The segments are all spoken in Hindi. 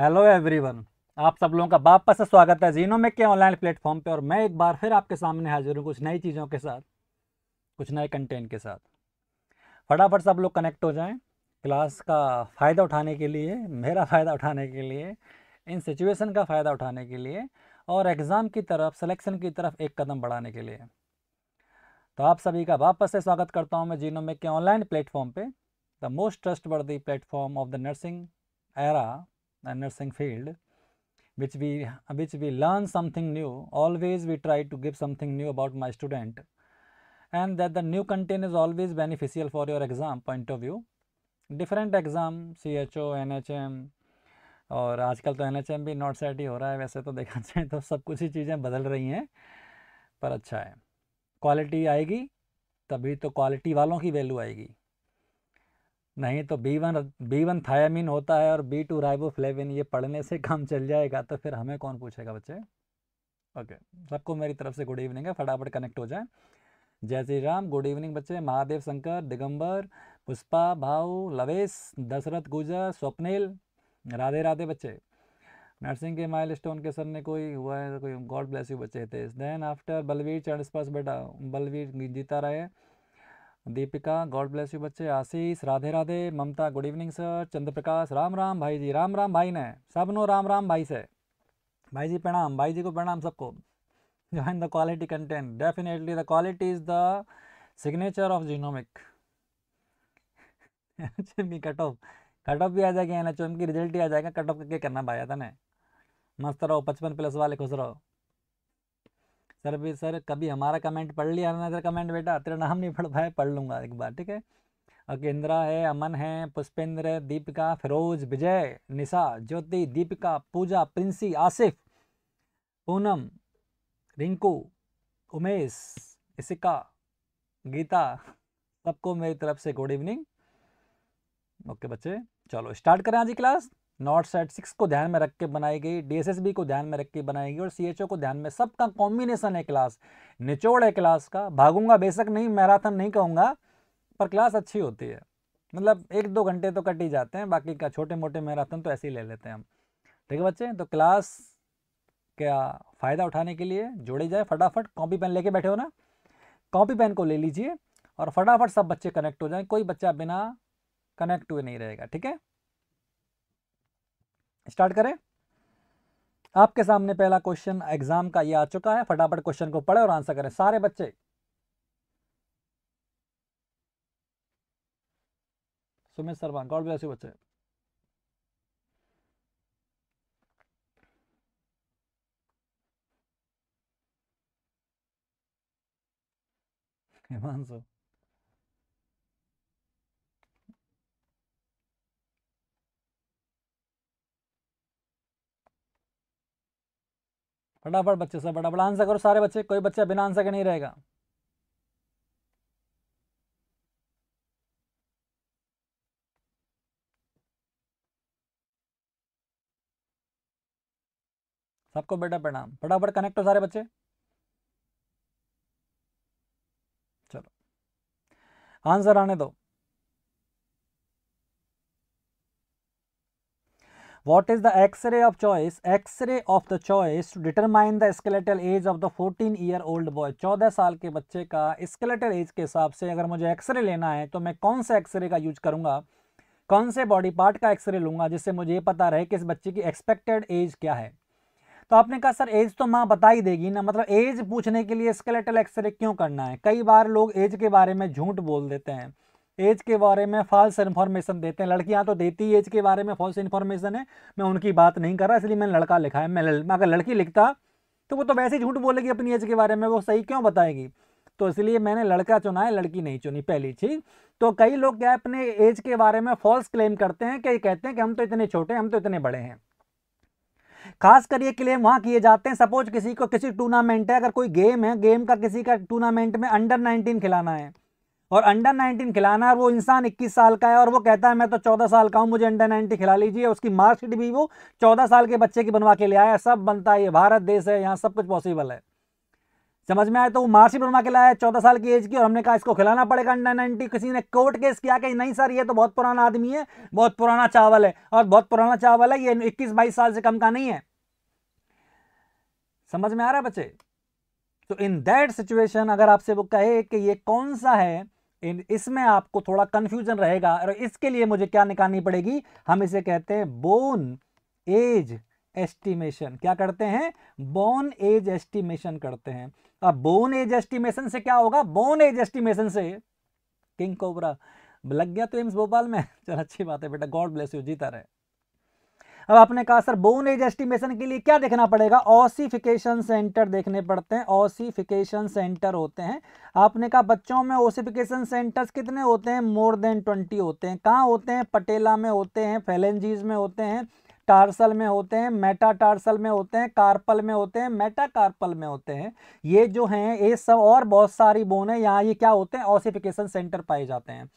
हेलो एवरीवन आप सब लोगों का वापस से स्वागत है जीनोमिक के ऑनलाइन प्लेटफॉर्म पे और मैं एक बार फिर आपके सामने हाजिर हूँ कुछ नई चीज़ों के साथ कुछ नए कंटेंट के साथ फटाफट सब लोग कनेक्ट हो जाएं क्लास का फ़ायदा उठाने के लिए मेरा फ़ायदा उठाने के लिए इन सिचुएशन का फ़ायदा उठाने के लिए और एग्ज़ाम की तरफ सलेक्शन की तरफ एक कदम बढ़ाने के लिए तो आप सभी का वापस से स्वागत करता हूँ मैं जीनोमिक के ऑनलाइन प्लेटफॉर्म पर the most trustworthy platform of the nursing area the nursing field which we which we learn something new always we try to give something new about my student and that the new content is always beneficial for your exam point of view different exam CHO NHM और आजकल तो एन भी नॉट सेट ही हो रहा है वैसे तो देखा जाए तो सब कुछ ही चीज़ें बदल रही हैं पर अच्छा है क्वालिटी आएगी तभी तो क्वालिटी वालों की वैल्यू आएगी नहीं तो B one B one thiamine होता है और बी टू राइबोफ्लेविन ये पढ़ने से काम चल जाएगा तो फिर हमें कौन पूछेगा बच्चे ओके सबको मेरी तरफ से गुड इवनिंग है फटाफट कनेक्ट हो जाए जय श्री राम गुड इवनिंग बच्चे महादेव शंकर दिगंबर पुष्पा भाऊ लवेश दशरथ गुजर स्वप्निल राधे राधे बच्चे नर्सिंग के माइल स्टोन के सर ने कोई हुआ है कोई गॉड ब्लेस यू बच्चे थे देन आफ्टर बलवीर चरण स्पर्श बेटा बलवीर जीता रहे दीपिका गॉड ब्लेस यू बच्चे Ashish Radhe Radhe Mamta good evening sir Chandra Prakash Ram Ram भाई जी राम राम भाई ने सब नो राम राम भाई से भाई जी प्रणाम भाई जी को प्रणाम सबको join the quality content definitely the quality is the signature of Genomic cut off cut off भी आ जाएगा एन एच की रिजल्ट ही आ जाएगा कट ऑफ करके करना भाई था ना मस्त रहो पचपन प्लस वाले खुश रहो सर भी सर कभी हमारा कमेंट पढ़ लिया ना तेरा कमेंट बेटा तेरा नाम नहीं पढ़ पाया पढ़ लूँगा एक बार ठीक है अकेंद्रा है अमन है पुष्पेंद्र है दीपिका फिरोज विजय निशा ज्योति दीपिका पूजा प्रिंसी आसिफ पूनम रिंकू उमेश इसिका गीता सबको मेरी तरफ से गुड इवनिंग ओके बच्चे चलो स्टार्ट करें आज की क्लास नॉर्थ साइड सिक्स को ध्यान में रख के बनाई गई डीएसएसबी को ध्यान में रख के बनाई गई और सीएचओ को ध्यान में सबका कॉम्बिनेशन है क्लास निचोड़ है क्लास का भागूंगा बेशक नहीं मैराथन नहीं कहूँगा पर क्लास अच्छी होती है मतलब एक दो घंटे तो कट ही जाते हैं बाकी का छोटे मोटे मैराथन तो ऐसे ही ले लेते हैं हम ठीक है बच्चे तो क्लास क्या फ़ायदा उठाने के लिए जोड़े जाए फटाफट कॉपी पेन लेके बैठे हो ना कॉपी पेन को ले लीजिए और फटाफट सब बच्चे कनेक्ट हो जाएँ कोई बच्चा बिना कनेक्ट हुए नहीं रहेगा ठीक है स्टार्ट करें आपके सामने पहला क्वेश्चन एग्जाम का ये आ चुका है फटाफट क्वेश्चन को पढ़े और आंसर करें सारे बच्चे सुमित सरवान कौन भी ऐसे बच्चे हिमांशु फटाफट बच्चे सब फटाफट आंसर करो सारे बच्चे कोई बच्चा बिना आंसर के नहीं रहेगा सबको बेटा प्रणाम फटाफट कनेक्ट हो सारे बच्चे चलो आंसर आने दो What is the X-ray of choice? X-ray of the choice to determine the skeletal age of the 14 year old boy. 14 साल के बच्चे का स्केलेटल एज के हिसाब से अगर मुझे एक्सरे लेना है तो मैं कौन से एक्सरे का यूज करूँगा कौन से बॉडी पार्ट का एक्सरे लूँगा जिससे मुझे ये पता रहे कि इस बच्चे की एक्सपेक्टेड एज क्या है तो आपने कहा सर एज तो माँ बता ही देगी ना मतलब एज पूछने के लिए स्केलेटल एक्सरे क्यों करना है कई बार लोग एज के बारे में झूठ बोल देते हैं एज के बारे में फॉल्स इन्फॉर्मेशन देते हैं लड़कियां तो देती एज के बारे में फॉल्स इन्फॉर्मेशन है मैं उनकी बात नहीं कर रहा इसलिए मैंने लड़का लिखा है मैं अगर लड़की लिखता तो वो तो वैसे ही झूठ बोलेगी अपनी एज के बारे में वो सही क्यों बताएगी तो इसलिए मैंने लड़का चुना है लड़की नहीं चुनी पहली चीज तो कई लोग क्या अपने एज के बारे में फॉल्स क्लेम करते हैं कि कहते हैं कि हम तो इतने छोटे हैं हम तो इतने बड़े हैं खास कर ये क्लेम वहाँ किए जाते हैं सपोज किसी को किसी टूर्नामेंट है अगर कोई गेम है गेम का किसी का टूर्नामेंट में अंडर नाइनटीन खिलाना है और अंडर नाइनटीन खिलाना है वो इंसान इक्कीस साल का है और वो कहता है मैं तो चौदह साल का हूँ मुझे अंडर नाइनटीन खिला लीजिए उसकी मार्कशीट भी वो चौदह साल के बच्चे की बनवा के ले आया सब बनता है ये भारत देश है यहाँ सब कुछ पॉसिबल है समझ में आया तो वो मार्कशीट बनवा के लाया चौदह साल की एज की और हमने कहा इसको खिलाना पड़ेगा अंडर नाइनटी किसी ने कोर्ट केस किया कि नहीं सर ये तो बहुत पुराना आदमी है बहुत पुराना चावल है और बहुत पुराना चावल है ये इक्कीस बाईस साल से कम का नहीं है समझ में आ रहा है बच्चे तो इन दैट सिचुएशन अगर आपसे वो कहे कि ये कौन सा है इसमें आपको थोड़ा कंफ्यूजन रहेगा और इसके लिए मुझे क्या निकालनी पड़ेगी हम इसे कहते हैं बोन एज एस्टिमेशन क्या करते हैं बोन एज एस्टिमेशन करते हैं अब बोन एज एस्टिमेशन से क्या होगा बोन एज एस्टिमेशन से किंग कोबरा लग गया तो एम्स भोपाल में चल अच्छी बात है बेटा गॉड ब्लेस यू जीता रहे अब आपने कहा सर बोन एज एस्टिमेशन के लिए क्या देखना पड़ेगा ओसिफिकेशन सेंटर देखने पड़ते हैं ओसिफिकेशन सेंटर होते हैं आपने कहा बच्चों में ओसिफिकेशन सेंटर्स कितने होते हैं मोर देन ट्वेंटी होते हैं कहाँ होते हैं पटेला में होते हैं फेलेंजीज में होते हैं टार्सल में होते हैं टार्सल में होते हैं कार्पल में होते हैं मेटा कार्पल में होते हैं ये जो हैं ये सब और बहुत सारी बोन है यहाँ ये क्या होते हैं ऑसिफिकेशन सेंटर पाए जाते हैं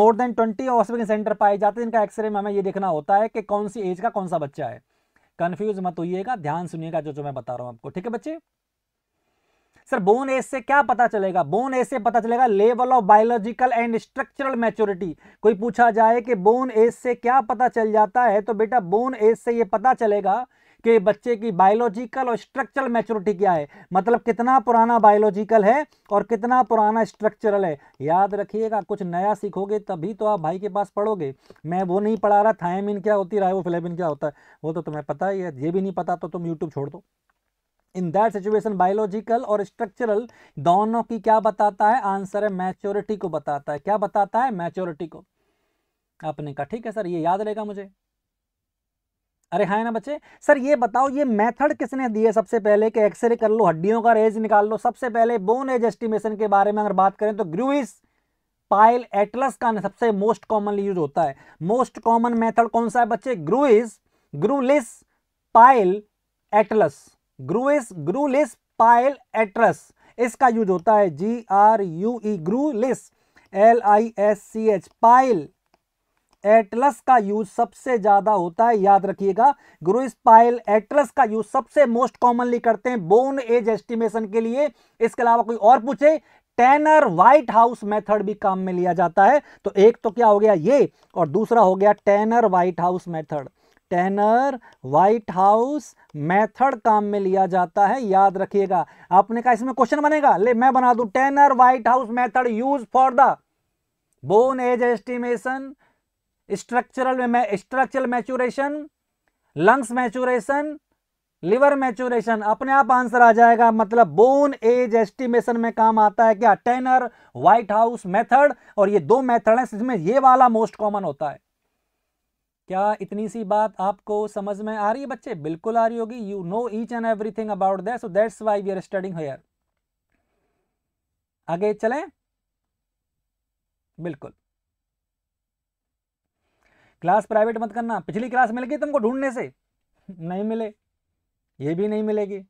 more than twenty ossification centre पाए जाते हैं इनका एक्सरे में हमें ये देखना होता है कि कौन सी एज का कौन सा बच्चा है कन्फ्यूज मत होइएगा ध्यान सुनिएगा जो जो मैं बता रहा हूँ आपको ठीक है बच्चे सर बोन एज से क्या पता चलेगा बोन एज से पता चलेगा level of biological and structural maturity कोई पूछा जाए कि बोन एज से क्या पता चल जाता है तो बेटा बोन एज से ये पता चलेगा कि बच्चे की बायोलॉजिकल और स्ट्रक्चरल मैच्योरिटी क्या है मतलब कितना पुराना बायोलॉजिकल है और कितना पुराना स्ट्रक्चरल है याद रखिएगा कुछ नया सीखोगे तभी तो आप भाई के पास पढ़ोगे मैं वो नहीं पढ़ा रहा थायमिन क्या होती राइवोफ्लेविन क्या होता है वो तो तुम्हें पता ही है ये भी नहीं पता तो तुम यूट्यूब छोड़ दो इन दैट सिचुएशन बायोलॉजिकल और स्ट्रक्चरल दोनों की क्या बताता है आंसर है मैच्योरिटी को बताता है क्या बताता है मैच्योरिटी को आपने कहा ठीक है सर ये याद रहेगा मुझे अरे हाँ ना बच्चे सर ये बताओ ये मेथड किसने दिए सबसे पहले कि एक्सरे कर लो हड्डियों का रेज निकाल लो सबसे पहले बोन एज एस्टिमेशन के बारे में अगर बात करें तो ग्रूइस पाइल एटलस का सबसे मोस्ट कॉमनली यूज होता है मोस्ट कॉमन मेथड कौन सा है बच्चे ग्रूइस ग्रूलिस पाइल एटलस ग्रूस ग्रूलिस पायल एट्रस इसका यूज होता है जी आर यू ई ग्रूलिस L I S C H pile atlas का यूज सबसे ज़्यादा होता है याद रखिएगा ग्रोइस पाइल एटलस का यूज सबसे मोस्ट कॉमनली करते हैं बोन एज एस्टिमेशन के लिए इसके अलावा कोई और पूछे टेनर व्हाइट हाउस मेथड भी काम में लिया जाता है तो एक तो क्या हो गया ये और दूसरा हो गया Tanner Whitehouse method Tanner Whitehouse method काम में लिया जाता है याद रखिएगा आपने कहा इसमें क्वेश्चन बनेगा ले मैं बना दू Tanner Whitehouse method use for the bone age estimation structural structural maturation lungs maturation liver maturation अपने आप आंसर आ जाएगा मतलब बोन एज एस्टिमेशन में काम आता है क्या टेनर व्हाइट हाउस मेथड और ये दो मेथड है इसमें ये वाला मोस्ट कॉमन होता है क्या इतनी सी बात आपको समझ में आ रही है बच्चे बिल्कुल आ रही होगी you know each and everything about that so that's why we are studying here आगे चलें बिल्कुल क्लास प्राइवेट मत करना पिछली क्लास मिल गई तुमको ढूंढने से नहीं मिले ये भी नहीं मिलेगी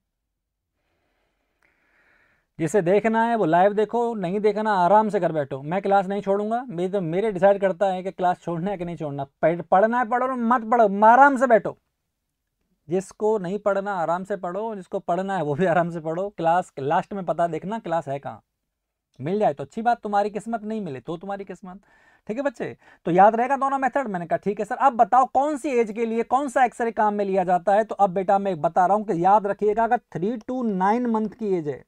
जिसे देखना है वो लाइव देखो नहीं देखना आराम से कर बैठो मैं क्लास नहीं छोड़ूंगा मेरी तो मेरे डिसाइड करता है कि क्लास छोड़ना है कि नहीं छोड़ना पढ़ना है पढ़ो मत पढ़ो आराम से बैठो जिसको नहीं पढ़ना आराम से पढ़ो जिसको पढ़ना है वो भी आराम से पढ़ो क्लास लास्ट में पता देखना क्लास है कहाँ मिल जाए तो अच्छी बात तुम्हारी किस्मत नहीं मिले तो तुम्हारी किस्मत ठीक है बच्चे तो याद रहेगा दोनों मेथड मैंने कहा ठीक है सर अब बताओ कौन सी एज के लिए कौन सा एक्सरे काम में लिया जाता है तो अब बेटा मैं बता रहा हूँ कि याद रखिएगा अगर थ्री टू नाइन मंथ की एज है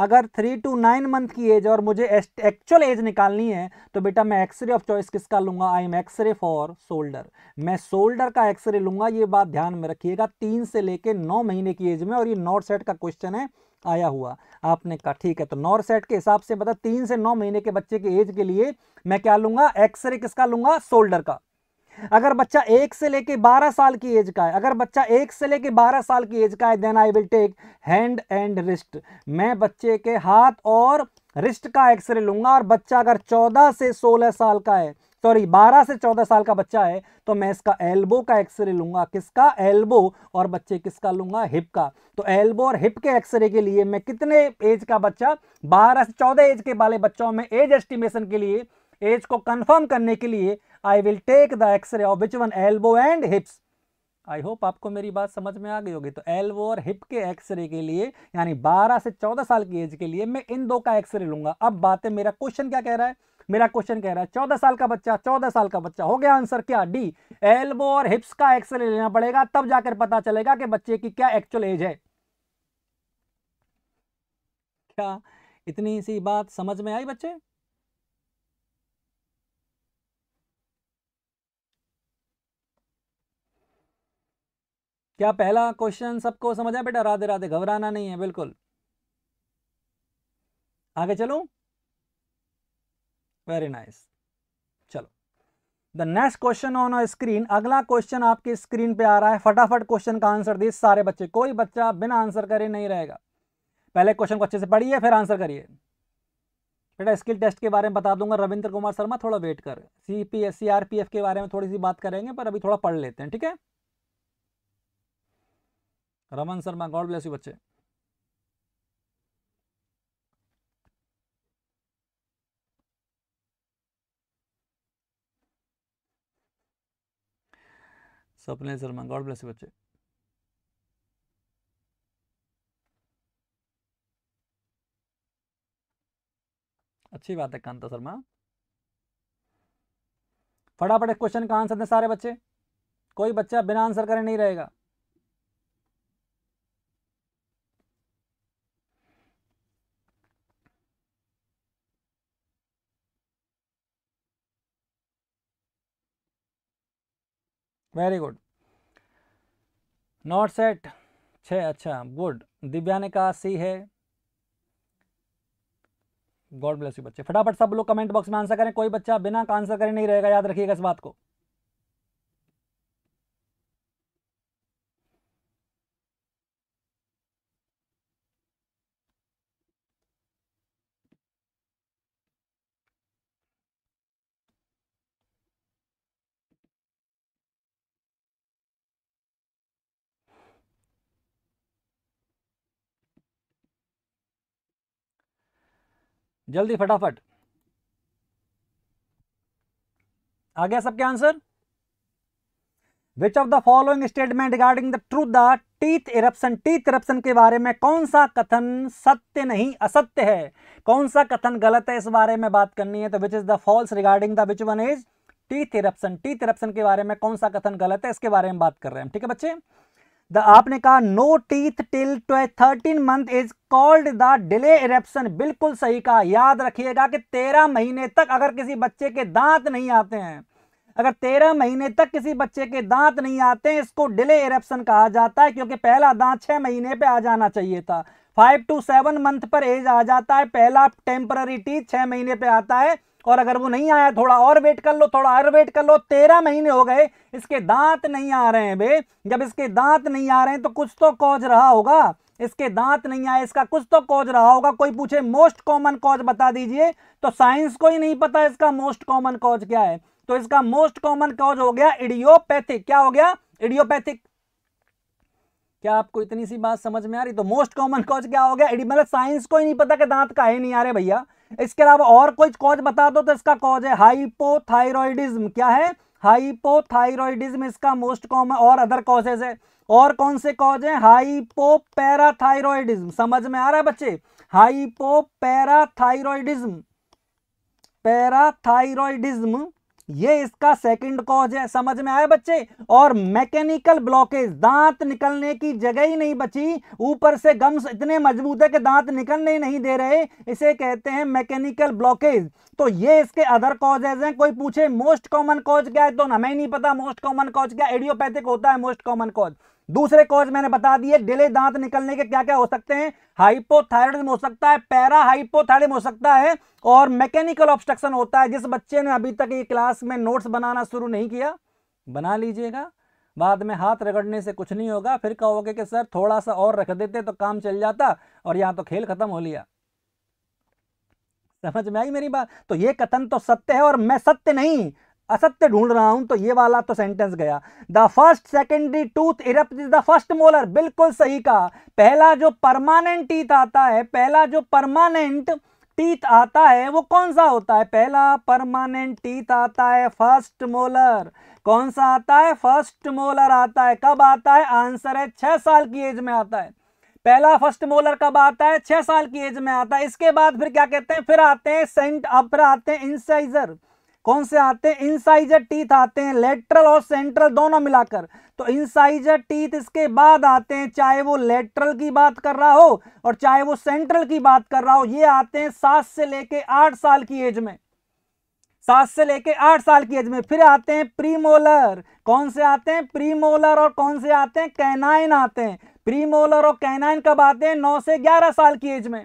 अगर थ्री टू नाइन मंथ की एज और मुझे एक्चुअल एज निकालनी है तो बेटा मैं एक्सरे ऑफ चॉइस किसका लूंगा I am x-ray for shoulder मैं शोल्डर का एक्सरे लूंगा ये बात ध्यान में रखिएगा तीन से लेकर नौ महीने की एज में और ये नॉर्थ सेट का क्वेश्चन है आया हुआ आपने कहा ठीक है तो नॉर्थ सेट के हिसाब से बता तीन से नौ महीने के बच्चे की एज के लिए मैं क्या लूंगा एक्सरे किसका लूंगा शोल्डर का अगर बच्चा एक से लेके बारह साल की एज का है अगर बच्चा एक से लेके बारह साल की एज का है then I will take hand and wrist मैं बच्चे के हाथ और रिस्ट का एक्सरे लूंगा और बच्चा अगर चौदह से सोलह साल का है सॉरी बारह से चौदह साल का बच्चा है तो मैं इसका एल्बो का एक्सरे लूंगा किसका एल्बो और बच्चे किसका लूंगा हिप का तो एल्बो और हिप के एक्सरे के लिए मैं कितने एज का बच्चा बारह से चौदह एज के वाले बच्चों में एज एस्टिमेशन के लिए एज को कंफर्म करने के लिए I will take the x-ray of which one elbow and hips I hope आपको मेरी बात समझ में आ गई होगी तो एल्बो और हिप के एक्सरे के लिए यानी 12 से 14 साल की एज के लिए मैं इन दो का एक्सरे लूंगा अब बात है मेरा क्वेश्चन क्या कह रहा है मेरा क्वेश्चन कह रहा है चौदह साल का बच्चा चौदह साल का बच्चा हो गया आंसर क्या डी एल्बो और हिप्स का एक्सरे लेना पड़ेगा तब जाकर पता चलेगा कि बच्चे की क्या एक्चुअल एज है क्या इतनी सी बात समझ में आई बच्चे क्या पहला क्वेश्चन सबको समझ आया बेटा राधे राधे घबराना नहीं है बिल्कुल आगे चलो वेरी नाइस चलो the next question on screen अगला क्वेश्चन आपके स्क्रीन पे आ रहा है फटाफट क्वेश्चन का आंसर दिए सारे बच्चे कोई बच्चा बिना आंसर करे नहीं रहेगा पहले क्वेश्चन को अच्छे से पढ़िए फिर आंसर करिए बेटा स्किल टेस्ट के बारे में बता दूंगा रविंद्र कुमार शर्मा थोड़ा वेट कर C P S C R P F के बारे में थोड़ी सी बात करेंगे पर अभी थोड़ा पढ़ लेते हैं ठीक है Raman Sharma God bless you बच्चे सपने शर्मा गॉड ब्लेस यू बच्चे अच्छी बात है कांता शर्मा फटाफट क्वेश्चन का आंसर दें सारे बच्चे कोई बच्चा बिना आंसर करे नहीं रहेगा वेरी गुड नॉट सेट छ अच्छा गुड दिव्या ने कहा सी है गॉड ब्लेस यू बच्चे फटाफट सब लोग कमेंट बॉक्स में आंसर करें कोई बच्चा बिना आंसर करे नहीं रहेगा याद रखिएगा इस बात को जल्दी फटाफट आ गया सबके answer which of the following statement regarding the truth the teeth eruption teeth eruption के बारे में कौन सा कथन सत्य नहीं असत्य है कौन सा कथन गलत है इस बारे में बात करनी है तो which is the false regarding the which one is teeth eruption teeth eruption के बारे में कौन सा कथन गलत है इसके बारे में बात कर रहे हैं ठीक है बच्चे द आपने कहा no teeth till thirteen month is called the delay eruption बिल्कुल सही कहा याद रखिएगा कि तेरह महीने तक अगर किसी बच्चे के दांत नहीं आते हैं अगर तेरह महीने तक किसी बच्चे के दांत नहीं आते हैं इसको डिले इरेप्शन कहा जाता है क्योंकि पहला दांत छह महीने पे आ जाना चाहिए था फाइव टू सेवन मंथ पर एज आ जाता है पहला टेम्पररी टीथ छह महीने पे आता है और अगर वो नहीं आया थोड़ा और वेट कर लो थोड़ा और वेट कर लो तेरह महीने हो गए इसके दांत नहीं आ रहे हैं बे जब इसके दांत नहीं आ रहे हैं तो कुछ तो कौज रहा होगा इसके दांत नहीं आए इसका कुछ तो कॉज रहा होगा कोई पूछे मोस्ट कॉमन कॉज बता दीजिए तो साइंस को ही नहीं पता इसका मोस्ट कॉमन कॉज क्या है तो इसका मोस्ट कॉमन कॉज हो गया इडियोपैथिक क्या हो गया इडियोपैथिक क्या आपको इतनी सी बात समझ में आ रही तो मोस्ट कॉमन कॉज क्या हो गया मतलब साइंस को ही नहीं पता कि दांत ही नहीं आ रहे भैया इसके अलावा और कोई कॉज बता दो तो इसका कॉज है हाइपोथायरॉयडिज्म क्या है हाइपोथायरॉयडिज्म इसका मोस्ट कॉमन और अदर कॉजेज है और कौन से कॉज है हाइपोपैराथायरॉयडिज्म समझ में आ रहा है बच्चे हाइपोपैराथायरॉयडिज्म पैराथायरॉयडिज्म ये इसका सेकंड कॉज है समझ में आया बच्चे और मैकेनिकल ब्लॉकेज दांत निकलने की जगह ही नहीं बची ऊपर से गम्स इतने मजबूत है कि दांत निकलने ही नहीं दे रहे इसे कहते हैं मैकेनिकल ब्लॉकेज तो ये इसके अदर कॉजेज हैं कोई पूछे मोस्ट कॉमन कॉज क्या है तो हमें नहीं पता मोस्ट कॉमन कॉज क्या एडियोपैथिक होता है मोस्ट कॉमन कॉज दूसरे कॉज मैंने बता दिए डिले दांत निकलने के क्या क्या हो सकते हैं हाइपोथायरॉइडिज्म हो सकता है पैरा हाइपोथायरॉइडिज्म हो सकता है और मैकेनिकल ऑब्स्ट्रक्शन होता है जिस बच्चे ने अभी तक ये क्लास में नोट्स बनाना शुरू नहीं किया बना लीजिएगा बाद में हाथ रगड़ने से कुछ नहीं होगा फिर कहोगे कि सर थोड़ा सा और रख देते तो काम चल जाता और यहाँ तो खेल खत्म हो लिया समझ में आई मेरी बात तो ये कथन तो सत्य है और मैं सत्य नहीं असत्य ढूंढ रहा हूं तो ये वाला तो सेंटेंस गया the first secondary tooth erupt is the first molar बिल्कुल सही कहा पहला जो परमानेंट टीथ आता है पहला जो परमानेंट टीथ आता है वो कौन सा होता है पहला परमानेंट टीथ आता है फर्स्ट मोलर कौन सा आता है फर्स्ट मोलर आता है कब आता है आंसर है छह साल की एज में आता है पहला फर्स्ट मोलर कब आता है छह साल की एज में आता है इसके बाद फिर क्या कहते हैं फिर आते हैं सेंट अब फिर आते हैं इंसाइजर कौन से आते हैं इनसाइजर टीथ आते हैं लेटरल और सेंट्रल दोनों मिलाकर तो इनसाइजर टीथ इसके बाद आते हैं चाहे वो लेटरल की बात कर रहा हो और चाहे वो सेंट्रल की बात कर रहा हो ये आते हैं सात से लेके आठ साल की एज में सात से लेके आठ साल की एज में फिर आते हैं प्रीमोलर कौन से आते हैं प्रीमोलर और कौन से आते हैं कैनाइन आते हैं प्रीमोलर और कैनाइन कब आते हैं नौ से ग्यारह साल की एज में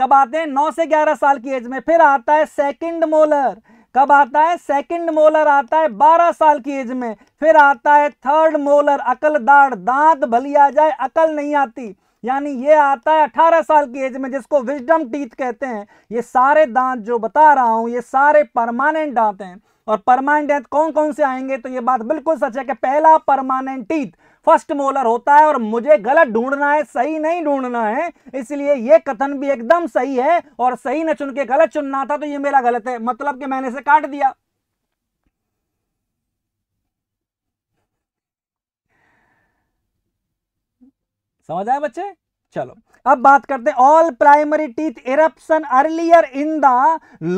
कब आते हैं नौ से ग्यारह साल की एज में फिर आता है सेकंड मोलर कब आता है सेकंड मोलर आता है बारह साल की एज में फिर आता है थर्ड मोलर अकल दाड़ दांत भली आ जाए अकल नहीं आती यानी ये आता है अठारह साल की एज में जिसको विजडम टीथ कहते हैं ये सारे दांत जो बता रहा हूँ ये सारे परमानेंट दांत हैं और परमानेंट दांत कौन कौन से आएंगे तो ये बात बिल्कुल सच है कि पहला परमानेंट टीथ फर्स्ट मोलर होता है और मुझे गलत ढूंढना है सही नहीं ढूंढना है इसलिए यह कथन भी एकदम सही है और सही न चुन के गलत चुनना था तो ये मेरा गलत है मतलब कि मैंने इसे काट दिया समझ आए बच्चे चलो अब बात करते हैं all primary teeth eruption earlier in the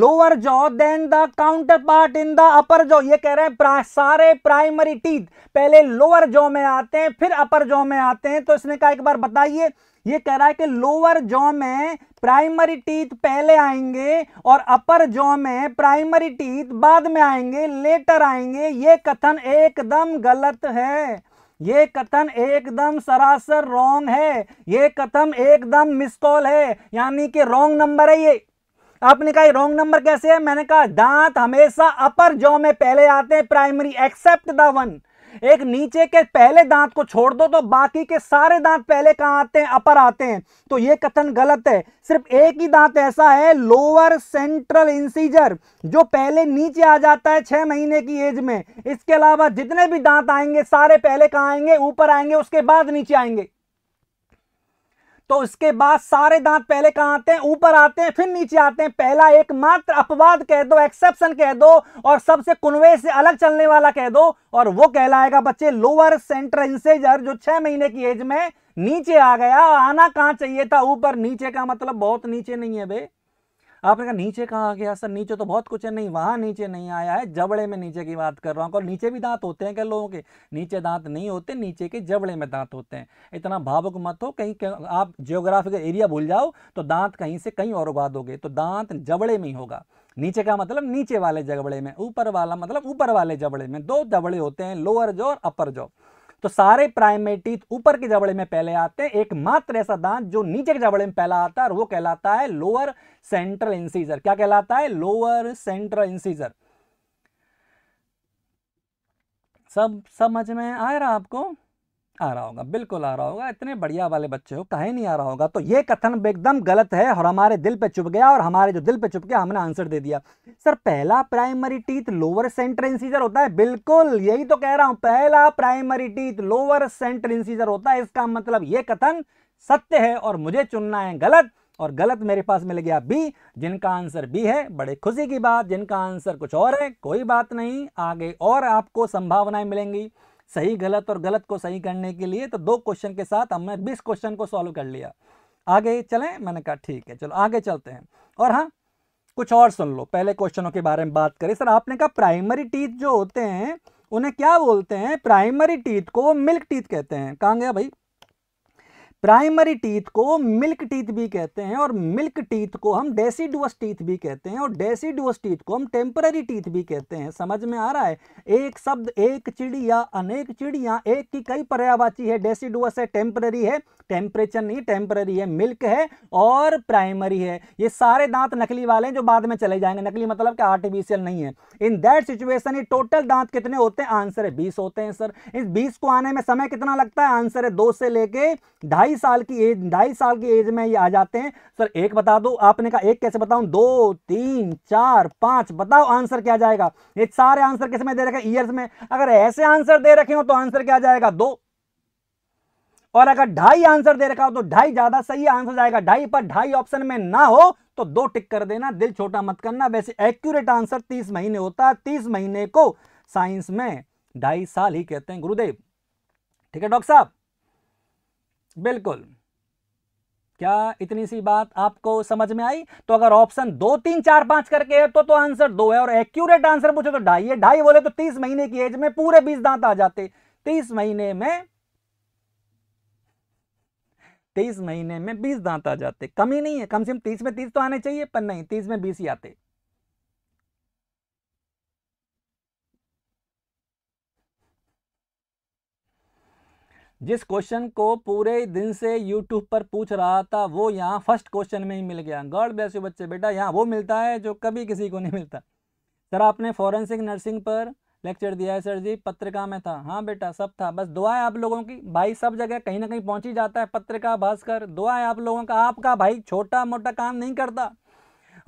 lower jaw then the counter part in the upper jaw ये कह रहे हैं प्रा, सारे प्राइमरी टीथ पहले लोअर जॉ में आते हैं फिर अपर जॉ में आते हैं तो इसने कहा एक बार बताइए ये कह रहा है कि लोअर जॉ में प्राइमरी टीथ पहले आएंगे और अपर जॉ में प्राइमरी टीथ बाद में आएंगे लेटर आएंगे ये कथन एकदम गलत है ये कथन एकदम सरासर रॉन्ग है ये कथन एकदम मिस कॉल है यानी कि रॉन्ग नंबर है ये आपने कहा रॉन्ग नंबर कैसे है मैंने कहा दांत हमेशा अपर जॉ में पहले आते हैं प्राइमरी एक्सेप्ट द वन एक नीचे के पहले दांत को छोड़ दो तो बाकी के सारे दांत पहले कहां आते हैं अपर आते हैं तो यह कथन गलत है सिर्फ एक ही दांत ऐसा है लोअर सेंट्रल इंसीजर जो पहले नीचे आ जाता है छह महीने की एज में इसके अलावा जितने भी दांत आएंगे सारे पहले कहां आएंगे ऊपर आएंगे उसके बाद नीचे आएंगे तो उसके बाद सारे दांत पहले कहां आते हैं ऊपर आते हैं फिर नीचे आते हैं पहला एकमात्र अपवाद कह दो एक्सेप्शन कह दो और सबसे कुनवे से अलग चलने वाला कह दो और वो कहलाएगा बच्चे लोअर सेंटर इंसेजर जो छह महीने की एज में नीचे आ गया आना कहाँ चाहिए था ऊपर नीचे का मतलब बहुत नीचे नहीं है भाई आपने कहा नीचे कहाँ आ गया सर नीचे तो बहुत कुछ है नहीं वहाँ नीचे नहीं आया है जबड़े में नीचे की बात कर रहा हूँ और नीचे भी दांत होते हैं क्या लोगों के नीचे दांत नहीं होते नीचे के जबड़े में दांत होते हैं इतना भावुक मत हो कहीं आप जियोग्राफिकल एरिया भूल जाओ तो दांत कहीं से कहीं और उगा दोगे तो दांत जबड़े में ही होगा नीचे का मतलब नीचे वाले जबड़े में ऊपर वाला मतलब ऊपर वाले जबड़े में दो जबड़े होते हैं लोअर जो और अपर जो तो सारे प्राइमेटी ऊपर के जबड़े में पहले आते हैं एकमात्र ऐसा दांत जो नीचे के जबड़े में पहला आता है और वो कहलाता है लोअर सेंट्रल इंसीजर क्या कहलाता है लोअर सेंट्रल इंसीजर सब समझ में आ रहा आपको आ रहा होगा बिल्कुल आ रहा होगा इतने बढ़िया वाले बच्चे हो कहीं नहीं आ रहा होगा तो ये कथन एकदम गलत है और हमारे दिल पे चुप गया और हमारे जो दिल पे चुप गया हमने आंसर दे दिया सर पहला primary teeth lower centre incisor होता है बिल्कुल यही तो कह रहा हूं पहला primary teeth lower centre incisor होता है इसका मतलब ये कथन सत्य है और मुझे चुनना है गलत और गलत मेरे पास मिल गया बी जिनका आंसर बी है बड़े खुशी की बात जिनका आंसर कुछ और है कोई बात नहीं आगे और आपको संभावनाएं मिलेंगी सही गलत और गलत को सही करने के लिए तो दो क्वेश्चन के साथ हमने बीस क्वेश्चन को सॉल्व कर लिया आगे चलें मैंने कहा ठीक है चलो आगे चलते हैं और हाँ कुछ और सुन लो पहले क्वेश्चनों के बारे में बात करें सर आपने कहा प्राइमरी टीथ जो होते हैं उन्हें क्या बोलते हैं प्राइमरी टीथ को मिल्क टीथ कहते हैं कहाँ गया भाई प्राइमरी टीथ को मिल्क टीथ भी कहते हैं और मिल्क टीथ को हम डेसीडुअस टीथ भी कहते हैं और डेसीडुअस टीथ को हम टेम्पररी टीथ भी कहते हैं समझ में आ रहा है एक शब्द एक चिड़िया अनेक चिड़िया एक की कई पर्यावाची है डेसीडुअस है टेम्पररी है टेम्परेचर नहीं टेम्पररी है मिल्क है और प्राइमरी है ये सारे दांत नकली वाले हैं जो बाद में चले जाएंगे नकली मतलब कि आर्टिफिशियल नहीं है इन दैट सिचुएशन ये टोटल दांत कितने होते हैं आंसर है बीस होते हैं सर इस बीस को आने में समय कितना लगता है आंसर है दो से लेके ढाई ढाई साल की एज ढाई साल की एज में ये आ जाते हैं सर एक बता दो आपने कहा एक कैसे बताऊं दो तीन चार पांच बताओ आंसर क्या जाएगा ये सारे आंसर किस में दे रखे ईयर्स में अगर ऐसे आंसर दे रखे हो तो आंसर क्या जाएगा दो और अगर ढाई आंसर दे रखा हो तो ढाई ज्यादा सही आंसर जाएगा ढाई पर ढाई ऑप्शन में ना हो तो दो टिक कर देना दिल छोटा मत करना वैसे एक्यूरेट आंसर तीस महीने होता है तीस महीने को साइंस में ढाई साल ही कहते हैं गुरुदेव ठीक है डॉक्टर साहब बिल्कुल क्या इतनी सी बात आपको समझ में आई तो अगर ऑप्शन दो तीन चार पांच करके है तो तो आंसर दो है और एक्यूरेट आंसर पूछो तो ढाई है ढाई बोले तो तीस महीने की एज में पूरे बीस दांत आ जाते तीस महीने में तीस महीने में बीस दांत आ जाते कमी नहीं है कम से कम तीस में तीस तो आने चाहिए पर नहीं तीस में बीस ही आते जिस क्वेश्चन को पूरे दिन से यूट्यूब पर पूछ रहा था वो यहाँ फर्स्ट क्वेश्चन में ही मिल गया गॉड ब्लेस यू बच्चे बेटा यहाँ वो मिलता है जो कभी किसी को नहीं मिलता सर आपने फॉरेंसिक नर्सिंग पर लेक्चर दिया है सर जी पत्रिका में था हाँ बेटा सब था बस दुआ है आप लोगों की भाई सब जगह कहीं ना कहीं पहुंच ही जाता है पत्रिका भास्कर दुआ है आप लोगों का आपका भाई छोटा मोटा काम नहीं करता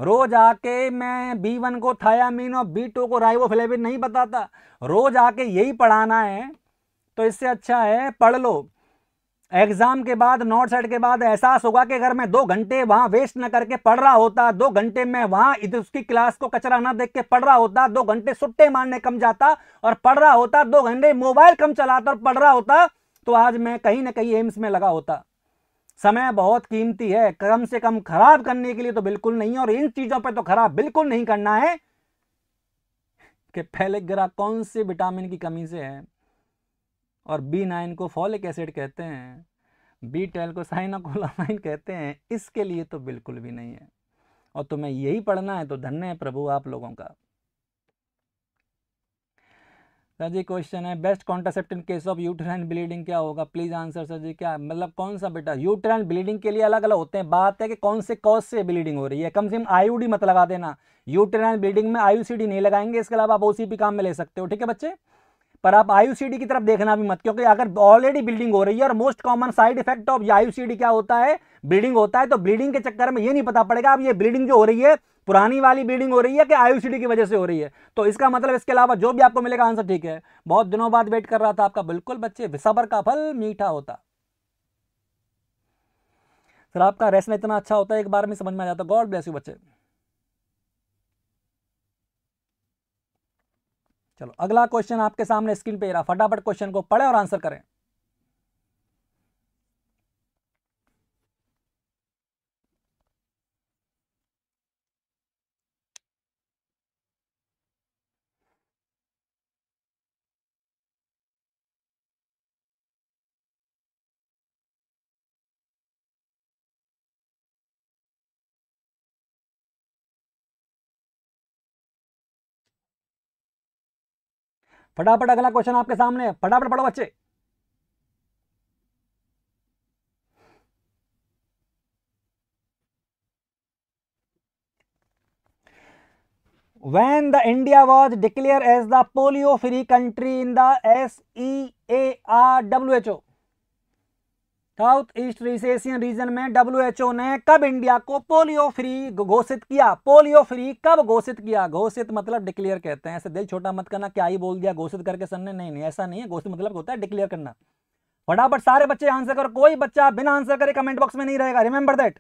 रोज आके मैं बी वन को थायामीन और बी टू को राइवोफ्लेविन नहीं बताता रोज आके यही पढ़ाना है तो इससे अच्छा है पढ़ लो एग्जाम के बाद नॉर्थ साइड के बाद एहसास होगा कि अगर मैं दो घंटे वहां वेस्ट न करके पढ़ रहा होता दो घंटे मैं वहां इधर उसकी क्लास को कचरा ना देख के पढ़ रहा होता दो घंटे सुट्टे मारने कम जाता और पढ़ रहा होता दो घंटे मोबाइल कम चलाता और पढ़ रहा होता तो आज मैं कहीं ना कहीं एम्स में लगा होता समय बहुत कीमती है कम से कम खराब करने के लिए तो बिल्कुल नहीं और इन चीजों पर तो खराब बिल्कुल नहीं करना है कि पहले ग्रह कौन से विटामिन की कमी से है और बी नाइन को फॉलिक एसिड कहते हैं बी ट्वेल्व को साइनाकोलामाइन कहते हैं इसके लिए तो बिल्कुल भी नहीं है और तुम्हें यही पढ़ना है तो धन्य है प्रभु आप लोगों का सर जी क्वेश्चन है best contraceptive in case of uterine bleeding क्या होगा प्लीज आंसर सर जी क्या मतलब कौन सा बेटा यूट्राइन ब्लीडिंग के लिए अलग अलग होते हैं बात है कि कौन से कॉज से ब्लीडिंग हो रही है कम से कम आईयूडी मत लगा देना यूट्राइन ब्लीडिंग में आईयूसीडी नहीं लगाएंगे इसके अलावा आप ओसीपी काम में ले सकते हो ठीक है बच्चे पर आप आयुसीडी की तरफ देखना भी मत क्योंकि अगर ऑलरेडी बिल्डिंग हो रही है और most common side effect of IUCD क्या होता है ब्लीडिंग होता है तो ब्लीडिंग के चक्कर में ये नहीं पता पड़ेगा अब ये ब्लीडिंग जो हो रही है पुरानी वाली ब्लीडिंग हो रही है कि आयुसीडी की वजह से हो रही है तो इसका मतलब इसके अलावा जो भी आपको मिलेगा आंसर ठीक है बहुत दिनों बाद वेट कर रहा था आपका बिल्कुल बच्चे सबर का फल मीठा होता सर आपका रेसन इतना अच्छा होता है एक बार में समझ में आ जाता गॉड ब्लेस यू बच्चे चलो अगला क्वेश्चन आपके सामने स्क्रीन पे रहा फटाफट क्वेश्चन को पढ़े और आंसर करें फटाफट अगला क्वेश्चन आपके सामने है फटाफट पढ़ो बच्चे when the india was declared as the polio free country in the sear who south east Asian region में डब्ल्यूएचओ ने कब इंडिया को पोलियो फ्री घोषित किया पोलियो फ्री कब घोषित किया घोषित मतलब डिक्लेयर कहते हैं ऐसे दिल छोटा मत करना क्या ही बोल दिया घोषित करके सर ने नहीं नहीं ऐसा नहीं है घोषित मतलब होता है डिक्लेयर करना फटाफट सारे बच्चे आंसर करो कोई बच्चा बिना आंसर करे कमेंट बॉक्स में नहीं रहेगा remember that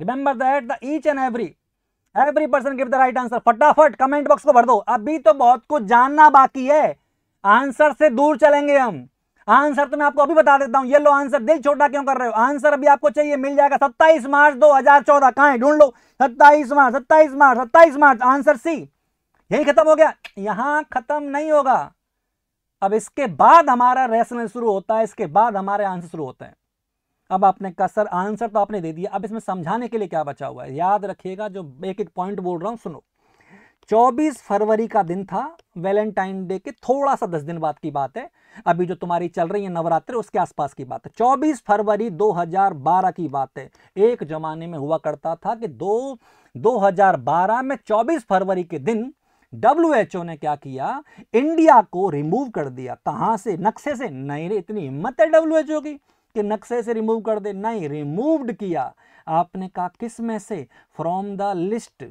remember that the each and every every person give the right answer फटाफट कमेंट बॉक्स को भर दो अभी तो बहुत कुछ जानना बाकी है आंसर से दूर चलेंगे हम आंसर तो मैं आपको अभी बता देता हूँ येलो आंसर दिल छोटा क्यों कर रहे हो आंसर अभी आपको चाहिए मिल जाएगा सत्ताईस मार्च दो हजार चौदह कहा ढूंढ लो सत्ताईस मार्च सत्ताईस मार्च सत्ताईस मार्च आंसर सी यही खत्म हो गया यहां खत्म नहीं होगा अब इसके बाद हमारा रेशनल शुरू होता है इसके बाद हमारे आंसर शुरू होते हैं अब आपने कहा सर आंसर तो आपने दे दिया अब इसमें समझाने के लिए क्या बचा हुआ है याद रखिएगा जो एक एक पॉइंट बोल रहा हूँ सुनो 24 फरवरी का दिन था वैलेंटाइन डे के थोड़ा सा दस दिन बाद की बात है अभी जो तुम्हारी चल रही है नवरात्र उसके आसपास की बात है 24 फरवरी 2012 की बात है एक जमाने में हुआ करता था कि दो 2012 में 24 फरवरी के दिन डब्ल्यू ने क्या किया इंडिया को रिमूव कर दिया कहां से नक्शे से नहीं रे इतनी हिम्मत है डब्ल्यू की कि नक्शे से रिमूव कर दे नहीं रिमूव्ड किया आपने कहा किस में से फ्रॉम द लिस्ट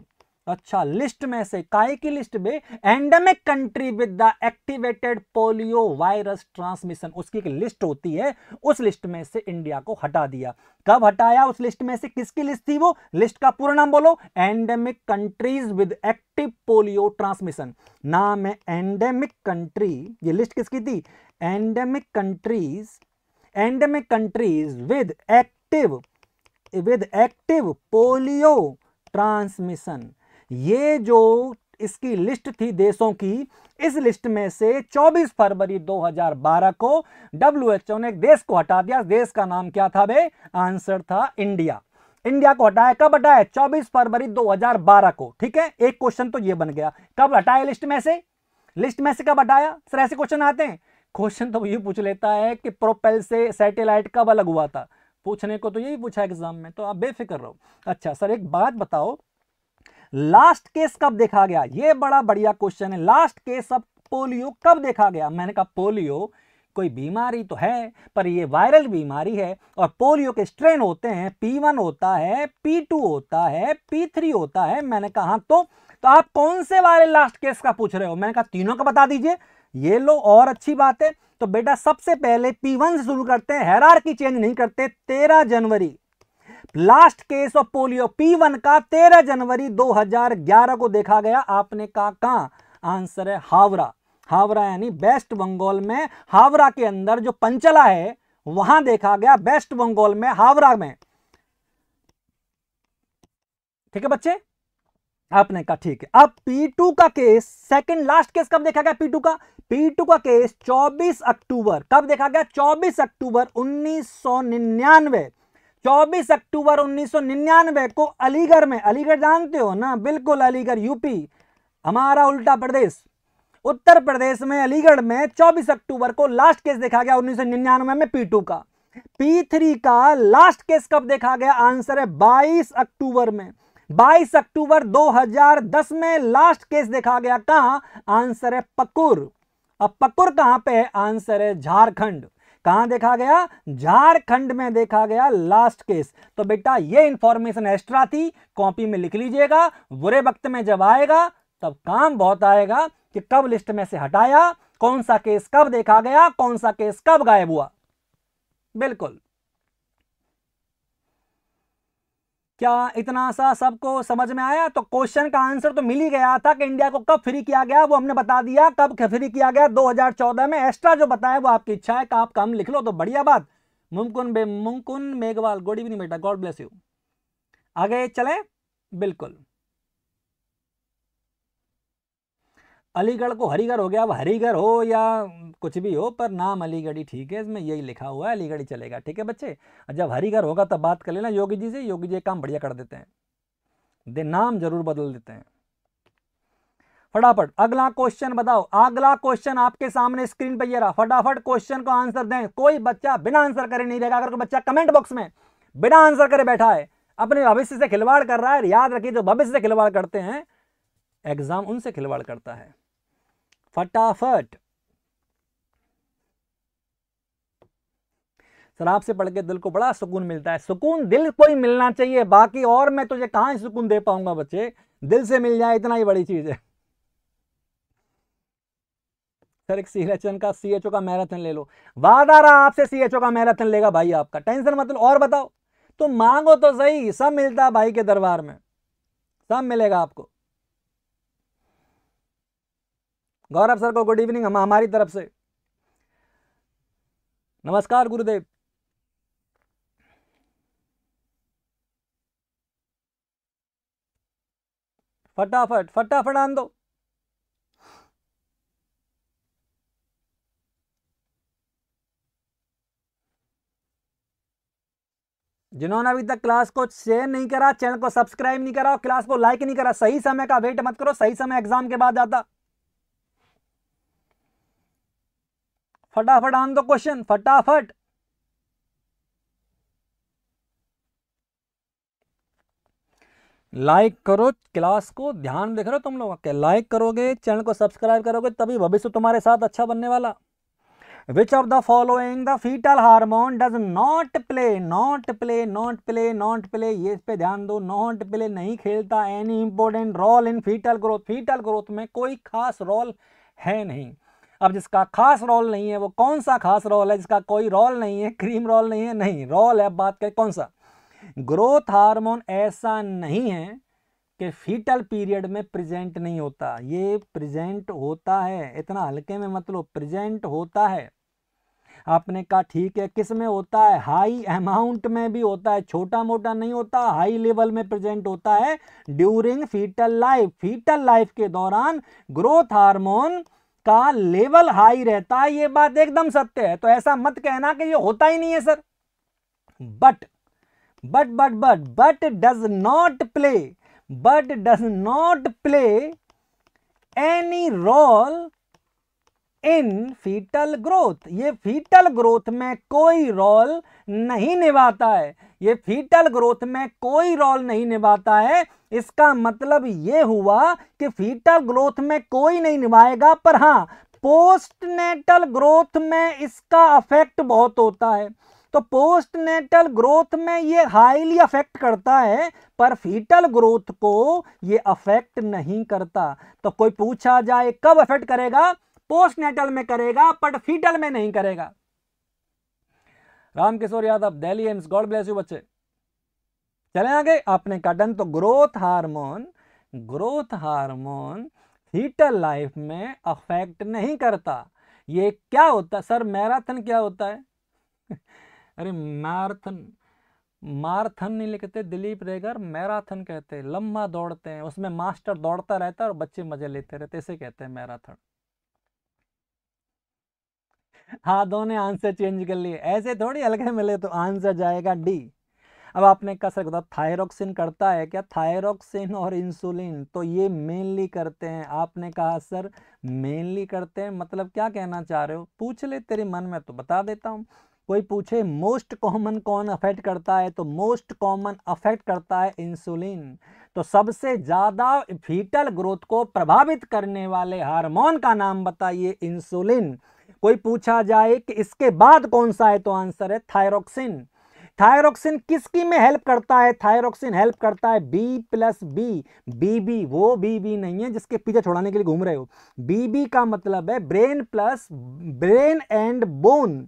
अच्छा लिस्ट में से काय की लिस्ट में endemic country with the activated polio virus transmission उसकी एक लिस्ट होती है उस लिस्ट में से इंडिया को हटा दिया कब हटाया उस लिस्ट में से किसकी लिस्ट थी वो लिस्ट का पूरा नाम बोलो endemic countries with active polio transmission नाम है एंडेमिक कंट्री ये लिस्ट किसकी थी endemic countries endemic countries with active with active polio transmission ये जो इसकी लिस्ट थी देशों की इस लिस्ट में से 24 फरवरी 2012 को डब्ल्यूएचओ ने एक देश को हटा दिया देश का नाम क्या था बे आंसर था इंडिया इंडिया को हटाया कब हटाया 24 फरवरी 2012 को ठीक है एक क्वेश्चन तो ये बन गया कब हटाया लिस्ट में से लिस्ट में से कब हटाया सर ऐसे क्वेश्चन आते हैं क्वेश्चन तो यही पूछ लेता है कि प्रोपेल से सैटेलाइट कब अलग हुआ था पूछने को तो यही पूछा एग्जाम में तो आप बेफिक्र रहो अच्छा सर एक बात बताओ लास्ट केस कब देखा गया ये बड़ा बढ़िया क्वेश्चन है लास्ट केस ऑफ पोलियो कब देखा गया मैंने कहा पोलियो कोई बीमारी तो है पर ये वायरल बीमारी है और पोलियो के स्ट्रेन होते हैं पी वन होता है पी टू होता है पी थ्री होता है मैंने कहा हाँ, तो तो आप कौन से वाले लास्ट केस का पूछ रहे हो मैंने कहा तीनों का बता दीजिए ये लो और अच्छी बात है तो बेटा सबसे पहले पी वन से शुरू करते हैं हैरार की चेंज नहीं करते तेरह जनवरी last case of polio P one का 13 जनवरी 2011 को देखा गया आपने कहा कहा आंसर है हावरा हावरा यानी वेस्ट बंगाल में हावरा के अंदर जो पंचला है वहां देखा गया वेस्ट बंगाल में हावरा में ठीक है बच्चे आपने कहा ठीक है अब टू का केस सेकंड लास्ट केस कब देखा गया टू का टू का केस 24 अक्टूबर कब देखा गया 24 अक्टूबर उन्नीस 24 अक्टूबर 1999 को अलीगढ़ में अलीगढ़ जानते हो ना बिल्कुल अलीगढ़ यूपी हमारा उल्टा प्रदेश उत्तर प्रदेश में अलीगढ़ में 24 अक्टूबर को लास्ट केस देखा गया 1999 में पी टू का पी थ्री का लास्ट केस कब देखा गया आंसर है 22 अक्टूबर में 22 अक्टूबर 2010 में लास्ट केस देखा गया कहा आंसर है पकुर अब पकुर कहां पे है आंसर है झारखंड कहां देखा गया झारखंड में देखा गया लास्ट केस तो बेटा ये इंफॉर्मेशन एक्स्ट्रा थी कॉपी में लिख लीजिएगा बुरे वक्त में जब आएगा तब काम बहुत आएगा कि कब लिस्ट में से हटाया कौन सा केस कब देखा गया कौन सा केस कब गायब हुआ बिल्कुल क्या इतना सा सबको समझ में आया तो क्वेश्चन का आंसर तो मिल ही गया था कि इंडिया को कब फ्री किया गया वो हमने बता दिया कब फ्री किया गया 2014 में एक्स्ट्रा जो बताया वो आपकी इच्छा है कि आप कम लिख लो तो बढ़िया बात मुमकुन बे मुमकुन मेघवाल गुड इवनिंग बेटा गॉड ब्लेस यू आगे चले बिल्कुल अलीगढ़ को हरीगढ़ हो गया अब हरीगढ़ हो या कुछ भी हो पर नाम अलीगढ़ ही ठीक है इसमें यही लिखा हुआ है अलीगढ़ ही चलेगा ठीक है बच्चे जब हरीगढ़ होगा तब बात कर लेना योगी जी से योगी जी काम बढ़िया कर देते हैं दे नाम जरूर बदल देते हैं फटाफट अगला क्वेश्चन बताओ अगला क्वेश्चन आपके सामने स्क्रीन पर ये रहा फटाफट क्वेश्चन को आंसर दें कोई बच्चा बिना आंसर करे नहीं रहेगा अगर कोई बच्चा कमेंट बॉक्स में बिना आंसर करे बैठा है अपने भविष्य से खिलवाड़ कर रहा है याद रखिए जो भविष्य से खिलवाड़ करते हैं एग्ज़ाम उनसे खिलवाड़ करता है फटाफट शराब से पढ़ के दिल को बड़ा सुकून मिलता है सुकून दिल को ही मिलना चाहिए बाकी और मैं तुझे कहाँ सुकून दे पाऊंगा बच्चे दिल से मिल जाए इतना ही बड़ी चीज़ है सर एक सी का सीएचओ का मैराथन ले लो वादा रहा आपसे सीएचओ का मैराथन लेगा भाई आपका टेंशन मतलब और बताओ तो मांगो तो सही सब मिलता है भाई के दरबार में सब मिलेगा आपको गौरव सर को गुड इवनिंग हम हमारी तरफ से नमस्कार गुरुदेव फटाफट फटाफट आन दो जिन्होंने अभी तक क्लास को शेयर नहीं करा चैनल को सब्सक्राइब नहीं करा और क्लास को लाइक नहीं करा सही समय का वेट मत करो सही समय एग्जाम के बाद आता फटाफट ऑन द क्वेश्चन फटाफट लाइक करो क्लास को ध्यान देख रहे हो तुम लोग okay, लाइक करोगे चैनल को सब्सक्राइब करोगे तभी भविष्य तुम्हारे साथ अच्छा बनने वाला which of the following the foetal hormone does not play not play not play not play ये इस पे ध्यान दो नॉट प्ले नहीं खेलता any important role in foetal growth foetal growth में कोई खास रोल है नहीं अब जिसका खास रोल नहीं है वो कौन सा खास रोल है जिसका कोई रोल नहीं है क्रीम रोल नहीं है नहीं रोल है बात करें कौन सा ग्रोथ हार्मोन ऐसा नहीं है कि फीटल पीरियड में प्रेजेंट नहीं होता ये प्रेजेंट होता है इतना हल्के में मतलब प्रेजेंट होता है आपने कहा ठीक है किस में होता है हाई अमाउंट में भी होता है छोटा मोटा नहीं होता हाई लेवल में प्रेजेंट होता है during foetal life foetal life के दौरान ग्रोथ हार्मोन का लेवल हाई रहता है ये बात एकदम सत्य है तो ऐसा मत कहना कि ये होता ही नहीं है sir but but but but but does not play but does not play any role in foetal growth ये फीटल ग्रोथ में कोई रोल नहीं निभाता है ये फीटल ग्रोथ में कोई रोल नहीं निभाता है इसका मतलब ये हुआ कि फीटल ग्रोथ में कोई नहीं निभाएगा पर हाँ पोस्टनेटल ग्रोथ में इसका अफेक्ट बहुत होता है तो पोस्टनेटल ग्रोथ में ये हाईली अफेक्ट करता है पर फीटल ग्रोथ को ये अफेक्ट नहीं करता तो कोई पूछा जाए कब अफेक्ट करेगा पोस्टनेटल में करेगा पर फीटल में नहीं करेगा Ram Kishore Yadav Delhi AIIMS God bless you बच्चे चले आगे आपने कटन तो growth hormone growth hormone foetal life में अफेक्ट नहीं करता ये क्या होता है सर मैराथन क्या होता है अरे मैराथन मारथन नहीं लिखते दिलीप रेगर मैराथन कहते हैं लम्बा दौड़ते हैं उसमें मास्टर दौड़ता रहता है और बच्चे मजे लेते रहते इसे कहते हैं मैराथन हाँ दोनों आंसर चेंज कर लिए ऐसे थोड़ी हल्के मिले तो आंसर जाएगा डी अब आपने कहा सर बताओ थायरोक्सिन करता है क्या थायरोक्सिन और इंसुलिन तो ये मेनली करते हैं आपने कहा सर मेनली करते हैं मतलब क्या कहना चाह रहे हो पूछ ले तेरे मन में तो बता देता हूँ कोई पूछे मोस्ट कॉमन कौन अफेक्ट करता है तो मोस्ट कॉमन अफेक्ट करता है इंसुलिन तो सबसे ज़्यादा फीटल ग्रोथ को प्रभावित करने वाले हार्मोन का नाम बताइए इंसुलिन कोई पूछा जाए कि इसके बाद कौन सा है तो आंसर है थायरोक्सिन थायरोक्सिन किसकी में हेल्प करता है थायरोक्सिन हेल्प करता है B plus B B B वो बी बी नहीं है जिसके पीछे छोड़ाने के लिए घूम रहे हो बी बी का मतलब है brain plus brain and bone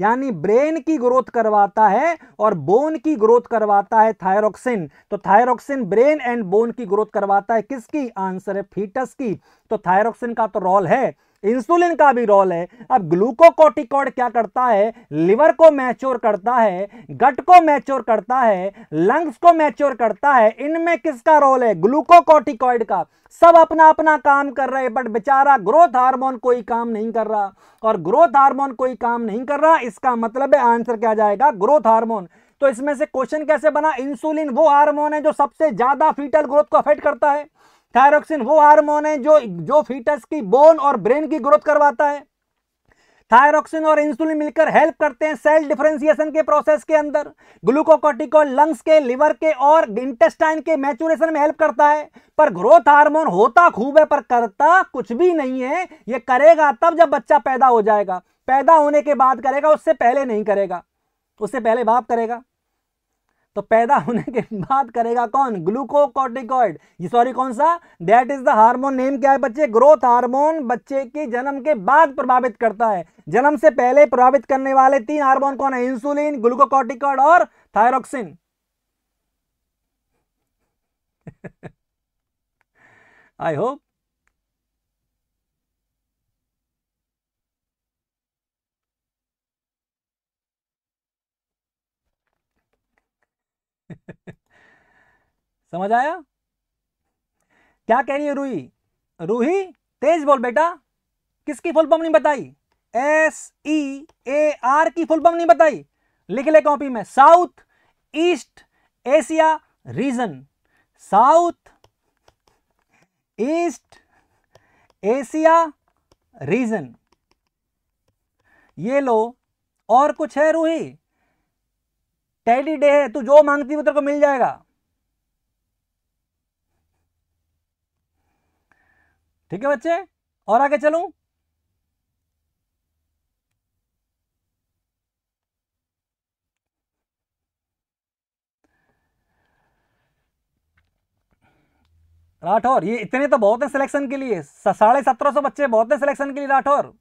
यानी ब्रेन की ग्रोथ करवाता है और बोन की ग्रोथ करवाता है थायरोक्सिन तो थायरोक्सिन ब्रेन एंड बोन की ग्रोथ करवाता है किसकी आंसर है फीटस की तो थायरोक्सिन का तो रोल है इंसुलिन का भी रोल है अब ग्लूकोकोटिकॉड क्या करता है लिवर को मैच्योर करता है गट को मैच्योर करता है लंग्स को मैच्योर करता है इनमें किसका रोल है ग्लूकोकोटिकॉइड का सब अपना अपना काम कर रहे बट बेचारा ग्रोथ हार्मोन कोई काम नहीं कर रहा और ग्रोथ हार्मोन कोई काम नहीं कर रहा इसका मतलब है आंसर क्या जाएगा ग्रोथ हार्मोन तो इसमें से क्वेश्चन कैसे बना इंसुलिन वो हार्मोन है जो सबसे ज्यादा फीटल ग्रोथ को अफेक्ट करता है थायरोक्सिन वो हार्मोन है जो जो फीटस की बोन और ब्रेन की ग्रोथ करवाता है थायरोक्सिन और इंसुलिन मिलकर हेल्प करते हैं सेल डिफरेंशिएशन के प्रोसेस के अंदर ग्लूकोकोटिकोल लंग्स के लिवर के और इंटेस्टाइन के मैचुरेशन में हेल्प करता है पर ग्रोथ हार्मोन होता खूब है पर करता कुछ भी नहीं है ये करेगा तब जब बच्चा पैदा हो जाएगा पैदा होने के बाद करेगा उससे पहले नहीं करेगा उससे पहले बाप करेगा तो पैदा होने के बाद करेगा कौन ग्लूकोकॉर्टिकॉइड ये सॉरी कौन सा that is the hormone name क्या है बच्चे ग्रोथ हार्मोन बच्चे की जन्म के बाद प्रभावित करता है जन्म से पहले प्रभावित करने वाले तीन हार्मोन कौन है इंसुलिन ग्लूकोकॉर्टिकॉइड और थायरोक्सिन आई होप समझ आया क्या कह रही है रूही रूही तेज बोल बेटा किसकी फुल फॉर्म नहीं बताई एस ई ए आर की फुल फॉर्म नहीं बताई लिख ले कॉपी में south east Asia region south east Asia region ये लो और कुछ है रूही टैडी डे है तू जो मांगती है तेरे को मिल जाएगा ठीक है बच्चे और आगे चलूं राठौर ये इतने तो बहुत हैं सिलेक्शन के लिए साढ़े सत्रह सौ बच्चे बहुत हैं सिलेक्शन के लिए राठौर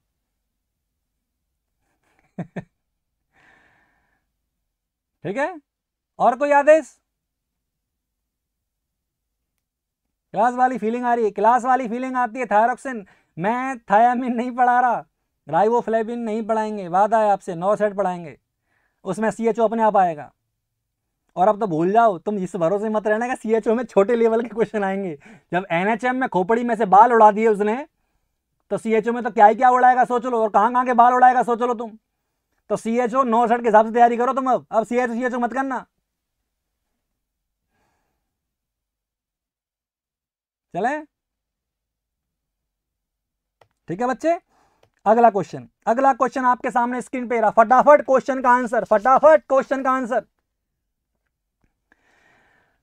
ठीक है और कोई आदेश क्लास वाली फीलिंग आ रही है क्लास वाली फीलिंग आती है थायरोक्सिन मैं थायामिन नहीं पढ़ा रहा राइवोफ्लेबिन नहीं पढ़ाएंगे वादा है आपसे नौ सेट पढ़ाएंगे उसमें सी अपने आप आएगा और अब तो भूल जाओ तुम इस भरोसे मत रहना कि सी में छोटे लेवल के क्वेश्चन आएंगे जब एन में खोपड़ी में से बाल उड़ा दिए उसने तो सी में तो क्या ही क्या उड़ाएगा सोच लो और कहाँ कहाँ के बाल उड़ाएगा सोच लो तुम तो सी एच ओ नौ के हिसाब से तैयारी करो तुम अब अब C H O C H O मत करना चले ठीक है बच्चे अगला क्वेश्चन अगला क्वेश्चन आपके सामने स्क्रीन पे रहा फटाफट क्वेश्चन का आंसर फटाफट क्वेश्चन का आंसर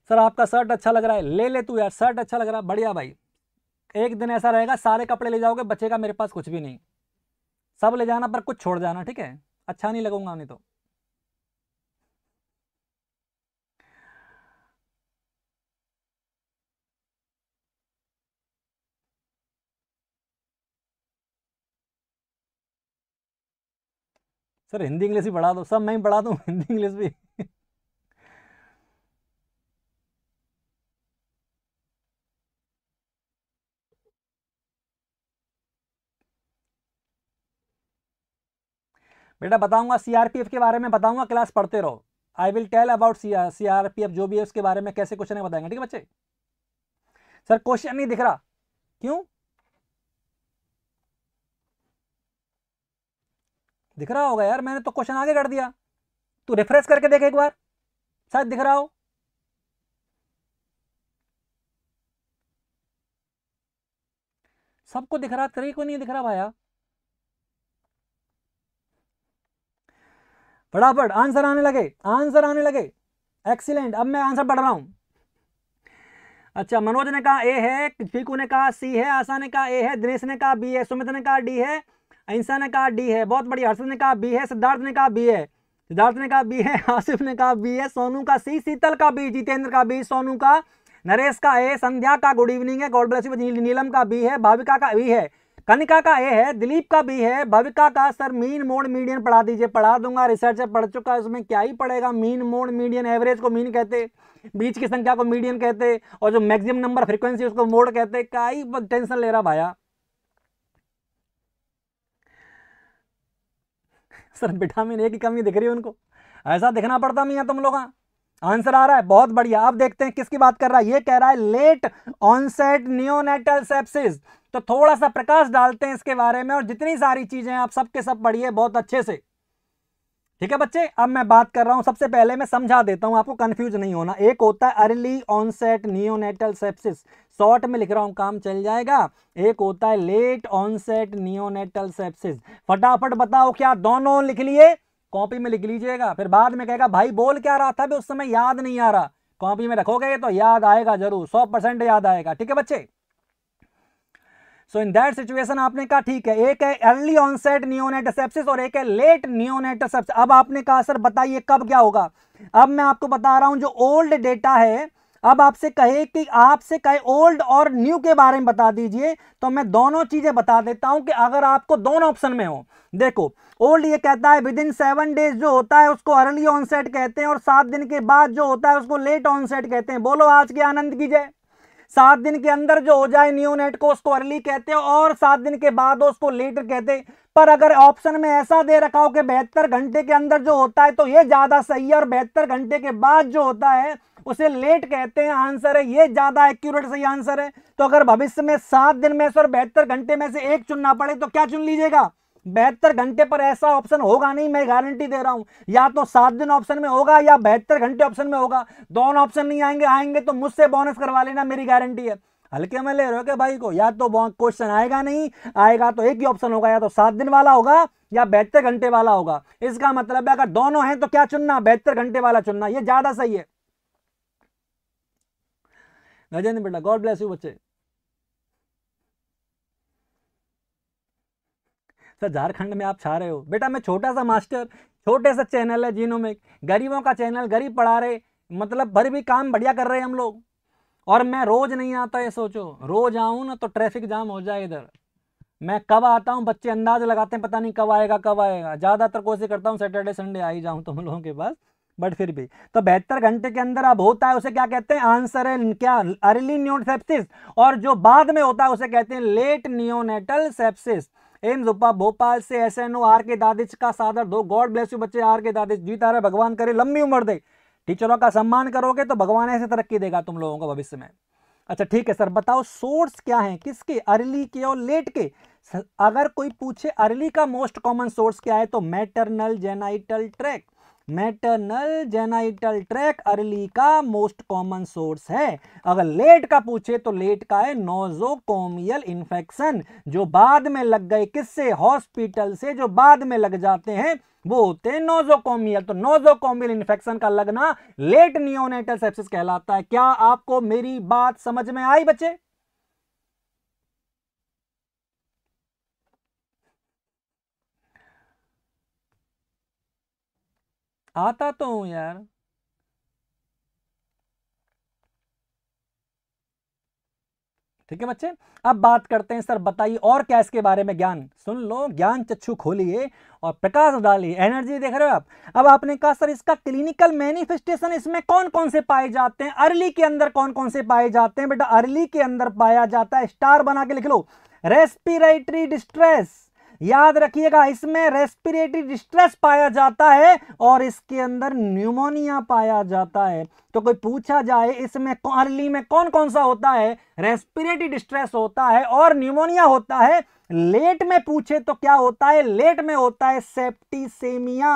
सर आपका शर्ट अच्छा लग रहा है ले ले तू यार शर्ट अच्छा लग रहा है बढ़िया भाई एक दिन ऐसा रहेगा सारे कपड़े ले जाओगे बच्चे का मेरे पास कुछ भी नहीं सब ले जाना पर कुछ छोड़ जाना ठीक है अच्छा नहीं लगूंगा नहीं तो सर हिंदी इंग्लिश भी पढ़ा दो सब मैं ही पढ़ा दू हिंदी इंग्लिश भी बेटा बताऊंगा सीआरपीएफ के बारे में बताऊंगा क्लास पढ़ते रहो I will tell about CRPF जो भी है उसके बारे में कैसे क्वेश्चन है बताएंगे ठीक है बच्चे सर क्वेश्चन नहीं दिख रहा क्यों दिख रहा होगा यार मैंने तो क्वेश्चन आगे कर दिया तू रिफ्रेश करके देख एक बार शायद दिख रहा हो सबको दिख रहा तेरे को नहीं दिख रहा भाया फटाफट आंसर आने लगे आंसर आने लगे एक्सीलेंट अब मैं आंसर पढ़ रहा हूँ अच्छा मनोज ने कहा ए है फीकू ने कहा सी है आशा ने कहा ए है दिनेश ने कहा बी है सुमित ने कहा डी है अहिंसा ने कहा डी है बहुत बढ़िया हर्षद ने कहा बी है सिद्धार्थ ने कहा बी है सिद्धार्थ ने कहा बी है आसिफ ने कहा बी है सोनू का सी शीतल का बी जितेंद्र का बी सोनू का नरेश का ए संध्या का गुड इवनिंग है गॉड ब्लेस नीलम का बी है भाविका का बी है कनिका का ए है दिलीप का बी है भविका का सर मीन मोड मीडियन पढ़ा दीजिए पढ़ा दूंगा रिसर्चर पढ़ चुका है उसमें क्या ही पड़ेगा मीन मोड मीडियन एवरेज को मीन कहते बीच की संख्या को मीडियन कहते और जो मैक्सिमम नंबर फ्रिक्वेंसी उसको मोड कहते क्या ही टेंशन ले रहा भाया सर विटामिन ए की कमी दिख रही है उनको ऐसा दिखना पड़ता मैं तुम लोग आंसर आ रहा है बहुत बढ़िया अब देखते हैं किसकी बात कर रहा है ये कह रहा है लेट ऑनसेट नियोनेटल सेप्सिस तो थोड़ा सा प्रकाश डालते हैं इसके बारे में और जितनी सारी चीजें आप सबके सब पढ़िए बहुत अच्छे से ठीक है बच्चे अब मैं बात कर रहा हूं सबसे पहले मैं समझा देता हूं आपको कंफ्यूज नहीं होना एक होता है early onset neonatal sepsis short में लिख रहा हूं काम चल जाएगा एक होता है लेट ऑनसेट नियोनेटल सेप्सिस फटाफट बताओ क्या दोनों लिख लिए कॉपी में लिख लीजिएगा फिर बाद में कहेगा भाई बोल क्या रहा था भी उस समय याद नहीं आ रहा कॉपी में रखोगे तो याद आएगा जरूर सौ परसेंट याद आएगा ठीक है बच्चे सो इन दैट सिचुएशन आपने कहा ठीक है एक है अर्ली ऑनसेट न्योनेट सेप्सिस और एक है लेट न्योनेट अब आपने कहा सर बताइए कब क्या होगा अब मैं आपको बता रहा हूं जो ओल्ड डेटा है अब आपसे कहे कि आपसे कहे ओल्ड और न्यू के बारे में बता दीजिए तो मैं दोनों चीजें बता देता हूं कि अगर आपको दोनों ऑप्शन में हो देखो ओल्ड ये कहता है विद इन सेवन डेज जो होता है उसको अर्ली ऑनसेट कहते हैं और सात दिन के बाद जो होता है उसको लेट ऑनसेट कहते हैं बोलो आज के आनंद की जय सात दिन के अंदर जो हो जाए न्यूनेट को उसको अर्ली कहते हैं और सात दिन के बाद उसको लेटर कहते हैं पर अगर ऑप्शन में ऐसा दे रखा हो कि बेहतर घंटे के अंदर जो होता है तो ये ज़्यादा सही है और बेहतर घंटे के बाद जो होता है उसे लेट कहते हैं आंसर है ये ज़्यादा एक्यूरेट सही आंसर है तो अगर भविष्य में सात दिन में से और बेहतर घंटे में से एक चुनना पड़े तो क्या चुन लीजिएगा बहत्तर घंटे पर ऐसा ऑप्शन होगा नहीं मैं गारंटी दे रहा हूं या तो सात दिन ऑप्शन में होगा या बहत्तर घंटे ऑप्शन में होगा दोनों ऑप्शन नहीं आएंगे आएंगे तो मुझसे बोनस करवा लेना मेरी गारंटी है हल्के में ले रहे हो भाई को या तो क्वेश्चन आएगा नहीं आएगा तो एक ही ऑप्शन होगा या तो सात दिन वाला होगा या बहत्तर घंटे वाला होगा इसका मतलब है अगर दोनों हैं तो क्या चुनना बहत्तर घंटे वाला चुनना ये ज्यादा सही है गजेंद्र बेटा गॉड ब्लेस यू बच्चे सर झारखंड में आप छा रहे हो बेटा मैं छोटा सा मास्टर छोटे सा चैनल है में गरीबों का चैनल गरीब पढ़ा रहे मतलब भर भी काम बढ़िया कर रहे हैं हम लोग और मैं रोज़ नहीं आता ये सोचो रोज़ आऊँ ना तो ट्रैफिक जाम हो जाए इधर मैं कब आता हूँ बच्चे अंदाज लगाते हैं पता नहीं कब आएगा कब आएगा ज़्यादातर कोशिश करता हूँ सैटरडे संडे आ ही जाऊँ तुम लोगों के पास बट फिर भी तो बेहतर घंटे के अंदर अब होता है उसे क्या कहते हैं आंसर है क्या अर्ली न्यूट सेप्सिस और जो बाद में होता है उसे कहते हैं लेट न्योनेटल सेप्सिस एम उपा भोपाल से S N O R K दादिश का सादर दो गॉड ब्लेस यू बच्चे आर के दादिश जी रहे भगवान करे लंबी उम्र दे टीचरों का सम्मान करोगे तो भगवान ऐसे तरक्की देगा तुम लोगों को भविष्य में अच्छा ठीक है सर बताओ सोर्स क्या है किसके अर्ली के और लेट के अगर कोई पूछे अर्ली का मोस्ट कॉमन सोर्स क्या है तो maternal genital tract maternal genital tract early का मोस्ट कॉमन सोर्स है अगर लेट का पूछे तो लेट का है नोजोकोमियल इन्फेक्शन जो बाद में लग गए किससे हॉस्पिटल से जो बाद में लग जाते हैं वो होते हैं नोजोकोमियल तो नोजोकोमियल इन्फेक्शन का लगना लेट नियोनेटल सेप्सिस कहलाता है क्या आपको मेरी बात समझ में आई बच्चे आता तो हूं यार ठीक है बच्चे अब बात करते हैं सर बताइए और क्या इसके बारे में ज्ञान सुन लो ज्ञान चक्षु खोलिए और प्रकाश डालिए एनर्जी देख रहे हो आप अब आपने कहा सर इसका क्लिनिकल मैनिफेस्टेशन इसमें कौन कौन से पाए जाते हैं अर्ली के अंदर कौन कौन से पाए जाते हैं बेटा अर्ली के अंदर पाया जाता है स्टार बना के लिख लो रेस्पिरेटरी डिस्ट्रेस याद रखिएगा इसमें रेस्पिरेटरी डिस्ट्रेस पाया जाता है और इसके अंदर न्यूमोनिया पाया जाता है तो कोई पूछा जाए इसमें अर्ली में कौन कौन सा होता है रेस्पिरेटरी डिस्ट्रेस होता है और न्यूमोनिया होता है लेट में पूछे तो क्या होता है लेट में होता है सेप्टिसेमिया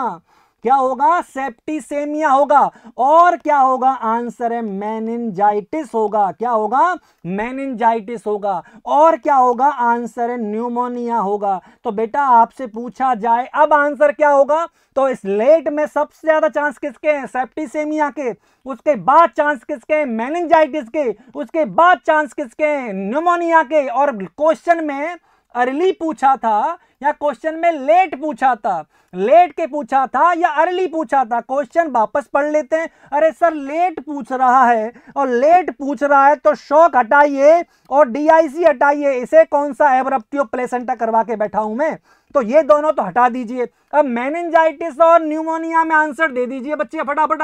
क्या होगा सेप्टिसेमिया होगा और क्या होगा आंसर है मैनिनजाइटिस होगा क्या होगा मैनिनजाइटिस होगा और क्या होगा आंसर है न्यूमोनिया होगा तो बेटा आपसे पूछा जाए अब आंसर क्या होगा तो इस लेट में सबसे ज्यादा चांस किसके हैं सेप्टिसेमिया के उसके बाद चांस किसके हैं मैनिनजाइटिस के उसके बाद चांस किसके हैं न्यूमोनिया के और क्वेश्चन में अर्ली पूछा था या क्वेश्चन में लेट पूछा था लेट के पूछा था या अर्ली पूछा था क्वेश्चन वापस पढ़ लेते हैं अरे सर लेट पूछ रहा है और लेट पूछ रहा है तो शौक हटाइए और डीआईसी हटाइए इसे कौन सा एवरप्टियो प्लेसेंटा करवा के बैठा हूं मैं तो ये दोनों तो हटा दीजिए अब मैनेजाइटिस और न्यूमोनिया में आंसर दे दीजिए बच्चे फटाफट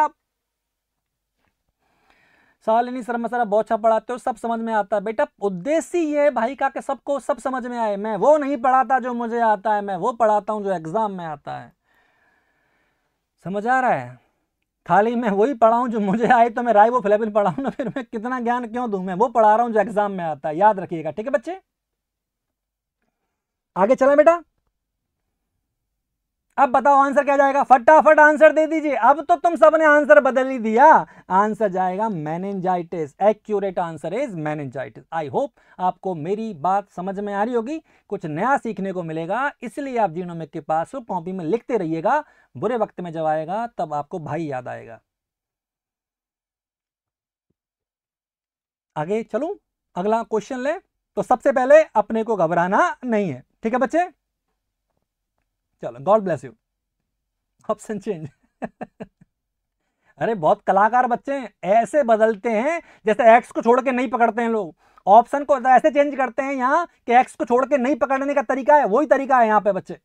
शालिनी शर्मा सर बहुत अच्छा पढ़ाते हो सब समझ में आता है बेटा उद्देश्य ये है भाई का कि सबको सब समझ में आए मैं वो नहीं पढ़ाता जो मुझे आता है मैं वो पढ़ाता हूँ जो एग्ज़ाम में आता है समझ आ रहा है खाली मैं वही पढ़ाऊँ जो मुझे आए तो मैं राय वो फ्लेविन पढ़ाऊँ ना फिर मैं कितना ज्ञान क्यों दूँ मैं वो पढ़ा रहा हूँ जो एग्ज़ाम में आता है याद रखिएगा ठीक है बच्चे आगे चला बेटा अब बताओ आंसर क्या जाएगा फटाफट आंसर दे दीजिए अब तो तुम सबने आंसर बदल ही दिया आंसर जाएगा meningitis accurate answer is meningitis I hope आपको मेरी बात समझ में आ रही होगी कुछ नया सीखने को मिलेगा इसलिए आप जीनोमिक के पास कॉपी में लिखते रहिएगा बुरे वक्त में जब आएगा तब आपको भाई याद आएगा आगे चलू अगला क्वेश्चन ले तो सबसे पहले अपने को घबराना नहीं है ठीक है बच्चे चलो God bless you option change अरे बहुत कलाकार बच्चे हैं ऐसे बदलते हैं जैसे एक्स को छोड़ के नहीं पकड़ते हैं लोग ऑप्शन को तो ऐसे चेंज करते हैं यहाँ कि एक्स को छोड़ के नहीं पकड़ने का तरीका है वही तरीका है यहाँ पे बच्चे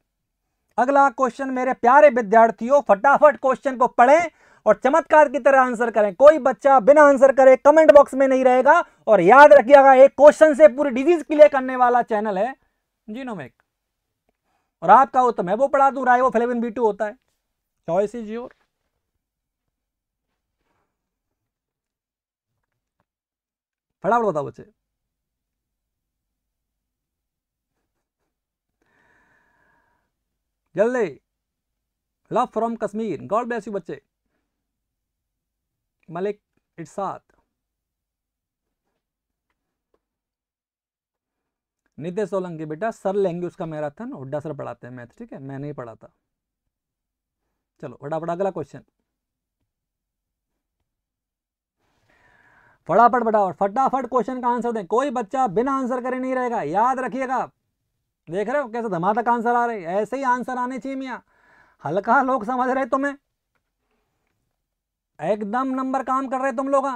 अगला क्वेश्चन मेरे प्यारे विद्यार्थियों फटाफट क्वेश्चन को पढ़ें और चमत्कार की तरह आंसर करें कोई बच्चा बिना आंसर करे कमेंट बॉक्स में नहीं रहेगा और याद रखिएगा एक क्वेश्चन से पूरी डिजीज क्लियर करने वाला चैनल है जीनोमेक और आपका हो तो मैं वो पढ़ा दूं वो फ्लेवन बी टू होता है चॉइस इज योर फटाफट बताओ बच्चे जल्दी love from Kashmir God bless you बच्चे मलिक साथ नित्य सोलंकी बेटा सर लेंगे उसका मैराथन हुडा सर पढ़ाते हैं मैथ ठीक है मैं नहीं पढ़ाता चलो फटाफट अगला क्वेश्चन फटाफट फटाफट फटाफट क्वेश्चन का आंसर दें कोई बच्चा बिना आंसर करे नहीं रहेगा याद रखिएगा देख रहे हो कैसे धमाधक आंसर आ रहे ऐसे ही आंसर आने चाहिए मियाँ हल्का लोग समझ रहे तुम्हें एकदम नंबर काम कर रहे तुम लोग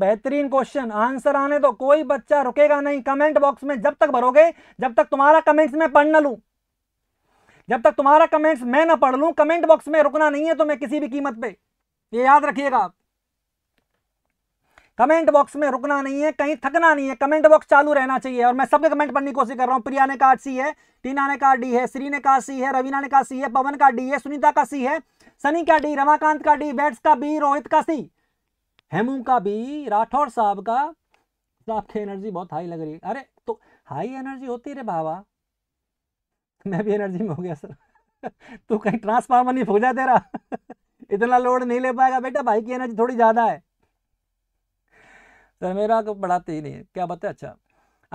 बेहतरीन क्वेश्चन आंसर आने दो कोई बच्चा रुकेगा नहीं कमेंट बॉक्स में जब तक भरोगे जब तक तुम्हारा कमेंट्स में पढ़ न लू जब तक तुम्हारा कमेंट्स मैं ना पढ़ लू कमेंट बॉक्स में रुकना नहीं है तो मैं किसी भी कीमत पे ये याद रखिएगा आप कमेंट बॉक्स में रुकना नहीं है कहीं थकना नहीं है कमेंट बॉक्स चालू रहना चाहिए और मैं सबके कमेंट पढ़ने की कोशिश कर रहा हूँ प्रिया ने कहा सी है टीना ने कहा डी है श्री ने कहा सी है रवीना ने कहा सी है पवन का डी है सुनीता का सी है सनी का डी रमाकांत का डी बैट्स का बी रोहित का सी हेमू का भी राठौर साहब का आपकी एनर्जी बहुत हाई लग रही है अरे तो हाई एनर्जी होती रे बाबा मैं भी एनर्जी में हो गया सर तू कहीं ट्रांसफार्मर नहीं फूजा तेरा इतना लोड नहीं ले पाएगा बेटा भाई की एनर्जी थोड़ी ज़्यादा है सर मेरा को तो पढ़ाते ही नहीं है क्या बताए अच्छा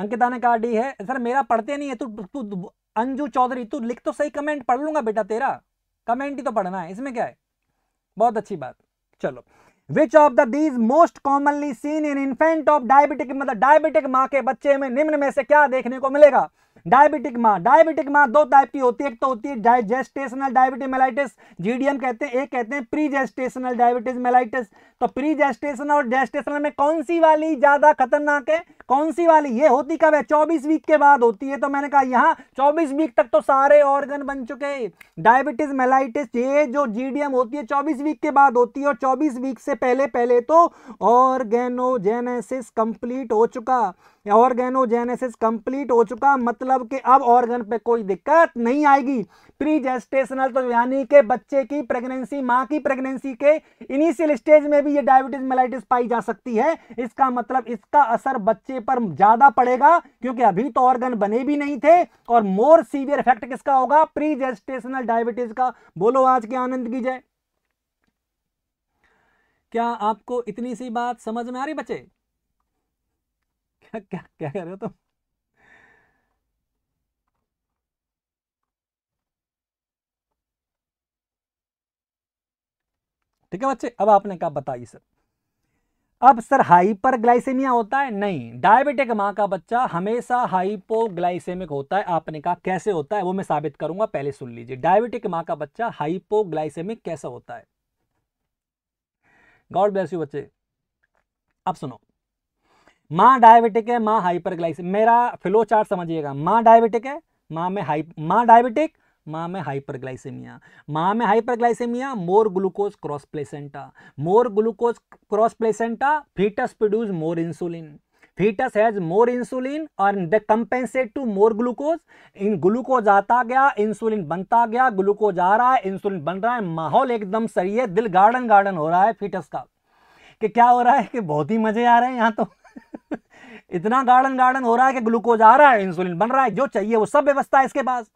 अंकिता ने कहा डी है सर मेरा पढ़ते नहीं है तू तू अंजू चौधरी तू लिख तो सही कमेंट पढ़ लूंगा बेटा तेरा कमेंट ही तो पढ़ना है इसमें क्या है बहुत अच्छी बात चलो which of the these most commonly seen in infant of diabetic मतलब डायबिटिक माँ के बच्चे में निम्न में से क्या देखने को मिलेगा डायबिटिक माँ डायबिटिक माँ दो टाइप की होती है एक तो होती है डाइजेस्टेशनल डायबिटिक मेलाइटिस जीडीएम कहते हैं एक कहते हैं प्रीजेस्टेशनल जेस्टेशनल डायबिटिस मेलाइटिस तो प्री और जेस्टेशनल में कौन सी वाली ज़्यादा खतरनाक है कौन सी वाली ये होती कब है चौबीस वीक के बाद होती है तो मैंने कहा यहाँ चौबीस वीक तक तो सारे ऑर्गन बन चुके हैं डायबिटीज मेलाइटिस ये जो जीडीएम होती है चौबीस वीक के बाद होती है और चौबीस वीक से पहले पहले तो ऑर्गेनोजेनेसिस कंप्लीट हो चुका ऑर्गेनोजेनेसिस कंप्लीट हो चुका मतलब कि अब ऑर्गन पे कोई दिक्कत नहीं आएगी प्रीजेस्टेशनल तो यानी कि बच्चे की प्रेगनेंसी माँ की प्रेगनेंसी के इनिशियल स्टेज में भी ये डायबिटीज मेलाइटिस पाई जा सकती है इसका मतलब इसका असर बच्चे पर ज़्यादा पड़ेगा क्योंकि अभी तो ऑर्गन बने भी नहीं थे और मोर सीवियर इफेक्ट किसका होगा प्रीजेस्टेशनल डायबिटीज का बोलो आज के आनंद की जय क्या आपको इतनी सी बात समझ में आ रही बच्चे क्या क्या क्या कह रहे हो तुम ठीक है बच्चे अब आपने कहा बताइए सर अब सर हाइपरग्लाइसेमिया होता है नहीं डायबिटिक मां का बच्चा हमेशा हाइपोग्लाइसेमिक होता है आपने कहा कैसे होता है वो मैं साबित करूंगा पहले सुन लीजिए डायबिटिक मां का बच्चा हाइपोग्लाइसेमिक कैसा होता है गॉड ब्लेस यू बच्चे अब सुनो माँ डायबिटिक है माँ हाइपर मेरा फ्लो चार्ट समझिएगा माँ डायबिटिक है माँ में हाइप माँ डायबिटिक माँ में हाइपरग्लाइसेमिया माँ में hyperglycaemia more glucose cross placenta more glucose cross placenta foetus produce more insulin foetus has more insulin और the compensate to more glucose in glucose आता गया इंसुलिन बनता गया ग्लूकोज आ रहा है इंसुलिन बन रहा है माहौल एकदम सही है दिल गार्डन गार्डन हो रहा है फीटस का कि क्या हो रहा है कि बहुत ही मजे आ रहे हैं यहाँ तो इतना गार्डन गार्डन हो रहा है कि ग्लूकोज आ रहा है इंसुलिन बन रहा है जो चाहिए वो सब व्यवस्था है इसके पास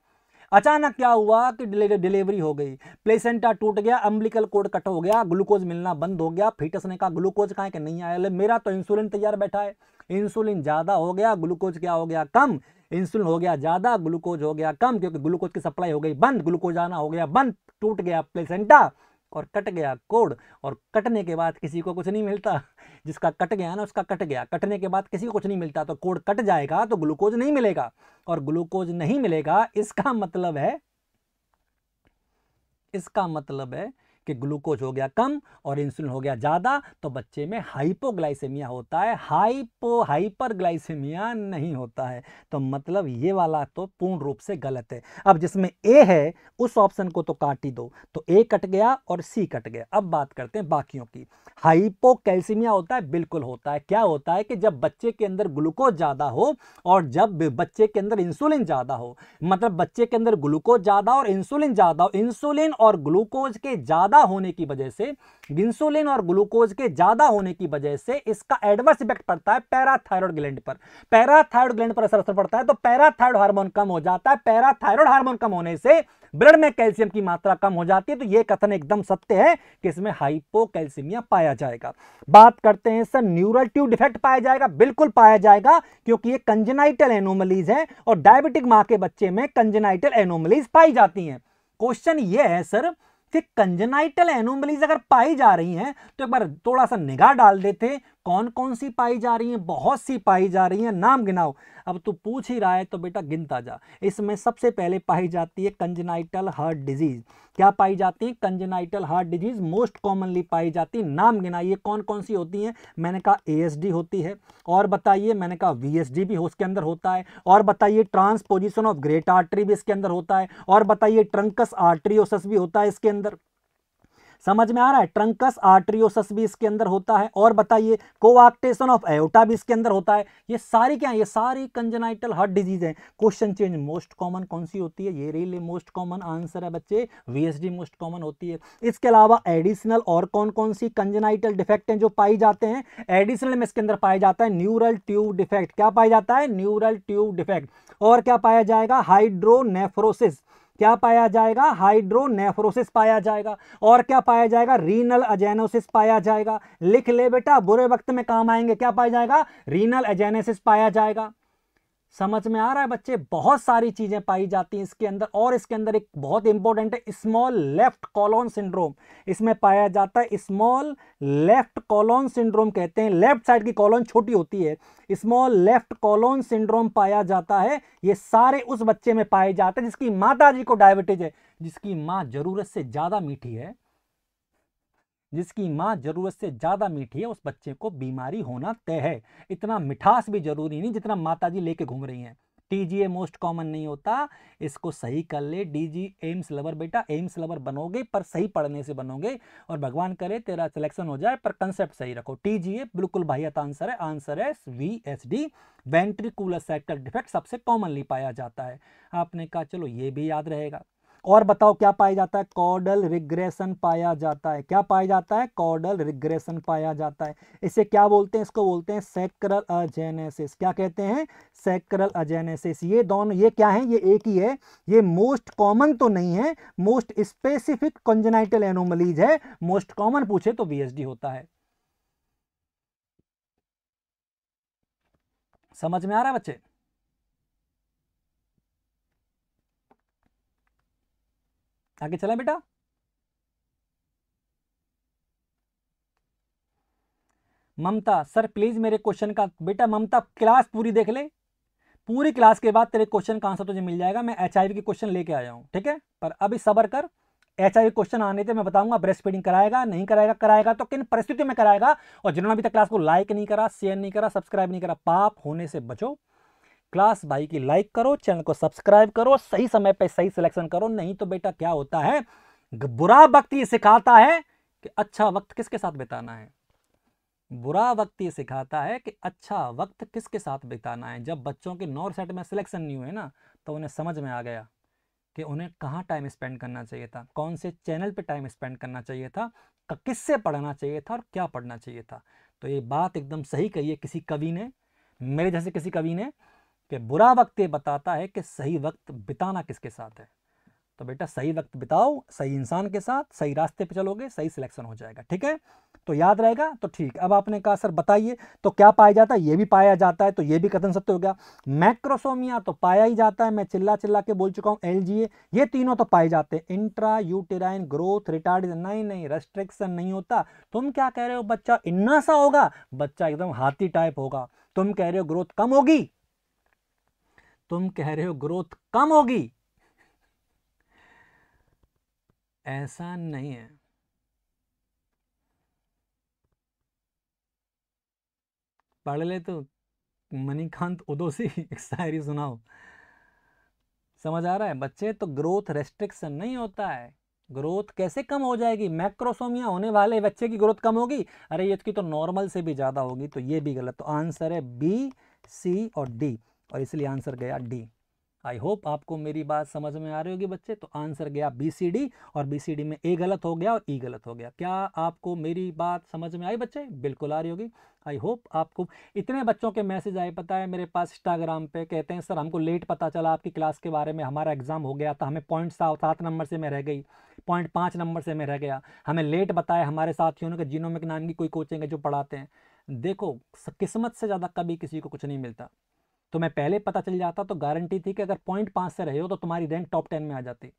अचानक क्या हुआ कि डिलीवरी हो गई प्लेसेंटा टूट गया अम्बलिकल कोड कट हो गया ग्लूकोज मिलना बंद हो गया फीटस ने कहा ग्लूकोज कहाँ कि नहीं आया मेरा तो इंसुलिन तैयार बैठा है इंसुलिन ज़्यादा हो गया ग्लूकोज क्या हो गया कम इंसुलिन हो गया ज़्यादा ग्लूकोज हो गया कम क्योंकि ग्लूकोज की सप्लाई हो गई बंद ग्लूकोज आना हो गया बंद टूट गया प्लेसेंटा और कट गया कोड और कटने के बाद किसी को कुछ नहीं मिलता जिसका कट गया ना उसका कट गया कटने के बाद किसी को कुछ नहीं मिलता तो कोड कट जाएगा तो ग्लूकोज नहीं मिलेगा और ग्लूकोज नहीं मिलेगा इसका मतलब है इसका मतलब है कि ग्लूकोज हो गया कम और इंसुलिन हो गया ज़्यादा तो बच्चे में हाइपोग्लाइसेमिया होता है हाइपो हाइपर नहीं होता है तो मतलब ये वाला तो पूर्ण रूप से गलत है अब जिसमें ए है उस ऑप्शन को तो काट ही दो तो ए कट गया और सी कट गया अब बात करते हैं बाकियों की हाइपो होता है बिल्कुल होता है क्या होता है कि जब बच्चे के अंदर ग्लूकोज ज़्यादा हो और जब बच्चे के अंदर इंसुलिन ज़्यादा हो मतलब बच्चे के अंदर ग्लूकोज ज़्यादा और इंसुलिन ज़्यादा हो इंसुलिन और ग्लूकोज के ज़्यादा ज़्यादा होने की वजह से इंसुलिन और ग्लूकोज के ज़्यादा होने की वजह से इसका एडवर्स इफेक्ट पड़ता है पैराथायरॉयड ग्लैंड पर पैराथायरॉयड ग्लैंड पर असर असर पड़ता है तो पैराथायरॉयड हार्मोन कम हो जाता है पैराथायरॉयड हार्मोन कम होने से ब्लड में कैल्शियम की मात्रा कम हो जाती है तो यह कथन एकदम सत्य है कि इसमें हाइपोकैल्सिमिया पाया जाएगा बात करते हैं सर न्यूरल ट्यूब डिफेक्ट पाया जाएगा बिल्कुल पाया जाएगा क्योंकि ये कंजेनाइटल एनोमलीज है और डायबिटिक मां के बच्चे में कंजेनाइटल एनोमलीज पाई जाती हैं क्वेश्चन ये है सर कंजनाइटल एनोमलीज अगर पाई जा रही हैं तो एक बार थोड़ा सा निगाह डाल देते कौन कौन सी पाई जा रही हैं बहुत सी पाई जा रही हैं नाम गिनाओ अब तू पूछ ही रहा है तो बेटा गिनता जा इसमें सबसे पहले पाई जाती है कंजनाइटल हार्ट डिजीज़ क्या पाई जाती है congenital heart disease most commonly पाई जाती है नाम गिनाइए कौन कौन सी होती हैं मैंने कहा ए होती है और बताइए मैंने कहा वी भी उसके अंदर होता है और बताइए ट्रांसपोजिशन ऑफ ग्रेट आर्ट्री भी इसके अंदर होता है और बताइए ट्रंकस आर्ट्रियोसस भी होता है इसके अंदर समझ में आ रहा है ट्रंकस आर्ट्रियोसस भी इसके अंदर होता है और बताइए कोवाक्टेशन ऑफ एयोटा भी इसके अंदर होता है ये सारी क्या है ये सारी कंजनाइटल हार्ट डिजीज है क्वेश्चन चेंज मोस्ट कॉमन कौन सी होती है ये रियली मोस्ट कॉमन आंसर है बच्चे वीएसडी मोस्ट कॉमन होती है इसके अलावा एडिशनल और कौन कौन सी कंजनाइटल डिफेक्ट हैं जो पाई जाते हैं एडिशनल में इसके अंदर पाया जाता है न्यूरल ट्यूब डिफेक्ट क्या पाया जाता है न्यूरल ट्यूब डिफेक्ट और क्या पाया जाएगा हाइड्रोनेफ्रोसिस क्या पाया जाएगा हाइड्रोनेफ्रोसिस पाया जाएगा और क्या पाया जाएगा रीनल अजेनोसिस पाया जाएगा लिख ले बेटा बुरे वक्त में काम आएंगे क्या पाया जाएगा रीनल अजेनेसिस पाया जाएगा समझ में आ रहा है बच्चे बहुत सारी चीज़ें पाई जाती हैं इसके अंदर और इसके अंदर एक बहुत इंपॉर्टेंट है स्मॉल लेफ्ट कॉलोन सिंड्रोम इसमें पाया जाता है स्मॉल लेफ्ट कॉलोन सिंड्रोम कहते हैं लेफ्ट साइड की कॉलोन छोटी होती है स्मॉल लेफ्ट कॉलोन सिंड्रोम पाया जाता है ये सारे उस बच्चे में पाए जाते हैं जिसकी माता जी को डायबिटीज है जिसकी माँ ज़रूरत से ज़्यादा मीठी है जिसकी माँ ज़रूरत से ज़्यादा मीठी है उस बच्चे को बीमारी होना तय है इतना मिठास भी ज़रूरी नहीं जितना माता जी लेके घूम रही हैं टीजीए मोस्ट कॉमन नहीं होता इसको सही कर ले डीजी एम्स लवर बेटा एम्स लवर बनोगे पर सही पढ़ने से बनोगे और भगवान करे तेरा सिलेक्शन हो जाए पर कंसेप्ट सही रखो टीजीए बिल्कुल भाहियत आंसर है आंसर है V S D ventricular sector defect सबसे कॉमनली पाया जाता है आपने कहा चलो ये भी याद रहेगा और बताओ क्या पाया जाता है कॉर्डल रिग्रेशन पाया जाता है क्या पाया जाता है कॉर्डल रिग्रेशन पाया जाता है इसे क्या बोलते हैं इसको बोलते हैं सेक्रल अजेनेसिस क्या कहते हैं सेक्रल अजेनेसिस ये दोनों ये क्या है ये एक ही है ये मोस्ट कॉमन तो नहीं है मोस्ट स्पेसिफिक कंजनाइटल एनोमलीज है मोस्ट कॉमन पूछे तो बीएसडी होता है समझ में आ रहा है बच्चे आगे चला बेटा ममता सर प्लीज मेरे क्वेश्चन का बेटा ममता क्लास पूरी देख ले पूरी क्लास के बाद तेरे क्वेश्चन का आंसर तुझे मिल जाएगा मैं एच के क्वेश्चन लेके आया हूँ ठीक है पर अभी सबर कर एच क्वेश्चन आने थे मैं बताऊंगा ब्रेस्ट फीडिंग कराएगा नहीं कराएगा कराएगा तो किन परिस्थितियों में कराएगा और जिन्होंने अभी तक क्लास को लाइक नहीं करा शेयर नहीं करा सब्सक्राइब नहीं करा पाप होने से बचो क्लास भाई की लाइक करो चैनल को सब्सक्राइब करो सही समय पर सही सिलेक्शन करो नहीं तो बेटा क्या होता है बुरा वक्त ये सिखाता है कि अच्छा वक्त किसके साथ बिताना है बुरा वक्त ये सिखाता है कि अच्छा वक्त किसके साथ बिताना है जब बच्चों के नॉर्थ सेट में सिलेक्शन नहीं हुए ना तो उन्हें समझ में आ गया कि उन्हें कहाँ टाइम स्पेंड करना चाहिए था कौन से चैनल पे टाइम स्पेंड करना चाहिए था किससे पढ़ना चाहिए था और क्या पढ़ना चाहिए था तो ये बात एकदम सही कही है किसी कवि ने मेरे जैसे किसी कवि ने कि बुरा वक्त ये बताता है कि सही वक्त बिताना किसके साथ है तो बेटा सही वक्त बिताओ सही इंसान के साथ सही रास्ते पे चलोगे सही सिलेक्शन हो जाएगा ठीक है तो याद रहेगा तो ठीक अब आपने कहा सर बताइए तो क्या पाया जाता है ये भी पाया जाता है तो ये भी कथन सत्य हो गया मैक्रोसोमिया तो पाया ही जाता है मैं चिल्ला चिल्ला के बोल चुका हूं एल ये तीनों तो पाए जाते हैं इंट्रा यूटेराइन ग्रोथ रिटार्ड नहीं नहीं रेस्ट्रिक्शन नहीं होता तुम क्या कह रहे हो बच्चा इन्ना सा होगा बच्चा एकदम हाथी टाइप होगा तुम कह रहे हो ग्रोथ कम होगी तुम कह रहे हो ग्रोथ कम होगी ऐसा नहीं है पढ़ ले तो मणिकांत उदोसी एक शायरी सुनाओ समझ आ रहा है बच्चे तो ग्रोथ रेस्ट्रिक्शन नहीं होता है ग्रोथ कैसे कम हो जाएगी मैक्रोसोमिया होने वाले बच्चे की ग्रोथ कम होगी अरे ये तो नॉर्मल से भी ज़्यादा होगी तो ये भी गलत तो आंसर है बी सी और डी और इसलिए आंसर गया डी आई होप आपको मेरी बात समझ में आ रही होगी बच्चे तो आंसर गया बी सी डी और बी सी डी में ए गलत हो गया और ई e गलत हो गया क्या आपको मेरी बात समझ में आई बच्चे बिल्कुल आ रही होगी आई होप आपको इतने बच्चों के मैसेज आए पता है मेरे पास इंस्टाग्राम पे कहते हैं सर हमको लेट पता चला आपकी क्लास के बारे में हमारा एग्ज़ाम हो गया था हमें पॉइंट सात नंबर से मैं रह गई पॉइंट पाँच नंबर से मैं रह गया हमें लेट बताया हमारे साथियों के कि में नाम की कोई कोचिंग है जो पढ़ाते हैं देखो किस्मत से ज़्यादा कभी किसी को कुछ नहीं मिलता तो मैं पहले पता चल जाता तो गारंटी थी कि अगर पॉइंट पाँच से रहे हो तो तुम्हारी रैंक टॉप टेन में आ जाती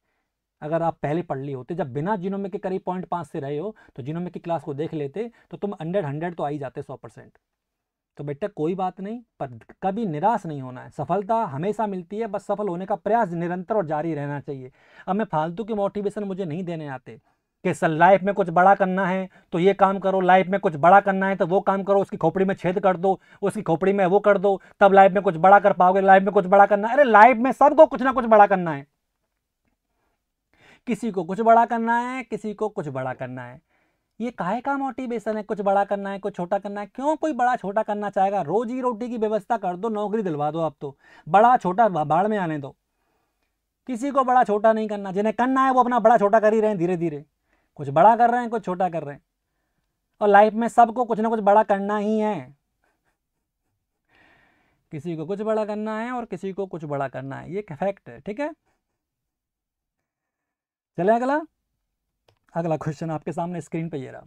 अगर आप पहले पढ़ ली होते जब बिना में के करीब पॉइंट पाँच से रहे हो तो में की क्लास को देख लेते तो तुम हंड्रेड हंड्रेड तो आ ही जाते सौ परसेंट तो बेटा कोई बात नहीं पर कभी निराश नहीं होना है सफलता हमेशा मिलती है बस सफल होने का प्रयास निरंतर और जारी रहना चाहिए अब मैं फालतू के मोटिवेशन मुझे नहीं देने आते कि सर लाइफ में कुछ बड़ा करना है तो ये काम करो लाइफ में कुछ बड़ा करना है तो वो काम करो उसकी खोपड़ी में छेद कर दो उसकी खोपड़ी में वो कर दो तब लाइफ में कुछ बड़ा कर पाओगे लाइफ में कुछ बड़ा करना है अरे लाइफ में सबको कुछ ना कुछ बड़ा करना है किसी को कुछ बड़ा करना है किसी को कुछ बड़ा करना है ये काहे का मोटिवेशन है कुछ बड़ा करना है कुछ छोटा करना है क्यों कोई बड़ा छोटा करना चाहेगा रोजी रोटी की व्यवस्था कर दो नौकरी दिलवा दो आप तो बड़ा छोटा बाढ़ में आने दो किसी को बड़ा छोटा नहीं करना जिन्हें करना है वो अपना बड़ा छोटा कर ही रहे धीरे धीरे कुछ बड़ा कर रहे हैं कुछ छोटा कर रहे हैं और लाइफ में सबको कुछ ना कुछ बड़ा करना ही है किसी को कुछ बड़ा करना है और किसी को कुछ बड़ा करना है ये एक फैक्ट है ठीक है चले अगला अगला क्वेश्चन आपके सामने स्क्रीन पे ये रहा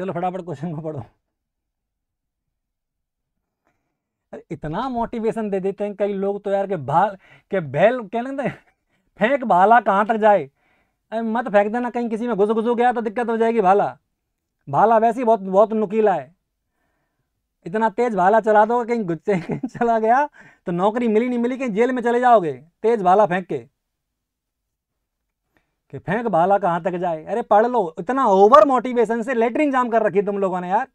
चलो फटाफट क्वेश्चन को पढ़ो अरे इतना मोटिवेशन दे देते हैं कई लोग तो यार के भाल के बैल लेते फेंक भाला कहाँ तक जाए अरे मत फेंक देना कहीं किसी में घुस घुस गया तो दिक्कत हो जाएगी भाला भाला वैसे ही बहुत बहुत नुकीला है इतना तेज भाला चला दो कहीं गुस्से कहीं चला गया तो नौकरी मिली नहीं मिली कहीं जेल में चले जाओगे तेज भाला फेंक के कि फेंक भाला कहाँ तक जाए अरे पढ़ लो इतना ओवर मोटिवेशन से लेटरिंग जाम कर रखी तुम लोगों ने यार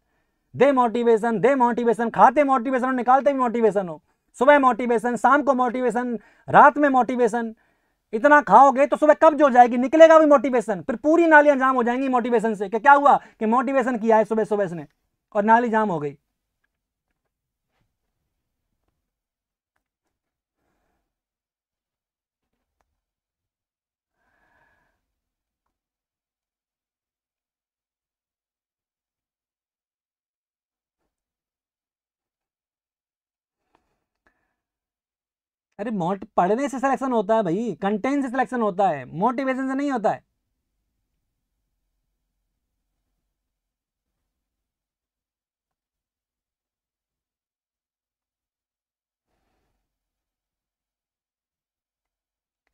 दे मोटिवेशन दे मोटिवेशन खाते मोटिवेशन निकालते भी मोटिवेशन हो सुबह मोटिवेशन शाम को मोटिवेशन रात में मोटिवेशन इतना खाओगे तो सुबह कब हो जाएगी निकलेगा भी मोटिवेशन फिर पूरी नालियां जाम हो जाएंगी मोटिवेशन से कि क्या हुआ कि मोटिवेशन किया है सुबह सुबह इसने और नाली जाम हो गई अरे मोट पढ़ने से सिलेक्शन होता है भाई कंटेंट से सिलेक्शन होता है मोटिवेशन से नहीं होता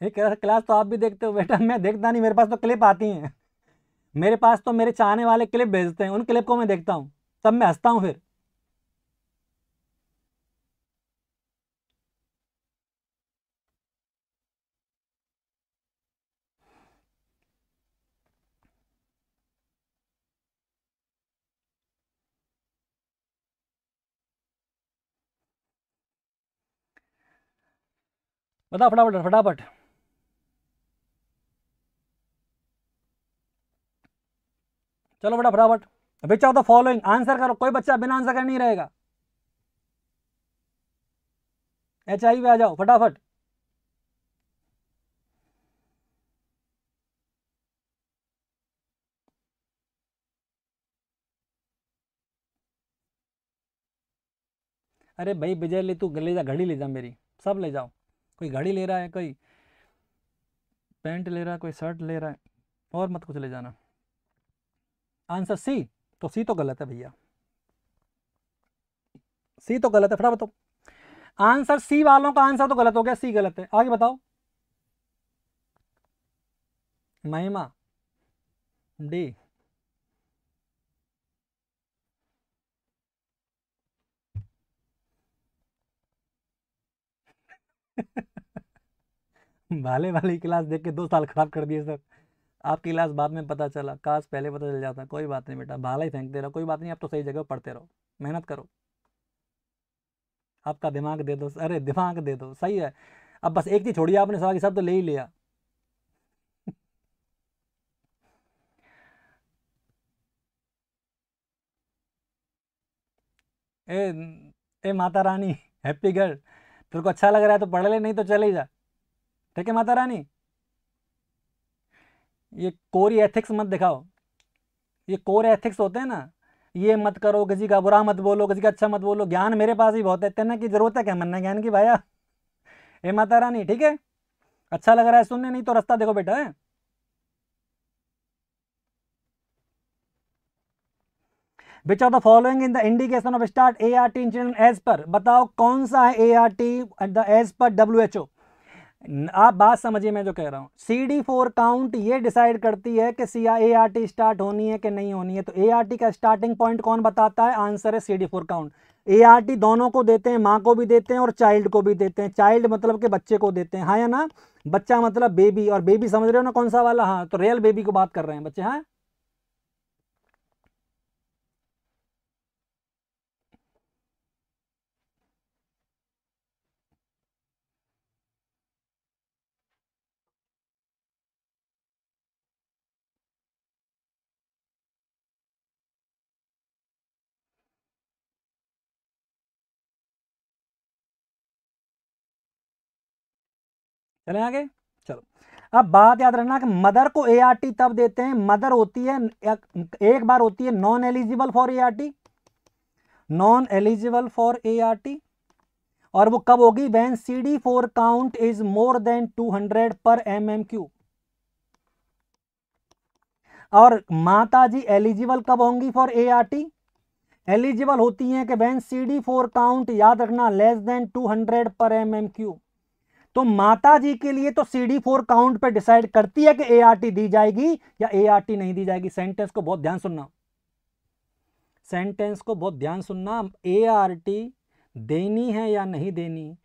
है क्लास तो आप भी देखते हो बेटा मैं देखता नहीं मेरे पास तो क्लिप आती हैं मेरे पास तो मेरे चाहने वाले क्लिप भेजते हैं उन क्लिप को मैं देखता हूँ तब मैं हंसता हूँ फिर बता फटाफट फटाफट चलो बेटा फटाफट which of the following answer करो कोई बच्चा बिना आंसर कर नहीं रहेगा एच आई वी आ जाओ फटाफट अरे भाई विजय ले तू ले जा घड़ी ले जा मेरी सब ले जाओ कोई घड़ी ले रहा है कोई पैंट ले रहा है कोई शर्ट ले रहा है और मत कुछ ले जाना आंसर सी तो सी तो गलत है भैया सी तो गलत है फटाफट बताओ आंसर सी वालों का आंसर तो गलत हो गया सी गलत है आगे बताओ महिमा डी भाले वाली क्लास देख के दो साल ख़राब कर दिए सर आपकी क्लास बाद में पता चला काश पहले पता चल जाता कोई बात नहीं बेटा भाला ही दे रहा कोई बात नहीं आप तो सही जगह पढ़ते रहो मेहनत करो आपका दिमाग दे दो अरे दिमाग दे दो सही है अब बस एक चीज़ छोड़िए आपने सवाल सब तो ले ही लिया ए ए माता रानी हैप्पी गर्ल तेरे को अच्छा लग रहा है तो पढ़ ले नहीं तो चले जा ठीक है माता रानी ये कोर एथिक्स मत दिखाओ ये कोर एथिक्स होते हैं ना ये मत करो किसी का बुरा मत बोलो किसी का अच्छा मत बोलो ज्ञान मेरे पास ही बहुत है तेना की जरूरत है क्या मन्ना ज्ञान की भाया हे माता रानी ठीक है अच्छा लग रहा है सुनने नहीं तो रास्ता देखो बेटा है which are the following in the indication of start A R T incident age पर बताओ कौन सा है A R T at the age पर डब्ल्यू एच ओ आप बात समझिए मैं जो कह रहा हूँ सी डी फोर काउंट ये डिसाइड करती है कि C A R T start होनी है कि नहीं होनी है तो ए आर टी का स्टार्टिंग पॉइंट कौन बताता है आंसर है C D four count A R T दोनों को देते हैं माँ को भी देते हैं और चाइल्ड को भी देते हैं चाइल्ड मतलब के बच्चे को देते हैं हाँ या ना बच्चा मतलब बेबी और बेबी समझ रहे हो ना कौन सा वाला हाँ तो रियल बेबी को बात कर रहे हैं बच्चे हाँ चले आगे चलो अब बात याद रखना कि मदर को ए तब देते हैं मदर होती है एक बार होती है non eligible for A non eligible for A और वो कब होगी when C D four count is more than two hundred per M M cube और माता जी एलिजिबल कब होंगी for A R T eligible होती हैं कि when C D four count याद रखना less than two hundred per M M cube तो माता जी के लिए तो सी डी फोर काउंट पर डिसाइड करती है कि ए आर टी दी जाएगी या ए आर टी नहीं दी जाएगी सेंटेंस को बहुत ध्यान सुनना सेंटेंस को बहुत ध्यान सुनना ए आर टी देनी है या नहीं देनी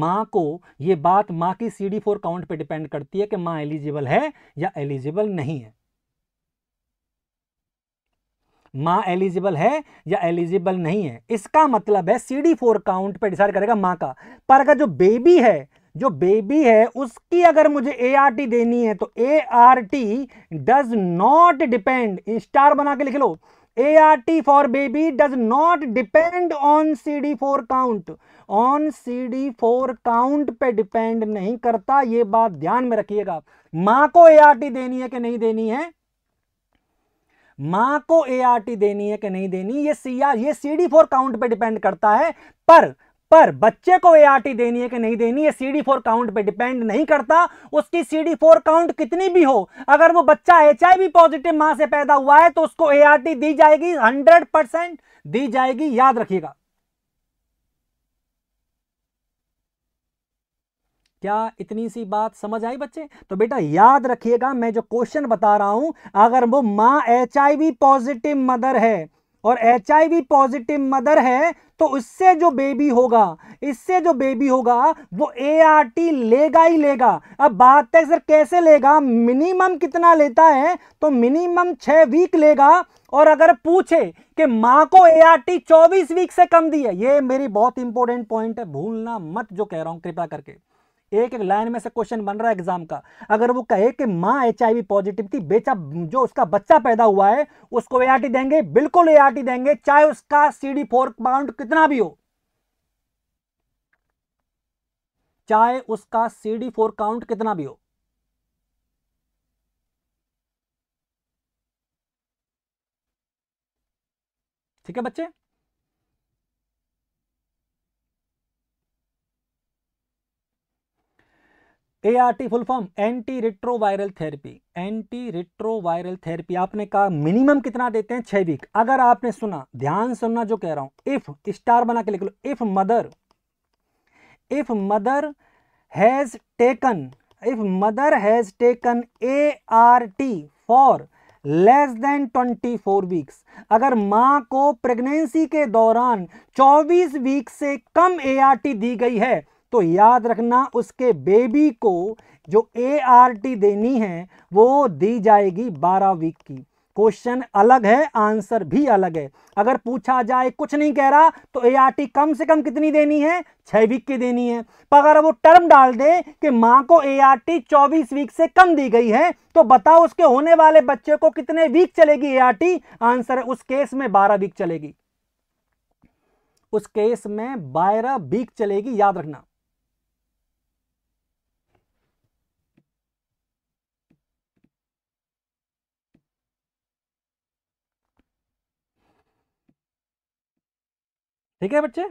माँ को ये बात माँ की सी डी फोर काउंट पर डिपेंड करती है कि माँ एलिजिबल है या एलिजिबल नहीं है माँ एलिजिबल है या एलिजिबल नहीं है इसका मतलब है सी डी फोर काउंट पर डिसाइड करेगा माँ का पर अगर जो बेबी है जो बेबी है उसकी अगर मुझे ए आर टी देनी है तो A R T does not depend star बना के लिख लो A R T for baby does not depend on C D four count on C D four count पे डिपेंड नहीं करता ये बात ध्यान में रखिएगा मां को ए आर टी देनी है कि नहीं देनी है मां को ए आर टी देनी है कि नहीं देनी ये सी आर ये सी डी फोर काउंट पे डिपेंड करता है पर पर बच्चे को ए देनी है कि नहीं देनी है सी डी फोर काउंट पे डिपेंड नहीं करता उसकी सी डी फोर काउंट कितनी भी हो अगर वो बच्चा एच आई वी पॉजिटिव मां से पैदा हुआ है तो उसको ए दी जाएगी हंड्रेड परसेंट दी जाएगी याद रखिएगा क्या इतनी सी बात समझ आई बच्चे तो बेटा याद रखिएगा मैं जो क्वेश्चन बता रहा हूं अगर वो माँ एच पॉजिटिव मदर है और एच पॉजिटिव मदर है तो उससे जो बेबी होगा इससे जो बेबी होगा वो ए लेगा ही लेगा अब बात है सर कैसे लेगा मिनिमम कितना लेता है तो मिनिमम छह वीक लेगा और अगर पूछे कि माँ को ए आर टी चौबीस वीक से कम दी है ये मेरी बहुत इंपॉर्टेंट पॉइंट है भूलना मत जो कह रहा हूं कृपया करके एक एक लाइन में से क्वेश्चन बन रहा है एग्जाम का अगर वो कहे कि माँ एच पॉजिटिव थी बेचा जो उसका बच्चा पैदा हुआ है उसको ए देंगे बिल्कुल ए देंगे चाहे उसका सी डी फोर काउंट कितना भी हो चाहे उसका सी डी फोर काउंट कितना भी हो ठीक है बच्चे ART full form anti retroviral therapy anti retroviral therapy आपने कहा मिनिमम कितना देते हैं छह वीक अगर आपने सुना ध्यान सुनना जो कह रहा हूं इफ स्टार बना के लिख लो if mother if mother has taken if mother has taken A R T for less than 24 weeks अगर माँ को प्रेगनेंसी के दौरान 24 वीक से कम ए आर टी दी गई है तो याद रखना उसके बेबी को जो ए देनी है वो दी जाएगी बारह वीक की क्वेश्चन अलग है आंसर भी अलग है अगर पूछा जाए कुछ नहीं कह रहा तो ए कम से कम कितनी देनी है छह वीक की देनी है पर अगर वो टर्म डाल दे कि माँ को ए आर टी चौबीस वीक से कम दी गई है तो बताओ उसके होने वाले बच्चे को कितने वीक चलेगी ए आर टी आंसर उस केस में बारह वीक चलेगी उस केस में बारह वीक चलेगी याद रखना ठीक है बच्चे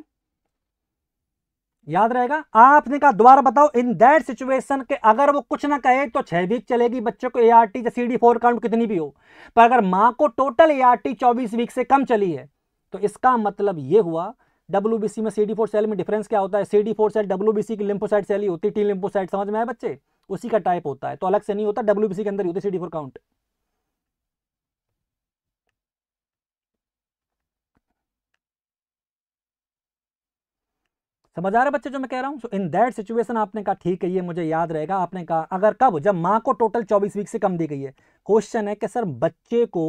याद रहेगा आपने कहा दोबारा बताओ इन दैट सिचुएशन के अगर वो कुछ ना कहे तो छह वीक चलेगी बच्चों को एआरटी या सीडी फोर काउंट कितनी भी हो पर अगर माँ को टोटल एआरटी 24 वीक से कम चली है तो इसका मतलब ये हुआ डब्ल्यू में सीडी फोर सेल में डिफरेंस क्या होता है सीडी फोर सेल डब्ल्यू की लिम्फोसाइड सेल ही होती है टी लिम्फोसाइड समझ में आए बच्चे उसी का टाइप होता है तो अलग से नहीं होता डब्ल्यू के अंदर ही होती है सीडी फोर काउंट समझ आ रहे बच्चे जो मैं कह रहा हूँ इन दैट सिचुएशन आपने कहा ठीक है ये मुझे याद रहेगा आपने कहा अगर कब जब माँ को टोटल चौबीस वीक से कम दी गई है क्वेश्चन है कि सर बच्चे को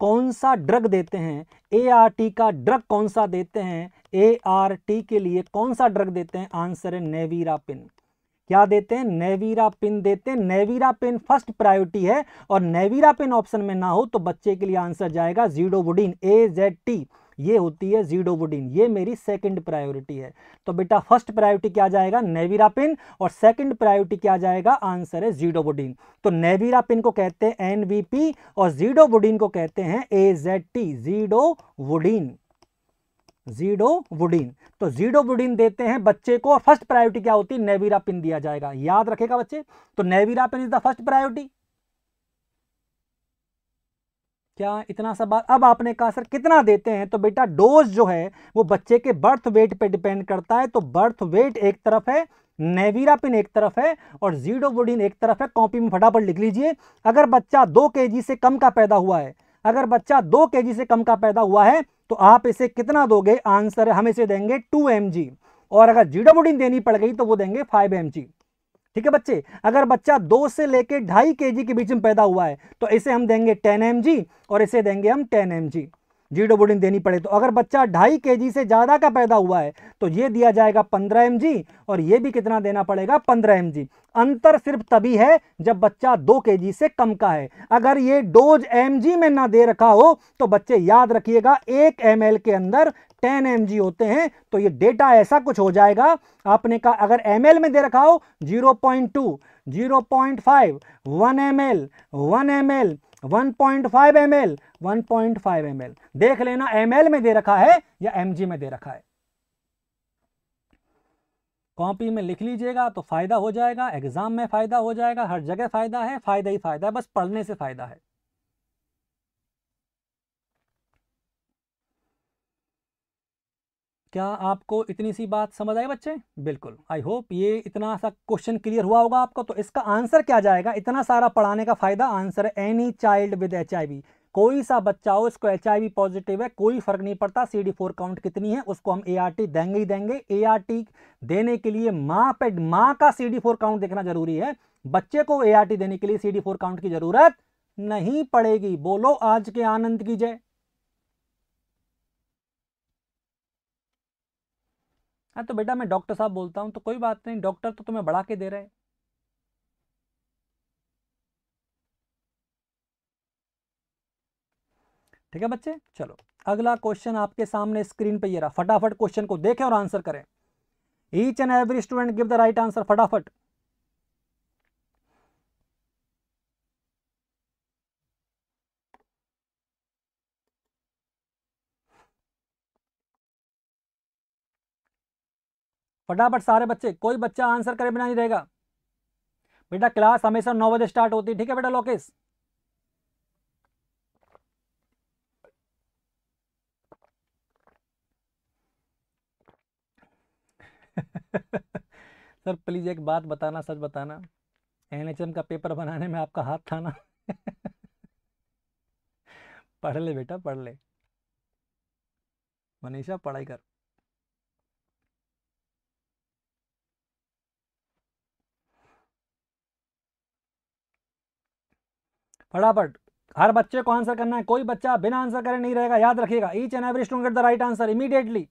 कौन सा ड्रग देते हैं ए आर टी का ड्रग कौन सा देते हैं ए आर टी के लिए कौन सा ड्रग देते हैं आंसर है नेवीरा पिन क्या देते हैं नेवीरा पिन देते हैं नेवीरा पिन फर्स्ट प्रायोरिटी है और नेवीरा पिन ऑप्शन में ना हो तो बच्चे के लिए आंसर जाएगा zidovudine A Z T ये होती है जीडोवुडिन ये मेरी सेकंड प्रायोरिटी है तो बेटा फर्स्ट प्रायोरिटी क्या जाएगा नेविरापिन और सेकंड प्रायोरिटी क्या जाएगा आंसर है जीडोवुडिन तो नेविरापिन को कहते हैं एनवीपी और जीडोवुडिन को कहते हैं ए जेड टी जीडो वुडीन जीडो वुडीन तो जीडो वुडीन देते हैं बच्चे को और फर्स्ट प्रायोरिटी क्या होती है नेविरापिन दिया जाएगा याद रखेगा बच्चे तो nevirapine is the first priority क्या इतना सा बात अब आपने कहा सर कितना देते हैं तो बेटा डोज जो है वो बच्चे के बर्थ वेट पे डिपेंड करता है तो बर्थ वेट एक तरफ है नेवीरापिन एक तरफ है और जीडोबोडिन एक तरफ है कॉपी में फटाफट लिख लीजिए अगर बच्चा दो के से कम का पैदा हुआ है अगर बच्चा दो के से कम का पैदा हुआ है तो आप इसे कितना दोगे आंसर हम इसे देंगे टू एम और अगर जीडोबोडिन देनी पड़ गई तो वो देंगे फाइव एम ठीक है बच्चे अगर बच्चा दो से लेकर ढाई के जी के बीच में पैदा हुआ है तो इसे हम देंगे टेन एम और इसे देंगे हम टेन एम जीडोबोडिन देनी पड़े तो अगर बच्चा ढाई के से ज़्यादा का पैदा हुआ है तो ये दिया जाएगा पंद्रह एम और ये भी कितना देना पड़ेगा पंद्रह एम अंतर सिर्फ तभी है जब बच्चा दो के से कम का है अगर ये डोज एम में ना दे रखा हो तो बच्चे याद रखिएगा एक एम के अंदर टेन एम होते हैं तो ये डेटा ऐसा कुछ हो जाएगा आपने कहा अगर एम में दे रखा हो zero point two zero point five one M L one M L 1.5 point five M L one point five M L देख लेना एम एल में दे रखा है या एम जी में दे रखा है कॉपी में लिख लीजिएगा तो फायदा हो जाएगा एग्जाम में फायदा हो जाएगा हर जगह फायदा है फायदा ही फायदा है बस पढ़ने से फायदा है क्या आपको इतनी सी बात समझ आई बच्चे बिल्कुल आई होप ये इतना सा क्वेश्चन क्लियर हुआ होगा आपको तो इसका आंसर क्या जाएगा इतना सारा पढ़ाने का फायदा आंसर है एनी चाइल्ड विद एच कोई सा बच्चा हो इसको एच पॉजिटिव है कोई फर्क नहीं पड़ता सी डी फोर काउंट कितनी है उसको हम ए देंगे ही देंगे ए देने के लिए माँ पे माँ का सी डी फोर काउंट देखना जरूरी है बच्चे को ए देने के लिए सी डी फोर काउंट की जरूरत नहीं पड़ेगी बोलो आज के आनंद की जय हाँ तो बेटा मैं डॉक्टर साहब बोलता हूँ तो कोई बात नहीं डॉक्टर तो तुम्हें बढ़ा के दे रहे हैं ठीक है बच्चे चलो अगला क्वेश्चन आपके सामने स्क्रीन पे ये रहा फटाफट क्वेश्चन को देखें और आंसर करें each and every student give the right answer फटाफट फटाफट सारे बच्चे कोई बच्चा आंसर करे बिना नहीं रहेगा बेटा क्लास हमेशा नौ बजे स्टार्ट होती है ठीक है बेटा लोकेश सर प्लीज़ एक बात बताना सच बताना एन का पेपर बनाने में आपका हाथ था ना पढ़ ले बेटा पढ़ ले मनीषा पढ़ाई कर फटाफट हर बच्चे को आंसर करना है कोई बच्चा बिना आंसर करे नहीं रहेगा याद रखिएगा each and every student get the right answer immediately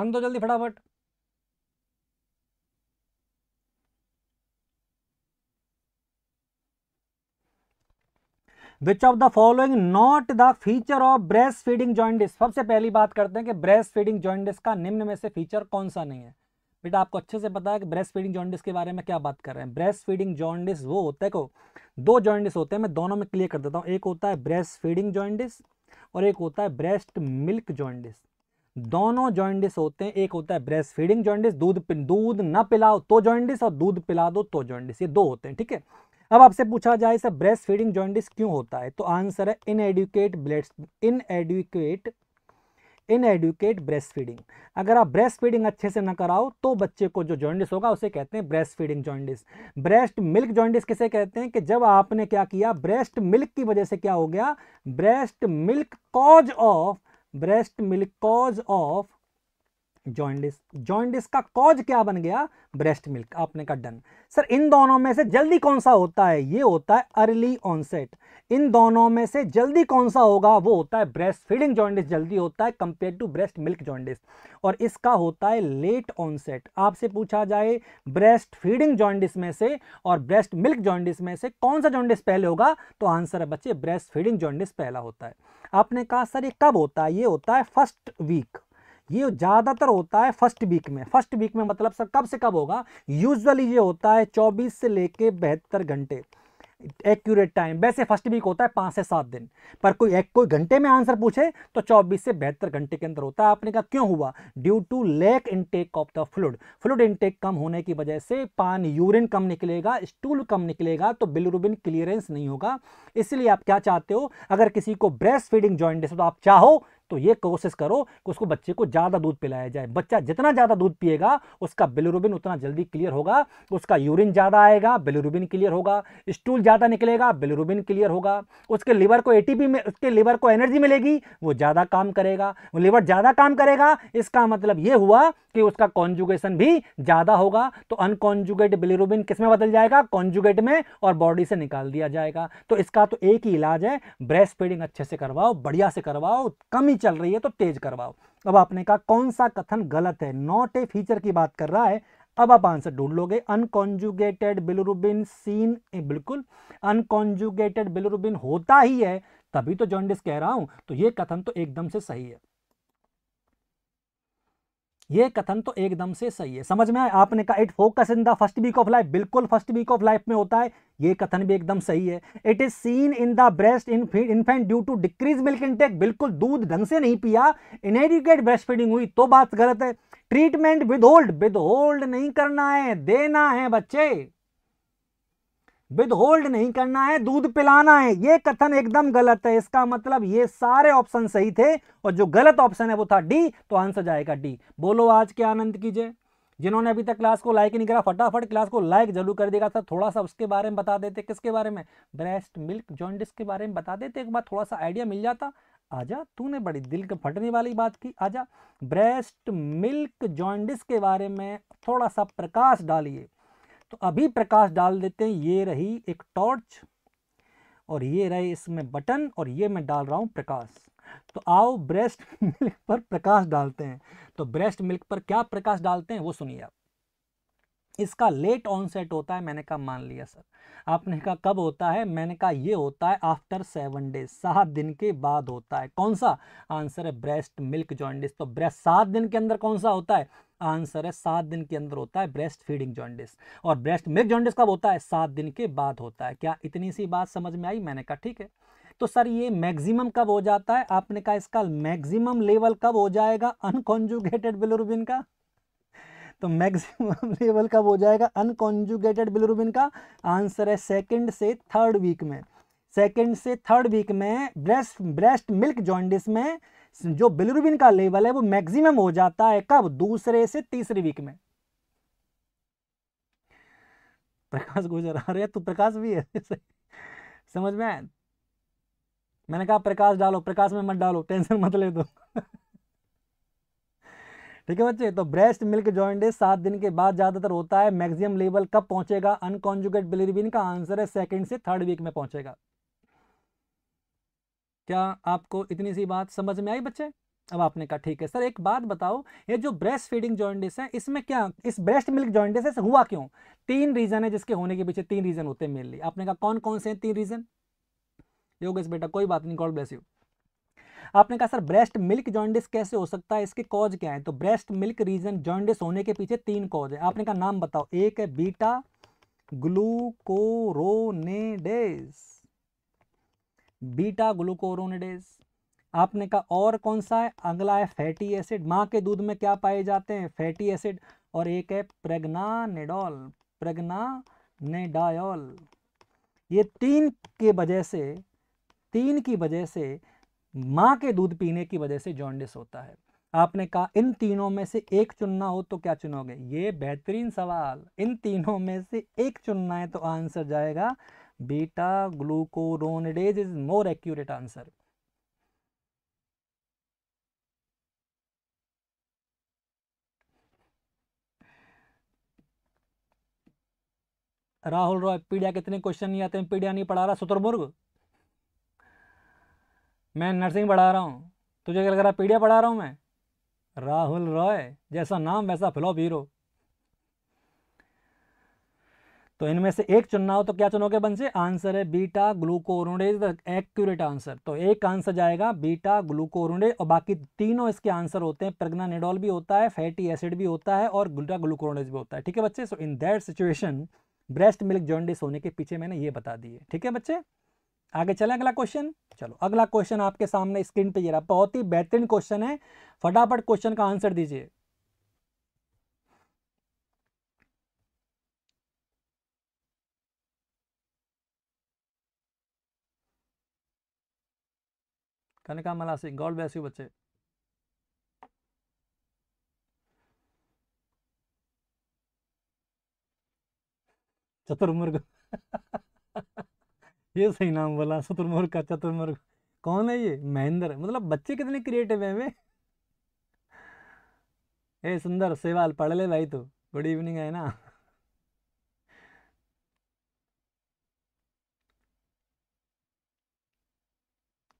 आन दो जल्दी फटाफट which of the following not the feature of breast feeding jaundice सबसे पहली बात करते हैं कि ब्रेस्ट फीडिंग ज्वाइंटिस का निम्न में से फीचर कौन सा नहीं है बेटा आपको अच्छे से पता है कि ब्रेस्ट फीडिंग जॉइंडिस के बारे में क्या बात कर रहे हैं ब्रेस्ट फीडिंग जॉइंडिस वो होता है को दो जॉइंडिस होते हैं मैं दोनों में क्लियर कर देता हूँ एक होता है ब्रेस्ट फीडिंग जॉइंडिस और एक होता है ब्रेस्ट मिल्क जॉइंडिस दोनों जॉइंडिस होते हैं एक होता है ब्रेस्ट फीडिंग जॉइंडिस दूध दूध ना पिलाओ तो जॉइंडिस और दूध पिला दो तो जॉइंडिस ये दो होते हैं ठीक है अब आपसे पूछा जाए सर ब्रेस्ट फीडिंग जॉइंटिस क्यों होता है तो आंसर है inadequate blade inadequate inadequate breast feeding अगर आप ब्रेस्ट फीडिंग अच्छे से ना कराओ तो बच्चे को जो जॉइंडिस होगा उसे कहते हैं breast feeding jaundice breast milk jaundice किसे कहते हैं कि जब आपने क्या किया ब्रेस्ट मिल्क की वजह से क्या हो गया breast milk cause of breast milk cause of jaundice jaundice का कॉज क्या बन गया ब्रेस्ट मिल्क आपने कहा डन सर इन दोनों में से जल्दी कौन सा होता है ये होता है अर्ली ऑनसेट इन दोनों में से जल्दी कौन सा होगा वो होता है ब्रेस्ट फीडिंग जॉइंडिस जल्दी होता है compare to breast milk jaundice और इसका होता है लेट ऑनसेट आपसे पूछा जाए ब्रेस्ट फीडिंग जॉइंडिस में से और ब्रेस्ट मिल्क जॉइंडिस में से कौन सा जॉइंडिस पहले होगा तो आंसर है बच्चे ब्रेस्ट फीडिंग जॉइंडिस पहला होता है आपने कहा सर ये कब होता है ये होता है फर्स्ट वीक ये ज़्यादातर होता है फर्स्ट वीक में फर्स्ट वीक में मतलब सर कब से कब होगा यूजुअली ये होता है चौबीस से लेके बहत्तर घंटे एक्यूरेट टाइम वैसे फर्स्ट वीक होता है पांच से सात दिन पर कोई एक कोई घंटे में आंसर पूछे तो 24 से बेहतर घंटे के अंदर होता है आपने कहा क्यों हुआ due to lack intake of the fluid fluid intake कम होने की वजह से पान यूरिन कम निकलेगा स्टूल कम निकलेगा तो बिलरुबिन क्लियरेंस नहीं होगा इसलिए आप क्या चाहते हो अगर किसी को ब्रेस्ट फीडिंग ज्वाइंट तो आप चाहो तो ये कोशिश करो कि उसको बच्चे को ज़्यादा दूध पिलाया जाए बच्चा जितना ज़्यादा दूध पिएगा उसका बिलरूबिन उतना जल्दी क्लियर होगा उसका यूरिन ज़्यादा आएगा बिलरूबिन क्लियर होगा स्टूल ज़्यादा निकलेगा बिलरूबिन क्लियर होगा उसके लिवर को एटीपी में उसके लिवर को एनर्जी मिलेगी वो ज़्यादा काम करेगा वो लिवर ज़्यादा काम करेगा इसका मतलब ये हुआ कि उसका कॉन्जुगेशन भी ज़्यादा होगा तो अनकॉन्जुगेट बिलिरुबिन किस में बदल जाएगा कॉन्जुगेट में और बॉडी से निकाल दिया जाएगा तो इसका तो एक ही इलाज है ब्रेस्ट फीडिंग अच्छे से करवाओ बढ़िया से करवाओ कम ही चल रही है तो तेज करवाओ अब आपने कहा कौन सा कथन गलत है नॉट ए फीचर की बात कर रहा है अब आप आंसर ढूंढ लोगे अनकॉन्जुगेटेड बिलुरुबिन सीन बिल्कुल अनकॉन्जुगेटेड बिलुरुबिन होता ही है तभी तो जॉन्डिस कह रहा हूं तो ये कथन तो एकदम से सही है ये कथन तो एकदम से सही है समझ में आए आपने कहा it focus in the first week of life बिल्कुल फर्स्ट वीक ऑफ लाइफ में होता है ये कथन भी एकदम सही है it is seen in the breast in infant due to decrease milk intake बिल्कुल दूध ढंग से नहीं पिया इनहेरिटेड ब्रेस्ट फीडिंग हुई तो बात गलत है treatment withhold withhold नहीं करना है देना है बच्चे विद होल्ड नहीं करना है दूध पिलाना है ये कथन एकदम गलत है इसका मतलब ये सारे ऑप्शन सही थे और जो गलत ऑप्शन है वो था डी तो आंसर जाएगा डी बोलो आज के आनंद कीजिए जिन्होंने अभी तक क्लास को लाइक नहीं करा फटाफट क्लास को लाइक जरूर कर देगा था थोड़ा सा उसके बारे में बता देते किसके बारे में ब्रेस्ट मिल्क जॉइंटिस के बारे में बता देते एक बार थोड़ा सा आइडिया मिल जाता आजा तूने बड़ी दिल के फटने वाली बात की आजा ब्रेस्ट मिल्क जॉइंटिस के बारे में थोड़ा सा प्रकाश डालिए तो अभी प्रकाश डाल देते हैं ये रही एक टॉर्च और ये रहे इसमें बटन और ये मैं डाल रहा हूँ प्रकाश तो आओ ब्रेस्ट मिल्क पर प्रकाश डालते हैं तो ब्रेस्ट मिल्क पर क्या प्रकाश डालते हैं वो सुनिए आप इसका लेट ऑनसेट होता है मैंने कहा मान लिया सर आपने कहा कब होता है मैंने कहा ये होता है आफ्टर सेवन डेज सात दिन के बाद होता है कौन सा आंसर है ब्रेस्ट मिल्क जॉइंडिस तो ब्रेस्ट सात दिन के अंदर कौन सा होता है आंसर है सात दिन के अंदर होता है ब्रेस्ट फीडिंग जॉइंडिस और ब्रेस्ट मिल्क जॉइंडिस कब होता है सात दिन के बाद होता है क्या इतनी सी बात समझ में आई मैंने कहा ठीक है तो सर ये मैक्सिमम कब हो जाता है आपने कहा इसका मैक्सिमम लेवल कब हो जाएगा अनकॉन्जुगेटेड बिलोरबिन का तो मैक्सिमम लेवल कब हो जाएगा अनकॉन्जुगेटेड बिलरूबिन का आंसर है सेकेंड से थर्ड वीक में सेकेंड से थर्ड वीक में ब्रेस्ट ब्रेस्ट मिल्क जॉइंडिस में जो बिलरूबिन का लेवल है वो मैक्सिमम हो जाता है कब दूसरे से तीसरे वीक में प्रकाश गुजर आ रहे तू तो प्रकाश भी है समझ में मैंने कहा प्रकाश डालो प्रकाश में मत डालो टेंशन मत ले दो ठीक है बच्चे तो ब्रेस्ट मिल्क जॉइंडिस सात दिन के बाद ज़्यादातर होता है मैक्सिमम लेवल कब पहुंचेगा अनकॉन्जुगेट बिलिरबिन का आंसर है सेकेंड से थर्ड वीक में पहुंचेगा क्या आपको इतनी सी बात समझ में आई बच्चे अब आपने कहा ठीक है सर एक बात बताओ ये जो ब्रेस्ट फीडिंग जॉइंडिस है इसमें क्या इस ब्रेस्ट मिल्क जॉइंडिस है हुआ क्यों तीन रीजन है जिसके होने के पीछे तीन रीजन होते हैं मेनली आपने कहा कौन कौन से हैं तीन रीजन योगेश बेटा कोई बात नहीं गॉड ब्लेस यू आपने कहा सर ब्रेस्ट मिल्क जॉन्डिस कैसे हो सकता है इसके कॉज क्या है तो ब्रेस्ट मिल्क रीजन जॉन्डिस होने के पीछे तीन कॉज है आपने कहा नाम बताओ एक है बीटा ग्लूकोरोनेडेस बीटा ग्लूकोरोनेडेस आपने कहा और कौन सा है अगला है फैटी एसिड माँ के दूध में क्या पाए जाते हैं फैटी एसिड और एक है प्रेग्नानेडॉल प्रेग्नानेडायोल ये तीन के वजह से तीन की वजह से माँ के दूध पीने की वजह से जॉन्डिस होता है आपने कहा इन तीनों में से एक चुनना हो तो क्या चुनोगे ये बेहतरीन सवाल इन तीनों में से एक चुनना है तो आंसर जाएगा beta glucuronidase is more accurate answer Rahul Roy पीडिया कितने क्वेश्चन नहीं आते हैं पीडिया नहीं पढ़ा रहा शुतुरमुर्ग मैं नर्सिंग पढ़ा रहा हूँ तुझे क्या लग रहा पीडिया पढ़ा रहा हूँ मैं राहुल रॉय जैसा नाम वैसा फ्लॉप हीरो तो इनमें से एक चुनना हो तो क्या चुनोगे बन से आंसर है beta glucuronidase is the accurate answer तो एक आंसर जाएगा बीटा ग्लूकोरुंडे और बाकी तीनों इसके आंसर होते हैं प्रग्नानेडोल भी होता है फैटी एसिड भी होता है और गुल्टा ग्लूकोरोडेज भी होता है ठीक है बच्चे so in that situation breast milk jaundice होने के पीछे मैंने ये बता दिए ठीक है बच्चे आगे चलें अगला क्वेश्चन चलो अगला क्वेश्चन आपके सामने स्क्रीन पे ये रहा बहुत ही बेहतरीन क्वेश्चन है फटाफट क्वेश्चन का आंसर दीजिए कनका मला सिंह गॉड ब्लेस यू बच्चे चतुर्मुर्ग ये सही नाम बोला शतुर्मुर्ग का चतुर्मुर्ग कौन है ये महेंद्र मतलब बच्चे कितने क्रिएटिव हैं वे ए सुंदर सेवाल पढ़ ले भाई तो गुड इवनिंग है ना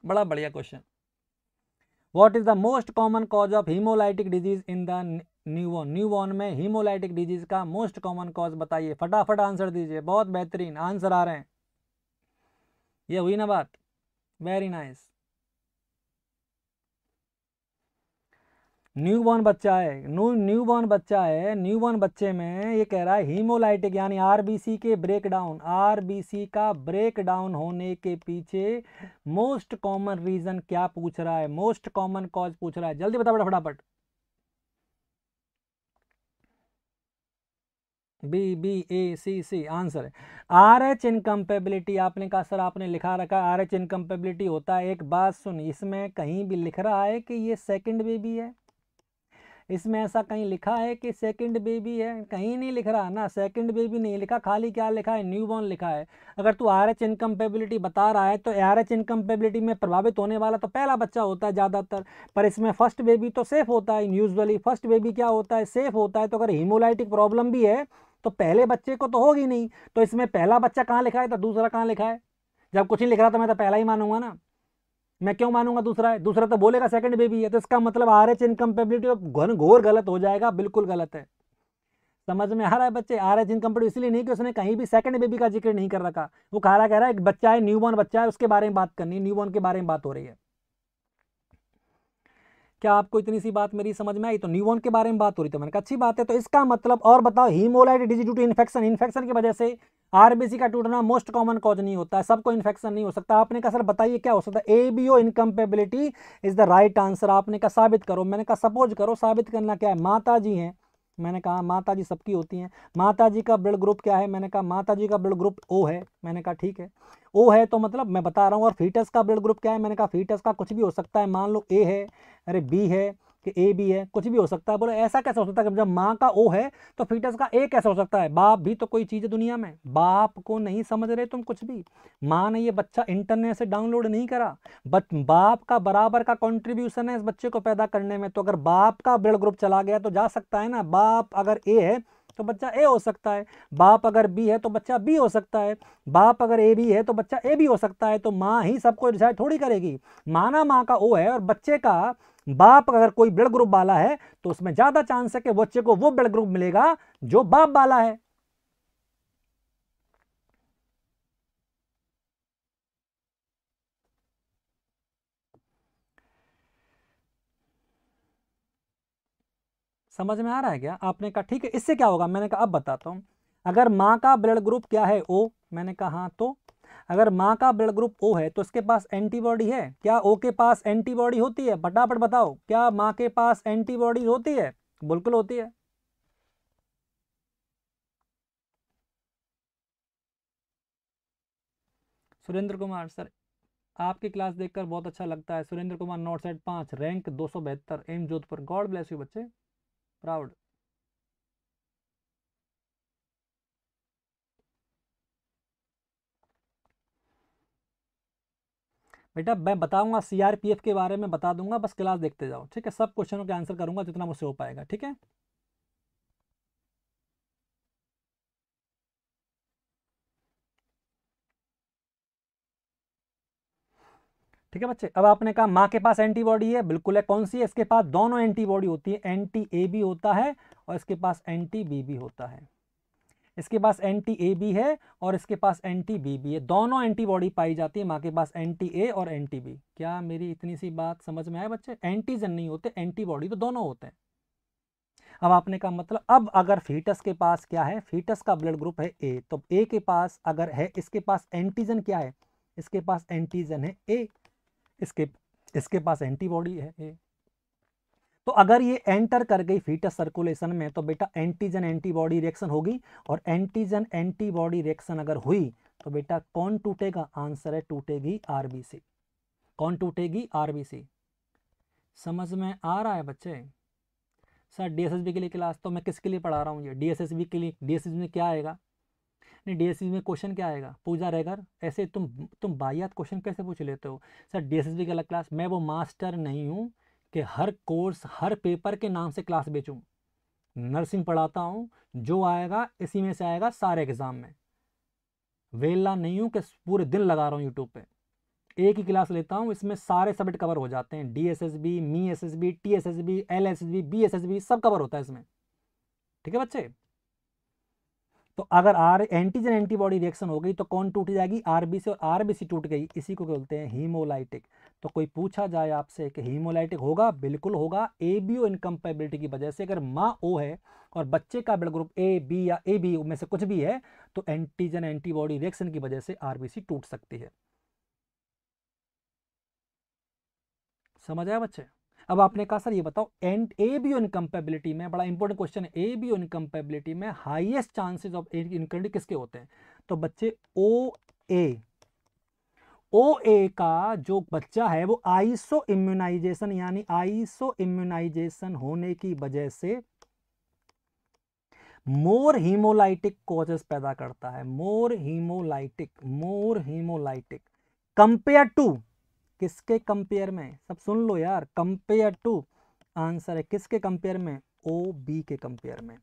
बड़ा बढ़िया question what is the most common cause of hemolytic disease in the new newborn में हीमोलाइटिक डिजीज का मोस्ट कॉमन कॉज बताइए फटाफट आंसर दीजिए बहुत बेहतरीन आंसर आ रहे हैं ये हुई ना बात वेरी नाइस न्यू बॉर्न बच्चा है न्यू न्यू बॉर्न बच्चा है न्यू बॉर्न बच्चे में ये कह रहा है हीमोलाइटिक यानी आरबीसी के ब्रेकडाउन आरबीसी का ब्रेकडाउन होने के पीछे मोस्ट कॉमन रीज़न क्या पूछ रहा है मोस्ट कॉमन कॉज पूछ रहा है जल्दी बता फटाफट B B A C C answer R H incompatibility आपने कहा सर आपने लिखा रखा है आर एच इनकम्पेबिलिटी होता है एक बात सुन इसमें कहीं भी लिख रहा है कि ये सेकंड बेबी है इसमें ऐसा कहीं लिखा है कि सेकंड बेबी है कहीं नहीं लिख रहा ना सेकंड बेबी नहीं लिखा खाली क्या लिखा है न्यू बॉर्न लिखा है अगर तू आर एच इनकम्पेबिलिटी बता रहा है तो आर एच इनकम्पेबिलिटी में प्रभावित होने वाला तो पहला बच्चा होता है ज़्यादातर पर इसमें फर्स्ट बेबी तो सेफ होता है यूजली फर्स्ट बेबी क्या होता है सेफ होता है तो अगर हीमोलाइटिक प्रॉब्लम भी है तो पहले बच्चे को तो होगी नहीं तो इसमें पहला बच्चा कहाँ लिखा है तो दूसरा कहाँ लिखा है जब कुछ नहीं लिख रहा तो मैं तो पहला ही मानूंगा ना मैं क्यों मानूंगा दूसरा है दूसरा तो बोलेगा सेकंड बेबी है तो इसका मतलब आर एच इनकम्पेबिलिटी घोर गलत हो जाएगा बिल्कुल गलत है समझ में आ रहा है बच्चे आर एच इनकम्पेबिलिटी इसलिए नहीं कि उसने कहीं भी सेकंड बेबी का जिक्र नहीं कर रखा वो कह रहा कह रहा है एक बच्चा है न्यू बॉर्न बच्चा है उसके बारे में बात करनी है न्यू बॉर्न के बारे में बात हो रही है क्या आपको इतनी सी बात मेरी समझ में आई तो न्यूबॉर्न के बारे में बात हो रही तो मैंने कहा अच्छी बात है तो इसका मतलब और बताओ hemolytic disease due to infection infection की वजह से आरबीसी का टूटना मोस्ट कॉमन कॉज नहीं होता है सबको इन्फेक्शन नहीं हो सकता आपने कहा सर बताइए क्या हो सकता है A B O incompatibility is the right answer आपने कहा साबित करो मैंने कहा सपोज करो साबित करना क्या है माता जी हैं मैंने कहा माता जी सबकी होती हैं माता जी का ब्लड ग्रुप क्या है मैंने कहा माता जी का ब्लड ग्रुप ओ है मैंने कहा ठीक है ओ है तो मतलब मैं बता रहा हूँ और फीटस का ब्लड ग्रुप क्या है मैंने कहा फीटस का कुछ भी हो सकता है मान लो ए है अरे बी है कि ए भी है कुछ भी हो सकता है बोले ऐसा कैसे हो सकता है जब माँ का ओ है तो फीटस का ए कैसे हो सकता है बाप भी तो कोई चीज़ है दुनिया में बाप को नहीं समझ रहे तुम कुछ भी माँ ने ये बच्चा इंटरनेट से डाउनलोड नहीं करा बट बाप का बराबर का कॉन्ट्रीब्यूशन है इस बच्चे को पैदा करने में तो अगर बाप का ब्लड ग्रुप चला गया तो जा सकता है ना बाप अगर ए है तो बच्चा ए हो सकता है बाप अगर बी है तो बच्चा बी हो सकता है बाप अगर ए बी है तो बच्चा ए भी हो सकता है तो माँ ही सबको डिसाइड थोड़ी करेगी माना माँ का ओ है और बच्चे का बाप अगर कोई ब्लड ग्रुप वाला है तो उसमें ज्यादा चांस है कि बच्चे को वो ब्लड ग्रुप मिलेगा जो बाप वाला है समझ में आ रहा है क्या आपने कहा ठीक है इससे क्या होगा मैंने कहा अब बताता हूं अगर मां का ब्लड ग्रुप क्या है ओ मैंने कहा हाँ तो अगर माँ का ब्लड ग्रुप ओ है तो इसके पास एंटीबॉडी है क्या ओ के पास एंटीबॉडी होती है फटाफट बताओ क्या माँ के पास एंटीबॉडी होती है बिल्कुल होती है सुरेंद्र कुमार सर आपकी क्लास देखकर बहुत अच्छा लगता है सुरेंद्र कुमार नॉर्थ साइड पांच रैंक दो सौ बेहतर AIIMS Jodhpur God bless you बच्चे प्राउड बेटा मैं बताऊंगा सीआरपीएफ के बारे में बता दूंगा बस क्लास देखते जाओ ठीक है सब क्वेश्चनों के आंसर करूंगा जितना मुझसे हो पाएगा ठीक है ठीक है बच्चे अब आपने कहा माँ के पास एंटीबॉडी है बिल्कुल है कौन सी है इसके पास दोनों एंटीबॉडी होती है एंटी ए भी होता है और इसके पास एंटी बी भी होता है इसके पास एंटी ए बी है और इसके पास एंटी बी बी है दोनों एंटीबॉडी पाई जाती है माँ के पास एंटी ए और एंटी बी क्या मेरी इतनी सी बात समझ में आए बच्चे एंटीजन नहीं होते एंटीबॉडी तो दोनों होते हैं अब आपने कहा मतलब अब अगर फीटस के पास क्या है फीटस का ब्लड ग्रुप है ए तो ए के पास अगर है इसके पास एंटीजन क्या है इसके पास एंटीजन है ए इसके इसके पास एंटीबॉडी है ए तो अगर ये एंटर कर गई फीटस सर्कुलेशन में तो बेटा एंटीजन एंटीबॉडी रिएक्शन होगी और एंटीजन एंटीबॉडी रिएक्शन अगर हुई तो बेटा कौन टूटेगा आंसर है टूटेगी आरबीसी कौन टूटेगी आरबीसी समझ में आ रहा है बच्चे सर डीएसएसबी के लिए क्लास तो मैं किसके लिए पढ़ा रहा हूँ ये डीएसएसबी के लिए डीएसएसबी में क्या आएगा नहीं डीएसएसबी में क्वेश्चन क्या आएगा पूजा रेगर ऐसे तुम तुम बायात क्वेश्चन कैसे पूछ लेते हो सर डीएसएसबी की अलग क्लास मैं वो मास्टर नहीं हूँ कि हर कोर्स हर पेपर के नाम से क्लास बेचूं नर्सिंग पढ़ाता हूँ जो आएगा इसी में से आएगा सारे एग्ज़ाम में वेला नहीं हूँ कि पूरे दिन लगा रहा हूँ यूट्यूब पे एक ही क्लास लेता हूँ इसमें सारे सब्जेक्ट कवर हो जाते हैं D S S B M S S B T S S B L S S B B S S B सब कवर होता है इसमें ठीक है बच्चे तो अगर आर एंटीजन एंटीबॉडी रिएक्शन हो गई तो कौन टूट जाएगी आरबीसी और आरबीसी टूट गई इसी को बोलते हैं हीमोलाइटिक तो कोई पूछा जाए आपसे कि हीमोलाइटिक होगा बिल्कुल होगा ए बी ओ इनकम्पेबिलिटी की वजह से अगर माँ ओ है और बच्चे का ब्लड ग्रुप ए बी या ए बी में से कुछ भी है तो एंटीजन एंटीबॉडी रिएक्शन की वजह से आरबीसी टूट सकती है समझ आया बच्चे अब आपने कहा सर ये बताओ एंड ए बी इनकम्पेबिलिटी में बड़ा इंपॉर्टेंट क्वेश्चन है ए बी इनकम्पेबिलिटी में हाईएस्ट चांसेस ऑफ इनकम्बिलिटी किसके होते हैं तो बच्चे ओ ए ओ ए का जो बच्चा है वो आइसो इम्यूनाइजेशन यानी आइसो इम्यूनाइजेशन होने की वजह से मोर हीमोलाइटिक कॉजेस पैदा करता है more hemolytic more hemolytic compare to किसके कंपेयर में सब सुन लो यार कंपेयर टू आंसर है किसके कंपेयर में ओ बी के कंपेयर में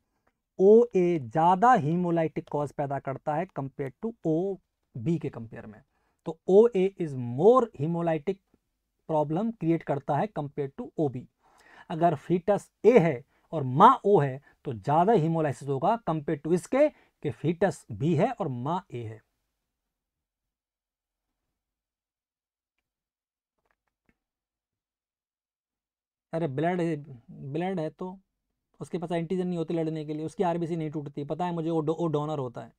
ओ ए ज़्यादा हीमोलाइटिक कॉज पैदा करता है कंपेयर टू ओ बी के कंपेयर में तो O A is more hemolytic problem create करता है कंपेयर टू ओ बी अगर फीटस ए है और माँ ओ है तो ज़्यादा हीमोलाइसिस होगा कंपेयर टू इसके कि फीटस बी है और माँ ए है अरे ब्लड है ब्लड है तो उसके पास एंटीजन नहीं होती लड़ने के लिए उसकी आरबीसी नहीं टूटती पता है मुझे वो डो, वो डोनर होता है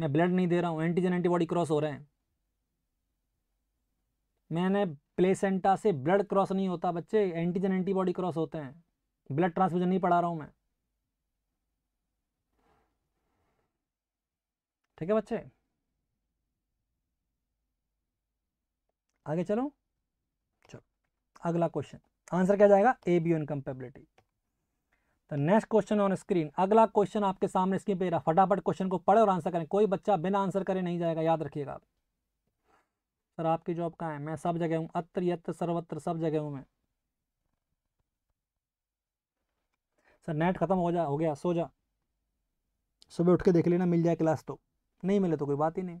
मैं ब्लड नहीं दे रहा हूँ एंटीजन एंटीबॉडी क्रॉस हो रहे हैं मैंने प्लेसेंटा से ब्लड क्रॉस नहीं होता बच्चे एंटीजन एंटीबॉडी क्रॉस होते हैं ब्लड ट्रांसफ्यूजन नहीं पढ़ा रहा हूँ मैं ठीक है बच्चे आगे चलो चलो अगला क्वेश्चन आंसर क्या जाएगा ए बी इनकम्पेबिलिटी तो नेक्स्ट क्वेश्चन ऑन स्क्रीन अगला क्वेश्चन आपके सामने स्क्रीन पर फटाफट क्वेश्चन को पढ़े और आंसर करें कोई बच्चा बिना आंसर करे नहीं जाएगा याद रखिएगा आप सर आपकी जॉब कहाँ है मैं सब जगह हूँ अत्र यत्र सर्वत्र सब जगह हूँ मैं सर नेट खत्म हो जा हो गया सो जा सुबह उठ के देख लेना मिल जाए क्लास तो नहीं मिले तो कोई बात ही नहीं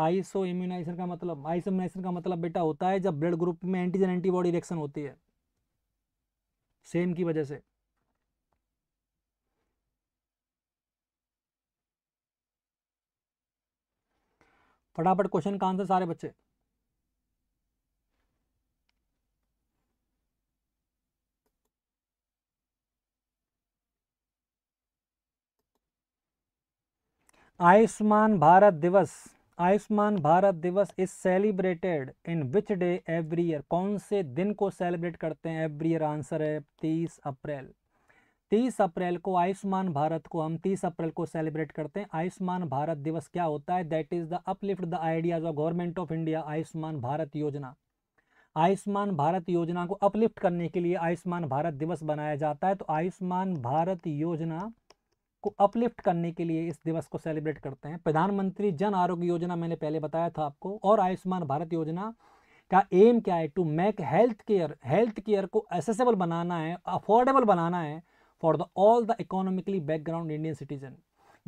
आइसो इम्यूनाइजेशन का मतलब आइसो इम्यूनाइजेशन का मतलब बेटा होता है जब ब्लड ग्रुप में एंटीजन एंटीबॉडी रिएक्शन होती है सेम की वजह से फटाफट क्वेश्चन का आंसर सारे बच्चे आयुष्मान भारत दिवस आयुष्मान भारत दिवस is celebrated in which day every year कौन से दिन को सेलिब्रेट करते हैं एवरी ईयर आंसर है तीस अप्रैल तीस अप्रैल को आयुष्मान भारत को हम तीस अप्रैल को सेलिब्रेट करते हैं आयुष्मान भारत दिवस क्या होता है that is the uplift the ideas of government of India Ayushman Bharat Yojana Ayushman Bharat योजना को अपलिफ्ट करने के लिए आयुष्मान भारत दिवस बनाया जाता है तो आयुष्मान भारत योजना को अपलिफ्ट करने के लिए इस दिवस को सेलिब्रेट करते हैं प्रधानमंत्री जन आरोग्य योजना मैंने पहले बताया था आपको और आयुष्मान भारत योजना का एम क्या है to make health care health care को एसेसेबल बनाना है अफोर्डेबल बनाना है for the all the economically background Indian citizen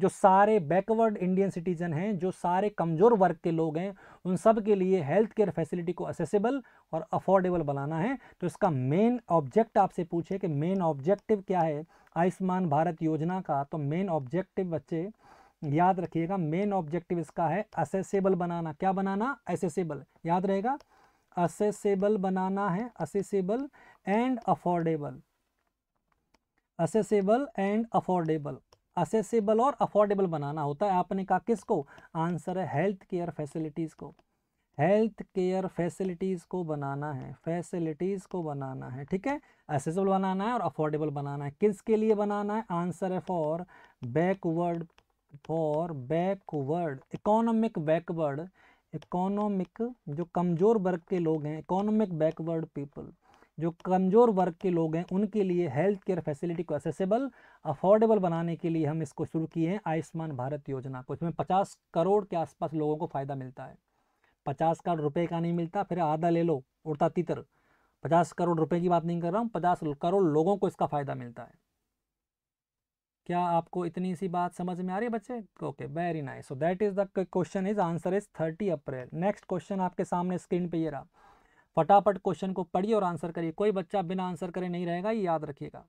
जो सारे बैकवर्ड इंडियन सिटीजन हैं जो सारे कमज़ोर वर्ग के लोग हैं उन सब के लिए हेल्थ केयर फैसिलिटी को असेसेबल और अफोर्डेबल बनाना है तो इसका मेन ऑब्जेक्ट आपसे पूछे कि मेन ऑब्जेक्टिव क्या है आयुष्मान भारत योजना का तो मेन ऑब्जेक्टिव बच्चे याद रखिएगा मेन ऑब्जेक्टिव इसका है असेसेबल बनाना क्या बनाना असेसेबल याद रहेगा असेसेबल बनाना है accessible and affordable accessible and affordable accessible और अफोर्डेबल बनाना होता है आपने कहा किसको आंसर है हेल्थ केयर फैसिलिटीज़ को हेल्थ केयर फैसिलिटीज़ को बनाना है फैसिलिटीज़ को बनाना है ठीक है असेसिबल बनाना है और अफोर्डेबल बनाना है किसके लिए बनाना है आंसर है for backward for backward economic backward economic जो कमज़ोर वर्ग के लोग हैं इकोनॉमिक बैकवर्ड पीपल जो कमज़ोर वर्ग के लोग हैं उनके लिए हेल्थ केयर फैसिलिटी को एसेसेबल अफोर्डेबल बनाने के लिए हम इसको शुरू किए हैं आयुष्मान भारत योजना को इसमें पचास करोड़ के आसपास लोगों को फ़ायदा मिलता है पचास करोड़ रुपए का नहीं मिलता फिर आधा ले लो उड़ता तीतर पचास करोड़ रुपए की बात नहीं कर रहा हूँ पचास करोड़ लोगों को इसका फ़ायदा मिलता है क्या आपको इतनी सी बात समझ में आ रही है बच्चे okay very nice so that is the question is answer is thirty April next question आपके सामने स्क्रीन पे ये रहा फटाफट क्वेश्चन को पढ़िए और आंसर करिए कोई बच्चा बिना आंसर करे नहीं रहेगा ये याद रखिएगा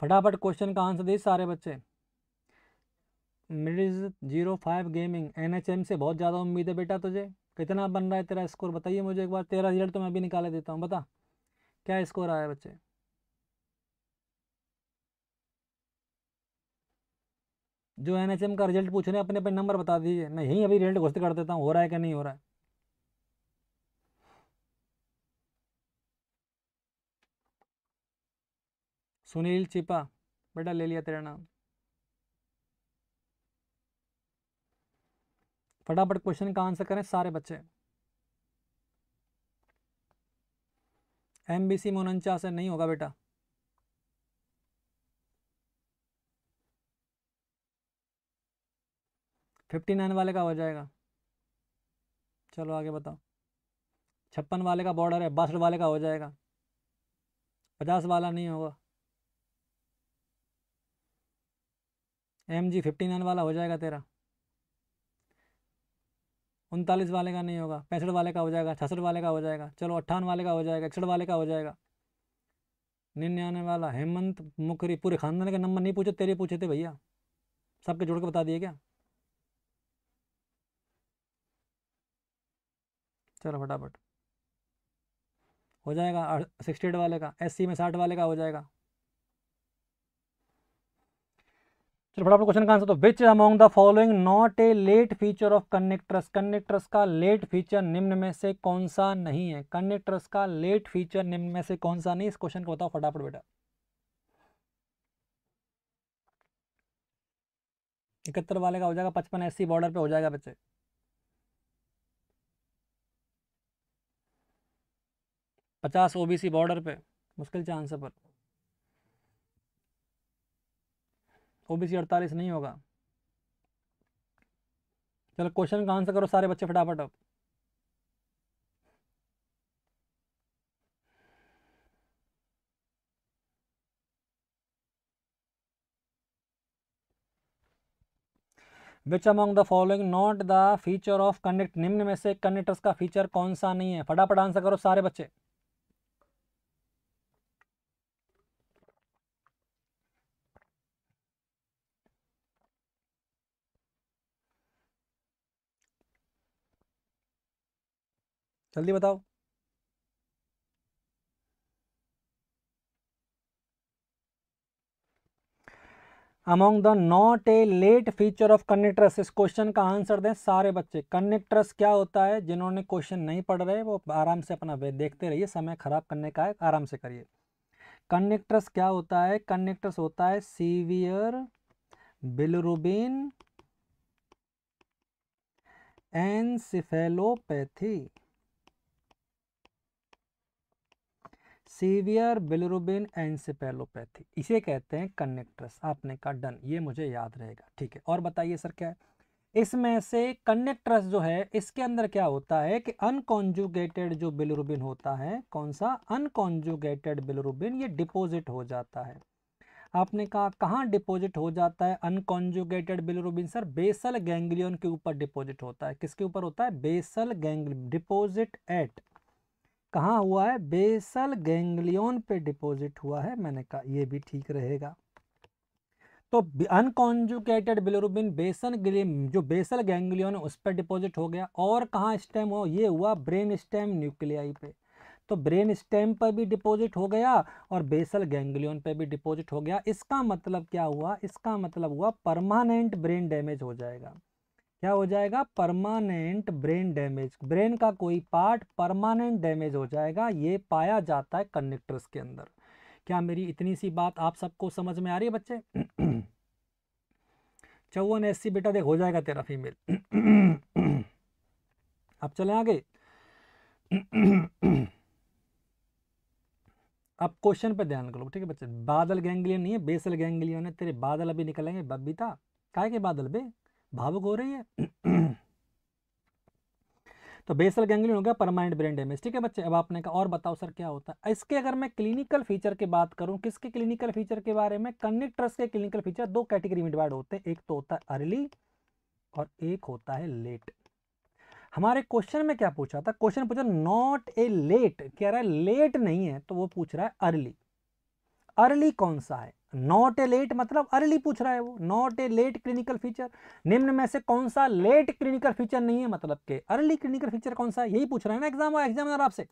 फटाफट क्वेश्चन का आंसर दे सारे बच्चे मिडिज जीरो फाइव गेमिंग एन से बहुत ज़्यादा उम्मीद है बेटा तुझे कितना बन रहा है तेरा स्कोर बताइए मुझे एक बार तेरा रिजल्ट तो मैं भी निकाले देता हूँ बता क्या स्कोर आया बच्चे जो एन का रिजल्ट पूछ रहे हैं अपने अपने नंबर बता दीजिए मैं यहीं अभी रिजल्ट घोषित कर देता हूँ हो रहा है कि नहीं हो रहा है सुनील चिपा बेटा ले लिया तेरा नाम फटाफट क्वेश्चन का आंसर करें सारे बच्चे एम बी सी में नहीं होगा बेटा फिफ्टी नाइन वाले का हो जाएगा चलो आगे बताओ छप्पन वाले का बॉर्डर है बासठ वाले का हो जाएगा पचास वाला नहीं होगा एम जी फिफ्टी नाइन वाला हो जाएगा तेरा उनतालीस वाले का नहीं होगा पैंसठ वाले का हो जाएगा छसठ वाले का हो जाएगा चलो अट्ठावन वाले का हो जाएगा इकसठ वाले का हो जाएगा निन्यानवे वाला हेमंत मुखरी पूरे खानदान का नंबर नहीं पूछे तेरे पूछे थे भैया सबके जोड़ के बता दिए क्या चलो फटाफट हो जाएगा सिक्सटी एट वाले का एस में साठ वाले का हो जाएगा चलो फटाफट क्वेश्चन का आंसर तो which among the following not a late feature of kernicterus kernicterus का लेट फीचर निम्न में से कौन सा नहीं है कनेक्टर्स का लेट फीचर निम्न में से कौन सा नहीं इस क्वेश्चन को बताओ फटाफट बेटा इकहत्तर वाले का हो जाएगा पचपन एससी बॉर्डर पे हो जाएगा बच्चे पचास ओबीसी बॉर्डर पे मुश्किल चांस है पर ओबीसी अड़तालीस नहीं होगा चलो क्वेश्चन का आंसर करो सारे बच्चे फटाफट अब which among the following not the feature of kernicterus निम्न में से कनेक्टर्स का फीचर कौन सा नहीं है फटाफट आंसर करो सारे बच्चे जल्दी बताओ among the not a late feature of kernicterus इस क्वेश्चन का आंसर दें सारे बच्चे कनेक्ट्रस क्या होता है जिन्होंने क्वेश्चन नहीं पढ़ रहे वो आराम से अपना देखते रहिए समय खराब करने का है आराम से करिए कनेक्ट्रस क्या होता है कनेक्ट्रस होता है severe bilirubin encephalopathy severe bilirubin encephalopathy इसे कहते हैं कनेक्ट्रस आपने कहा डन ये मुझे याद रहेगा ठीक है और बताइए सर क्या है इसमें से कनेक्ट्रस जो है इसके अंदर क्या होता है कि अनकॉन्जुगेटेड जो बिलरुबिन होता है कौन सा अनकॉन्जुगेटेड बिलरुबिन ये डिपोजिट हो जाता है आपने कहा कहाँ डिपोजिट हो जाता है unconjugated bilirubin sir basal ganglia के ऊपर डिपोजिट होता है किसके ऊपर होता है बेसल गैंग डिपोजिट एट कहाँ हुआ है बेसल गैंग्लियन पे डिपॉजिट हुआ है मैंने कहा ये भी ठीक रहेगा तो अनकॉन्जुकेटेड बिलोरुबिन बेसन जो बेसल है उस पर डिपॉजिट हो गया और कहाँ स्टेम हो ये हुआ ब्रेन स्टेम न्यूक्लियाई पे तो ब्रेन स्टेम पर भी डिपॉजिट हो गया और बेसल गैंगलियन पर भी डिपॉजिट हो गया इसका मतलब क्या हुआ इसका मतलब हुआ परमानेंट ब्रेन डैमेज हो जाएगा क्या हो जाएगा परमानेंट ब्रेन डैमेज ब्रेन का कोई पार्ट परमानेंट डैमेज हो जाएगा ये पाया जाता है कनेक्टर्स के अंदर क्या मेरी इतनी सी बात आप सबको समझ में आ रही है बच्चे चौवन एस बेटा देख हो जाएगा तेरा फीमेल अब चले आगे अब क्वेश्चन पे ध्यान करो ठीक है बच्चे बादल गैंगलियन नहीं है बेसल गैंगलियन है तेरे बादल अभी निकलेंगे बबीता काय के बादल बे भावुक हो रही है तो बेसल गैंग्लियन हो गया परमानेंट ब्रेन डैमेज ठीक है बच्चे अब आपने कहा और बताओ सर क्या होता है इसके अगर मैं क्लिनिकल फीचर की बात करूं किसके क्लिनिकल फीचर के बारे में कनेक्टर्स के क्लिनिकल फीचर दो कैटेगरी में डिवाइड होते हैं एक तो होता है अर्ली और एक होता है लेट हमारे क्वेश्चन में क्या पूछा था क्वेश्चन पूछा नॉट ए लेट कह रहा है लेट नहीं है तो वो पूछ रहा है अर्ली अर्ली कौन सा है नॉट ए लेट मतलब अर्ली पूछ रहा है वो not a late clinical feature निम्न में से कौन सा लेट क्लिनिकल फीचर नहीं है मतलब के अर्ली क्लिनिकल फीचर कौन सा है यही पूछ रहा है ना एग्जाम एग्जामिनर आपसे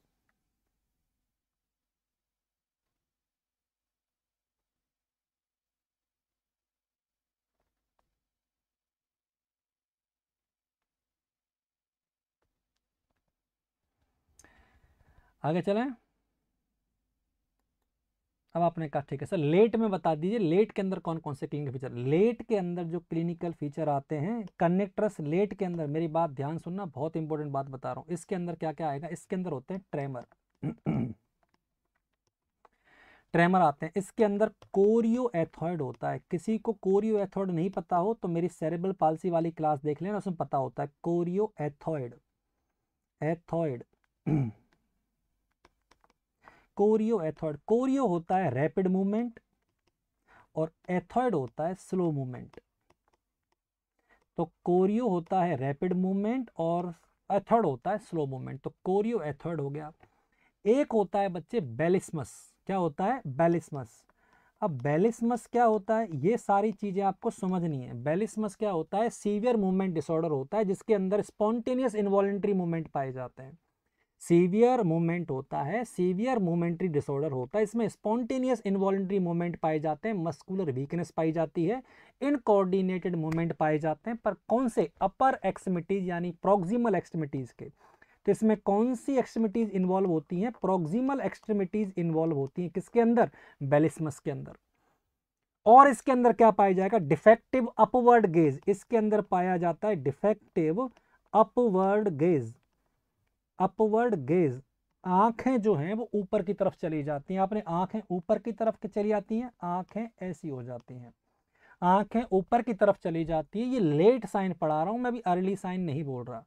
आगे चलें अब आपने कहा ठीक है सर लेट में बता दीजिए लेट के अंदर कौन कौन से क्लिनिकल फीचर लेट के अंदर जो क्लिनिकल फीचर आते हैं कनेक्टर्स लेट के अंदर मेरी बात ध्यान सुनना बहुत इंपॉर्टेंट बात बता रहा हूँ इसके अंदर क्या क्या आएगा इसके अंदर होते हैं ट्रेमर ट्रेमर आते हैं इसके अंदर कोरियो एथॉइड होता है किसी को कोरियो एथॉइड नहीं पता हो तो मेरी सेरेबल पालसी वाली क्लास देख लेना उसमें पता होता है choreo athetoid athetoid choreo athetoid choreo होता है रैपिड मूवमेंट और एथॉइड होता है स्लो मूवमेंट तो कोरियो होता है रैपिड मूवमेंट और एथॉइड होता है स्लो मूवमेंट तो कोरियो एथॉइड हो गया एक होता है बच्चे बेलिसमस क्या होता है बेलिसमस अब बेलिसमस क्या होता है ये सारी चीज़ें आपको समझनी है बेलिसमस क्या होता है सीवियर मूवमेंट डिसऑर्डर होता है जिसके अंदर स्पॉन्टेनियस इन्वॉलेंट्री मूवमेंट पाए जाते हैं सीवियर मूवमेंट होता है सीवियर मूवमेंट्री डिसऑर्डर होता है इसमें स्पॉन्टेनियस इन्वॉल्ट्री मूवमेंट पाए जाते हैं मस्कुलर वीकनेस पाई जाती है इनकोऑर्डिनेटेड मूवमेंट पाए जाते हैं पर कौन से अपर एक्सट्रीमिटीज यानी प्रोक्सिमल एक्सट्रीमिटीज़ के तो इसमें कौन सी एक्सट्रीमिटीज़ इन्वॉल्व होती हैं प्रोक्सिमल एक्सट्रीमिटीज़ इन्वॉल्व होती हैं किसके अंदर बेलिसमस के अंदर और इसके अंदर क्या पाया जाएगा डिफेक्टिव अपवर्ड गेज इसके अंदर पाया जाता है defective upward gaze upward gaze आंखें जो हैं वो ऊपर की तरफ चली जाती हैं आपने आंखें ऊपर की तरफ चली जाती हैं आंखें ऐसी हो जाती हैं आंखें ऊपर की तरफ चली जाती हैं ये लेट साइन पढ़ा रहा हूँ मैं भी अर्ली साइन नहीं बोल रहा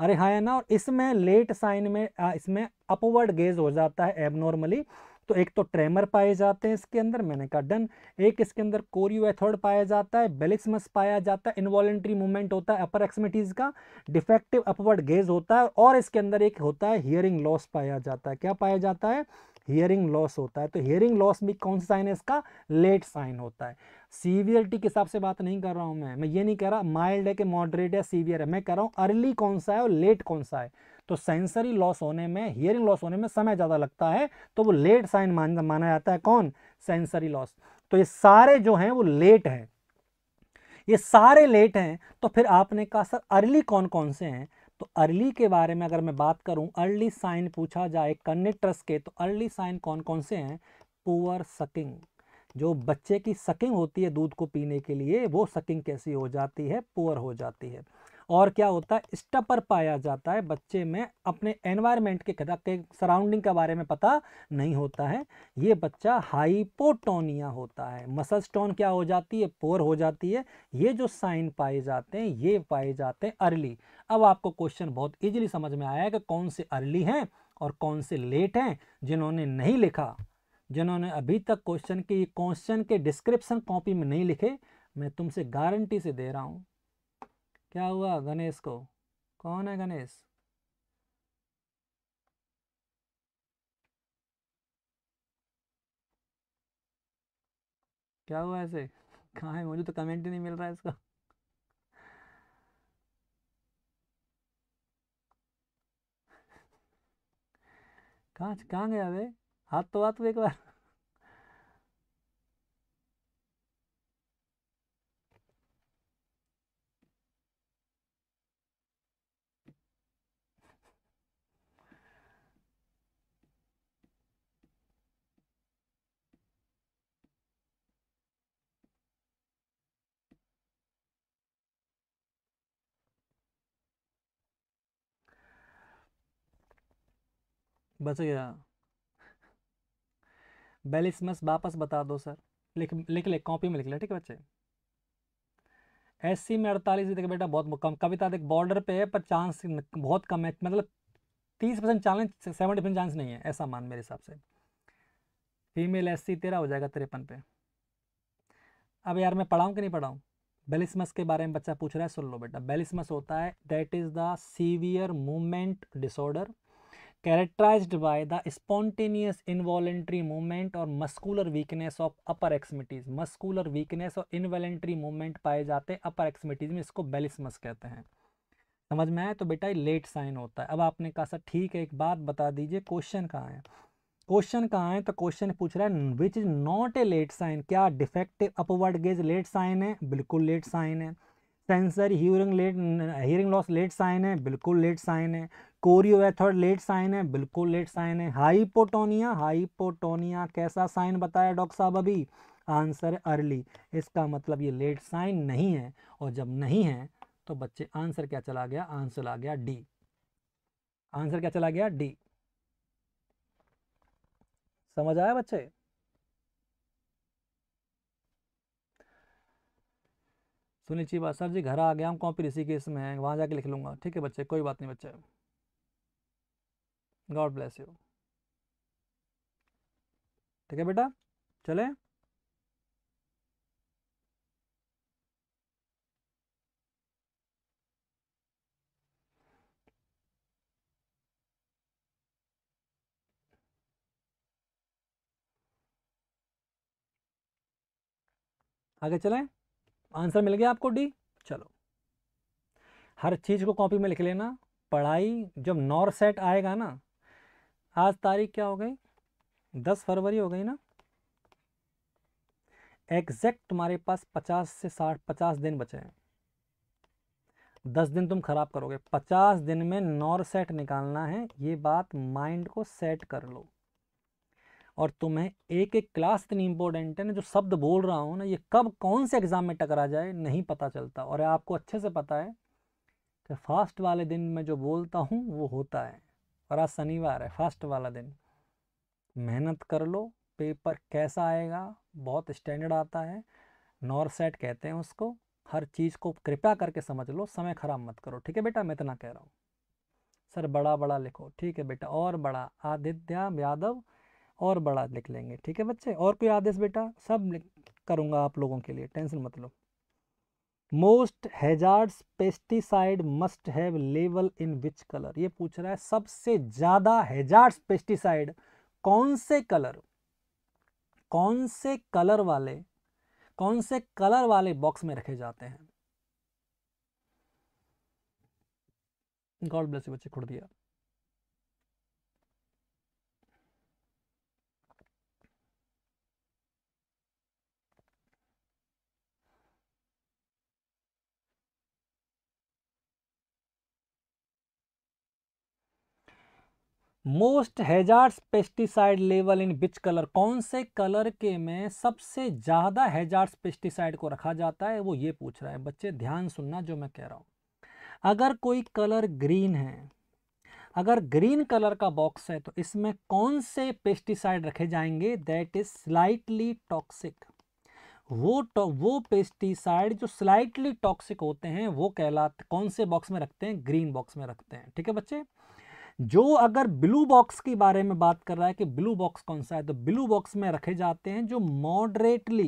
अरे हाँ ना और इसमें लेट साइन में इसमें अपवर्ड गेज हो जाता है एबनॉर्मली तो एक तो ट्रेमर पाए जाते हैं इसके अंदर मैंने कहा डन एक इसके अंदर कोरियो पाया जाता है बेलिसमस पाया जाता है इनवॉलेंट्री मूवमेंट होता है अपर एक्समिटीज़ का डिफेक्टिव अपवर्ड गेज होता है और इसके अंदर एक होता है हियरिंग लॉस पाया जाता है क्या पाया जाता है हियरिंग लॉस होता है तो हियरिंग लॉस भी कौन सा साइन है इसका लेट साइन होता है सीवियरिटी के हिसाब से बात नहीं कर रहा हूँ मैं मैं ये नहीं कह रहा माइल्ड है कि मॉडरेट है सीवियर है मैं कह रहा हूँ अर्ली कौन सा है और लेट कौन सा है तो सेंसरी लॉस होने में हियरिंग लॉस होने में समय ज़्यादा लगता है तो वो लेट साइन मान माना जाता है कौन सेंसरी लॉस तो ये सारे जो हैं वो लेट हैं ये सारे लेट हैं तो फिर आपने कहा सर अर्ली कौन कौन से हैं तो अर्ली के बारे में अगर मैं बात करूं अर्ली साइन पूछा जाए कनेक्टर्स के तो अर्ली साइन कौन कौन से हैं पुअर सकिंग जो बच्चे की सकिंग होती है दूध को पीने के लिए वो सकिंग कैसी हो जाती है पुअर हो जाती है और क्या होता है स्टपर पाया जाता है बच्चे में अपने एनवायरनमेंट के के सराउंडिंग के बारे में पता नहीं होता है ये बच्चा हाइपोटोनिया होता है मसल स्टोन क्या हो जाती है पोर हो जाती है ये जो साइन पाए जाते हैं ये पाए जाते हैं अर्ली अब आपको क्वेश्चन बहुत ईजिली समझ में आया कि कौन से अर्ली हैं और कौन से लेट हैं जिन्होंने नहीं लिखा जिन्होंने अभी तक क्वेश्चन के क्वेश्चन के डिस्क्रिप्शन कॉपी में नहीं लिखे मैं तुमसे गारंटी से दे रहा हूँ क्या हुआ गणेश को कौन है गणेश क्या हुआ ऐसे कहा है मुझे तो कमेंट ही नहीं मिल रहा है इसका कहा गया वे हाथ तो हाथ एक बार बच गया बेलिसमस वापस बता दो सर लिख लिख ले कॉपी में लिख ले ठीक है बच्चे एस सी में अड़तालीस देखे बेटा बहुत कम कविता देख बॉर्डर पे है पर चांस बहुत कम है मतलब तीस percent challenge seventy percent chance नहीं है ऐसा मान मेरे हिसाब से फीमेल एस सी तेरा हो जाएगा तिरपन पे अब यार मैं पढ़ाऊँ कि नहीं पढ़ाऊँ बेलिसमस के बारे में बच्चा पूछ रहा है सुन लो बेटा बेलिसमस होता है that is the severe movement disorder characterize by the spontaneous involuntary movement और muscular weakness of upper extremities muscular weakness और इनवॉलेंट्री मूवमेंट पाए जाते हैं अपर एक्समिटीज में इसको बेलिसमस कहते हैं समझ में आए तो बेटा ये लेट साइन होता है अब आपने कहा सर ठीक है एक बात बता दीजिए क्वेश्चन कहाँ है क्वेश्चन कहाँ है तो क्वेश्चन पूछ रहा है which is not a late sign क्या defective upward gaze late sign है बिल्कुल लेट साइन है sensor hearing late hearing loss late sign है बिल्कुल लेट साइन है कोरियोवेथर लेट साइन है बिल्कुल लेट साइन है हाइपोटोनिया हाइपोटोनिया कैसा साइन बताया डॉक्टर साहब अभी आंसर अर्ली इसका मतलब ये लेट साइन नहीं है और जब नहीं है तो बच्चे आंसर क्या चला गया आंसर आ गया डी आंसर क्या चला गया डी समझ आया बच्चे सुनील बात सर जी घर आ गया हम कॉपी केस में हैं वहाँ जाके लिख लूँगा ठीक है बच्चे कोई बात नहीं बच्चे गॉड ब्लेस यू ठीक है बेटा चले आगे चलें आंसर मिल गया आपको डी चलो हर चीज़ को कॉपी में लिख लेना पढ़ाई जब नॉर सेट आएगा ना आज तारीख क्या हो गई दस फरवरी हो गई ना एग्जैक्ट तुम्हारे पास पचास से साठ पचास दिन बचे हैं दस दिन तुम खराब करोगे पचास दिन में नॉर सेट निकालना है ये बात माइंड को सेट कर लो और तुम्हें एक एक क्लास इतनी इंपॉर्टेंट है ना जो शब्द बोल रहा हूँ ना ये कब कौन से एग्ज़ाम में टकरा जाए नहीं पता चलता और आपको अच्छे से पता है कि फास्ट वाले दिन में जो बोलता हूँ वो होता है और आज शनिवार है फास्ट वाला दिन मेहनत कर लो पेपर कैसा आएगा बहुत स्टैंडर्ड आता है नॉर्थ सेट कहते हैं उसको हर चीज़ को कृपया करके समझ लो समय ख़राब मत करो ठीक है बेटा मैं इतना कह रहा हूँ सर बड़ा बड़ा लिखो ठीक है बेटा और बड़ा आदित्य यादव और बड़ा लिख लेंगे ठीक है बच्चे और कोई आदेश बेटा सब करूंगा आप लोगों के लिए टेंशन मत लो most hazard pesticide must have लेवल इन विच कलर ये पूछ रहा है सबसे ज़्यादा हेजार्ड पेस्टिसाइड कौन से कलर कौन से कलर वाले कौन से कलर वाले बॉक्स में रखे जाते हैं गॉड ब्लेस यू बच्चे खुड़ दिया मोस्ट हैजार्ड्स पेस्टिसाइड लेवल इन बिच कलर कौन से कलर के में सबसे ज़्यादा हैजार्ड्स पेस्टिसाइड को रखा जाता है वो ये पूछ रहा है बच्चे ध्यान सुनना जो मैं कह रहा हूँ अगर कोई कलर ग्रीन है अगर ग्रीन कलर का बॉक्स है तो इसमें कौन से पेस्टिसाइड रखे जाएंगे दैट इज स्लाइटली टॉक्सिक वो तो, वो पेस्टिसाइड जो स्लाइटली टॉक्सिक होते हैं वो कहलाते कौन से बॉक्स में रखते हैं ग्रीन बॉक्स में रखते हैं ठीक है बच्चे जो अगर ब्लू बॉक्स के बारे में बात कर रहा है कि ब्लू बॉक्स कौन सा है तो ब्लू बॉक्स में रखे जाते हैं जो मॉडरेटली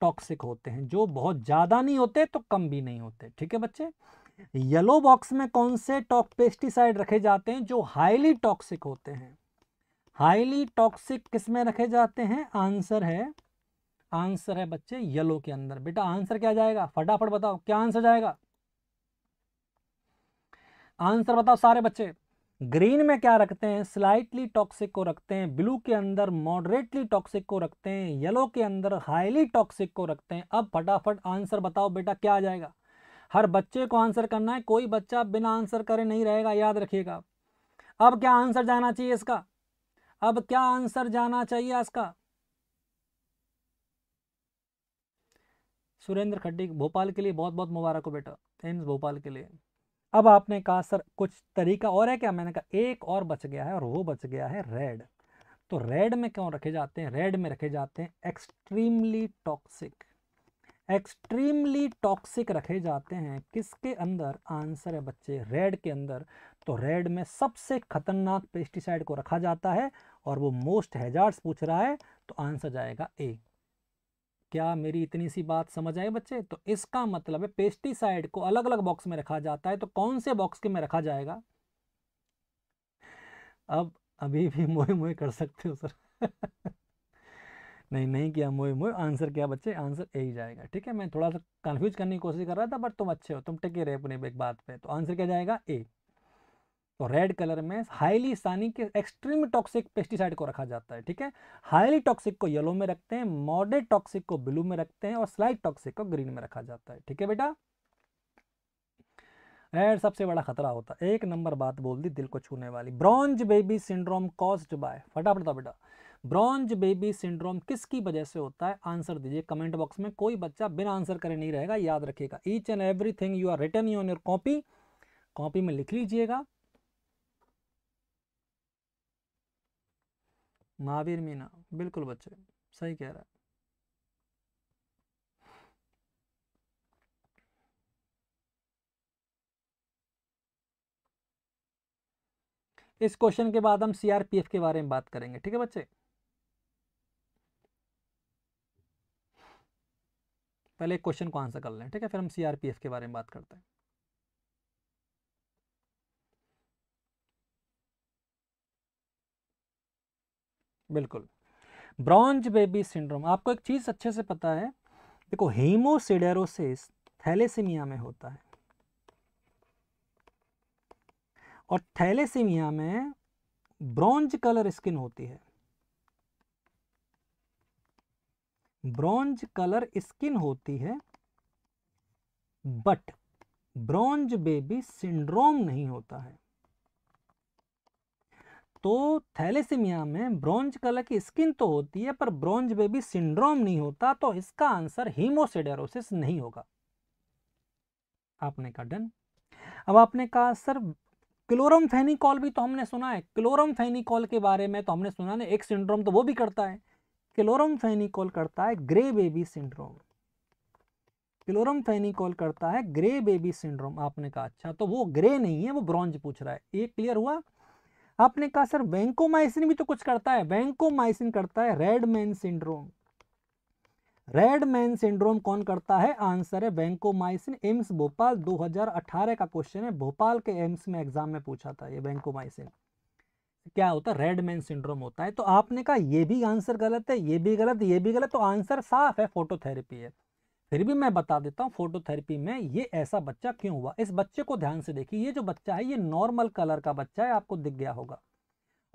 टॉक्सिक होते हैं जो बहुत ज़्यादा नहीं होते तो कम भी नहीं होते ठीक है बच्चे येलो बॉक्स में कौन से टॉक पेस्टिसाइड रखे जाते हैं जो हाईली टॉक्सिक होते हैं हाईली टॉक्सिक किस में रखे जाते हैं आंसर है आंसर है बच्चे येलो के अंदर बेटा आंसर क्या जाएगा फटाफट बताओ क्या आंसर जाएगा आंसर बताओ सारे बच्चे ग्रीन में क्या रखते हैं स्लाइटली टॉक्सिक को रखते हैं ब्लू के अंदर मॉडरेटली टॉक्सिक को रखते हैं येलो के अंदर हाईली टॉक्सिक को रखते हैं अब फटाफट आंसर बताओ बेटा क्या आ जाएगा हर बच्चे को आंसर करना है कोई बच्चा बिना आंसर करे नहीं रहेगा याद रखिएगा अब क्या आंसर जाना चाहिए इसका अब क्या आंसर जाना चाहिए इसका सुरेंद्र खड्डी भोपाल के लिए बहुत बहुत मुबारक हो बेटा थैंक्स भोपाल के लिए अब आपने कहा सर कुछ तरीका और है क्या मैंने कहा एक और बच गया है और वो बच गया है रेड तो रेड में क्यों रखे जाते हैं रेड में रखे जाते हैं एक्सट्रीमली टॉक्सिक एक्सट्रीमली टॉक्सिक रखे जाते हैं किसके अंदर आंसर है बच्चे रेड के अंदर तो रेड में सबसे खतरनाक पेस्टिसाइड को रखा जाता है और वो मोस्ट हैजार्ड्स पूछ रहा है तो आंसर जाएगा ए क्या मेरी इतनी सी बात समझ आए बच्चे तो इसका मतलब है पेस्टिसाइड को अलग अलग बॉक्स में रखा जाता है तो कौन से बॉक्स के में रखा जाएगा अब अभी भी मोए मोए कर सकते हो सर नहीं नहीं किया मोए मोए आंसर क्या बच्चे आंसर ए ही जाएगा ठीक है मैं थोड़ा सा कंफ्यूज करने की कोशिश कर रहा था बट तुम अच्छे हो तुम टिके रहे अपने एक बात पे तो आंसर क्या जाएगा ए तो रेड कलर में हाईली सानी के एक्सट्रीम टॉक्सिक पेस्टिसाइड को रखा जाता है ठीक है हाईली टॉक्सिक को येलो में रखते हैं मॉडरेट टॉक्सिक को ब्लू में रखते हैं और स्लाइट टॉक्सिक को ग्रीन में रखा जाता है ठीक है बेटा रेड सबसे बड़ा खतरा होता है एक नंबर बात बोल दी दिल को छूने वाली bronze baby syndrome caused by फटाफट था बेटा ब्रॉन्ज बेबी सिंड्रोम किसकी वजह से होता है आंसर दीजिए कमेंट बॉक्स में कोई बच्चा बिना आंसर करे नहीं रहेगा याद रखिएगा each and everything you are return on your copy copy में लिख लीजिएगा महावीर मीना बिल्कुल बच्चे सही कह रहा है इस क्वेश्चन के बाद हम सीआरपीएफ के बारे में बात करेंगे ठीक है बच्चे पहले एक क्वेश्चन को आंसर कर लें ठीक है फिर हम सीआरपीएफ के बारे में बात करते हैं बिल्कुल ब्रॉन्ज बेबी सिंड्रोम आपको एक चीज़ अच्छे से पता है देखो हीमोसिडेरोसिस थैलेसीमिया में होता है और थैलेसीमिया में ब्रॉन्ज कलर स्किन होती है ब्रॉन्ज कलर स्किन होती है बट ब्रॉन्ज बेबी सिंड्रोम नहीं होता है तो थैलेसीमिया में ब्रॉन्ज कलर की स्किन तो होती है पर ब्रॉन्ज बेबी सिंड्रोम नहीं होता तो इसका आंसर हीमोसिडेरोसिस नहीं होगा आपने कहा डन अब आपने कहा सर क्लोरम फेनिकॉल भी तो हमने सुना है क्लोरम फेनिकॉल के बारे में तो हमने सुना है एक सिंड्रोम तो वो भी करता है क्लोरम फेनिकॉल करता है grey baby syndrome chloramphenicol करता है ग्रे बेबी सिंड्रोम आपने कहा अच्छा तो वो ग्रे नहीं है वो ब्रॉन्ज पूछ रहा है ये क्लियर हुआ आपने कहा सर वैंकोमाइसिन भी तो कुछ करता है वैंकोमाइसिन करता है रेडमैन सिंड्रोम रेडमैन सिंड्रोम कौन करता है आंसर है वैंकोमाइसिन एम्स भोपाल 2018 का क्वेश्चन है भोपाल के एम्स में एग्जाम में पूछा था ये वैंकोमाइसिन क्या होता है रेडमैन सिंड्रोम होता है तो आपने कहा ये भी आंसर गलत है ये भी गलत ये भी गलत तो आंसर साफ है फोटोथेरेपी है फिर भी मैं बता देता हूँ फोटोथेरेपी में ये ऐसा बच्चा क्यों हुआ इस बच्चे को ध्यान से देखिए ये जो बच्चा है ये नॉर्मल कलर का बच्चा है आपको दिख गया होगा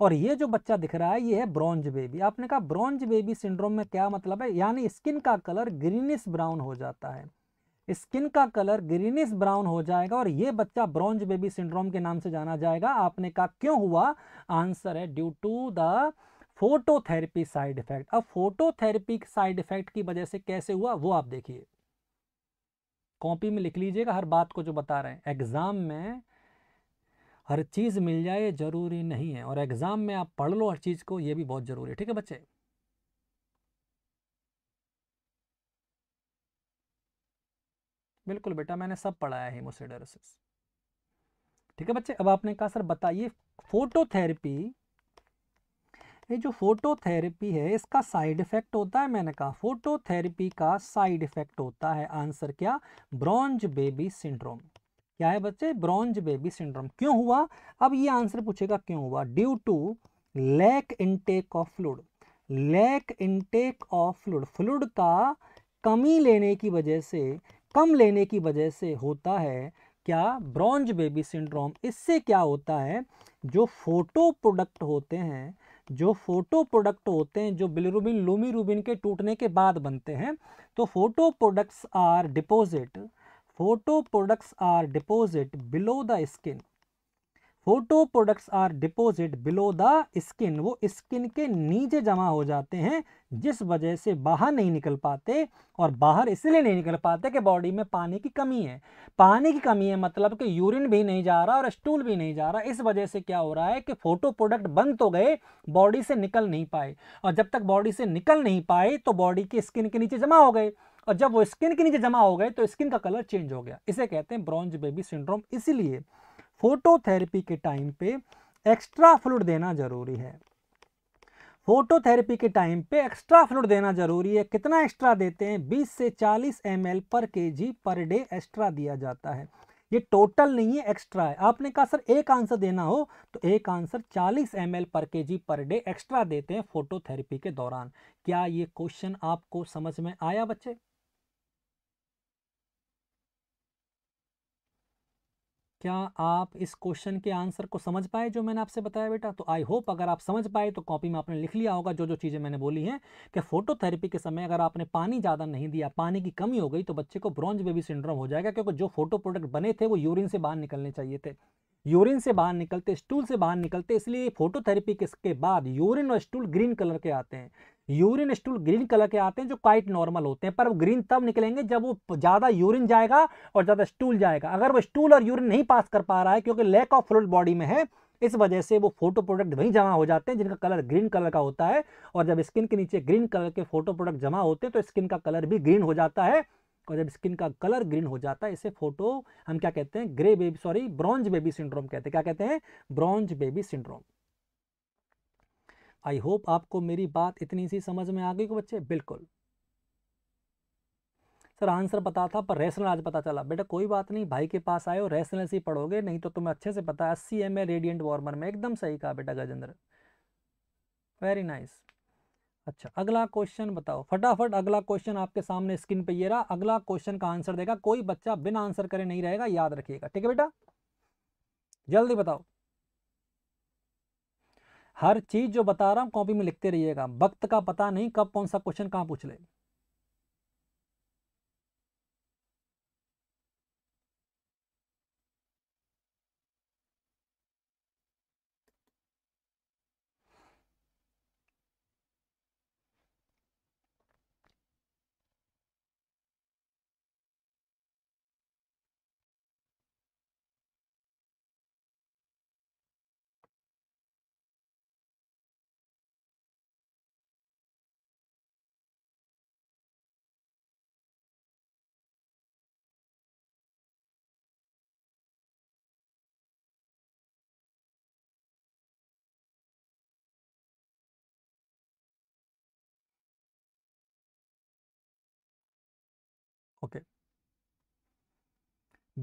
और ये जो बच्चा दिख रहा है ये है ब्रॉन्ज बेबी आपने कहा ब्रॉन्ज बेबी सिंड्रोम में क्या मतलब है यानी स्किन का कलर ग्रीनिश ब्राउन हो जाता है स्किन का कलर ग्रीनिश ब्राउन हो जाएगा और ये बच्चा ब्रॉन्ज बेबी सिंड्रोम के नाम से जाना जाएगा आपने कहा क्यों हुआ आंसर है due to the phototherapy side effect अब फोटोथेरेपी साइड इफेक्ट की वजह से कैसे हुआ वो आप देखिए कॉपी में लिख लीजिएगा हर बात को जो बता रहे हैं एग्ज़ाम में हर चीज़ मिल जाए ज़रूरी नहीं है और एग्ज़ाम में आप पढ़ लो हर चीज़ को ये भी बहुत ज़रूरी है ठीक है बच्चे बिल्कुल बेटा मैंने सब पढ़ाया हीमोसिडोरोसिस ठीक है बच्चे अब आपने कहा सर बताइए फोटोथेरेपी ये जो फोटोथेरेपी है इसका साइड इफेक्ट होता है मैंने कहा फोटोथेरेपी का साइड इफेक्ट होता है आंसर क्या ब्रॉन्ज बेबी सिंड्रोम क्या है बच्चे ब्रॉन्ज बेबी सिंड्रोम क्यों हुआ अब ये आंसर पूछेगा क्यों हुआ due to lack intake of fluid lack intake of fluid fluid का कमी लेने की वजह से कम लेने की वजह से होता है क्या ब्रॉन्ज बेबी सिंड्रोम इससे क्या होता है जो फोटो प्रोडक्ट होते हैं जो फोटो प्रोडक्ट होते हैं जो बिलरूबिन रूबिन के टूटने के बाद बनते हैं तो photo products are deposit photo products are deposit below the skin photo products are deposit below the skin वो स्किन के नीचे जमा हो जाते हैं जिस वजह से बाहर नहीं निकल पाते और बाहर इसलिए नहीं निकल पाते कि बॉडी में पानी की कमी है पानी की कमी है मतलब कि यूरिन भी नहीं जा रहा और स्टूल भी नहीं जा रहा इस वजह से क्या हो रहा है कि फोटो प्रोडक्ट बंद तो गए बॉडी से निकल नहीं पाए और जब तक बॉडी से निकल नहीं पाए तो बॉडी की स्किन के नीचे जमा हो गए और जब वो स्किन के नीचे जमा हो गए तो स्किन का कलर चेंज हो गया इसे कहते हैं ब्रॉन्ज बेबी सिंड्रोम इसीलिए फोटोथेरेपी के टाइम पे एक्स्ट्रा फ्लूड देना ज़रूरी है फोटोथेरेपी के टाइम पे एक्स्ट्रा फ्लूड देना ज़रूरी है कितना एक्स्ट्रा देते हैं 20 से 40 एम पर के पर डे एक्स्ट्रा दिया जाता है ये टोटल नहीं है एक्स्ट्रा है आपने कहा सर एक आंसर देना हो तो एक आंसर 40 एम पर के पर डे एक्स्ट्रा देते हैं फोटोथेरेपी के दौरान क्या ये क्वेश्चन आपको समझ में आया बच्चे क्या आप इस क्वेश्चन के आंसर को समझ पाए जो मैंने आपसे बताया बेटा तो आई होप अगर आप समझ पाए तो कॉपी में आपने लिख लिया होगा जो जो चीज़ें मैंने बोली हैं कि फोटोथेरेपी के समय अगर आपने पानी ज़्यादा नहीं दिया पानी की कमी हो गई तो बच्चे को ब्रॉन्ज बेबी सिंड्रोम हो जाएगा क्योंकि जो फोटो प्रोडक्ट बने थे वो यूरिन से बाहर निकलने चाहिए थे यूरिन से बाहर निकलते स्टूल से बाहर निकलते इसलिए फोटोथेरेपी के बाद यूरिन और स्टूल ग्रीन कलर के आते हैं यूरिन स्टूल ग्रीन कलर के आते हैं जो क्वाइट नॉर्मल होते हैं पर वो ग्रीन तब निकलेंगे जब वो ज़्यादा यूरिन जाएगा और ज़्यादा स्टूल जाएगा अगर वो स्टूल और यूरिन नहीं पास कर पा रहा है क्योंकि लैक ऑफ फ्लूड बॉडी में है इस वजह से वो फोटो प्रोडक्ट वहीं जमा हो जाते हैं जिनका कलर ग्रीन कलर का होता है और जब स्किन के नीचे ग्रीन कलर के फोटो प्रोडक्ट जमा होते हैं तो स्किन का कलर भी ग्रीन हो जाता है और जब स्किन का कलर ग्रीन हो जाता है इसे फोटो हम क्या कहते हैं grey baby sorry bronze baby syndrome कहते हैं क्या कहते हैं bronze baby syndrome I hope आपको मेरी बात इतनी सी समझ में आ गई को बच्चे बिल्कुल सर आंसर पता था पर रेशनल आज पता चला बेटा कोई बात नहीं भाई के पास आए हो रेशनल से ही पढ़ोगे नहीं तो तुम्हें अच्छे से पता है अस्सी एम रेडियंट वार्मर में एकदम सही कहा बेटा गजेंद्र वेरी नाइस nice. अच्छा अगला क्वेश्चन बताओ फटाफट अगला क्वेश्चन आपके सामने स्क्रीन पे ये रहा अगला क्वेश्चन का आंसर देगा कोई बच्चा बिना आंसर करे नहीं रहेगा याद रखिएगा ठीक है बेटा जल्दी बताओ हर चीज जो बता रहा हूँ कॉपी में लिखते रहिएगा वक्त का पता नहीं कब कौन सा क्वेश्चन कहां पूछ ले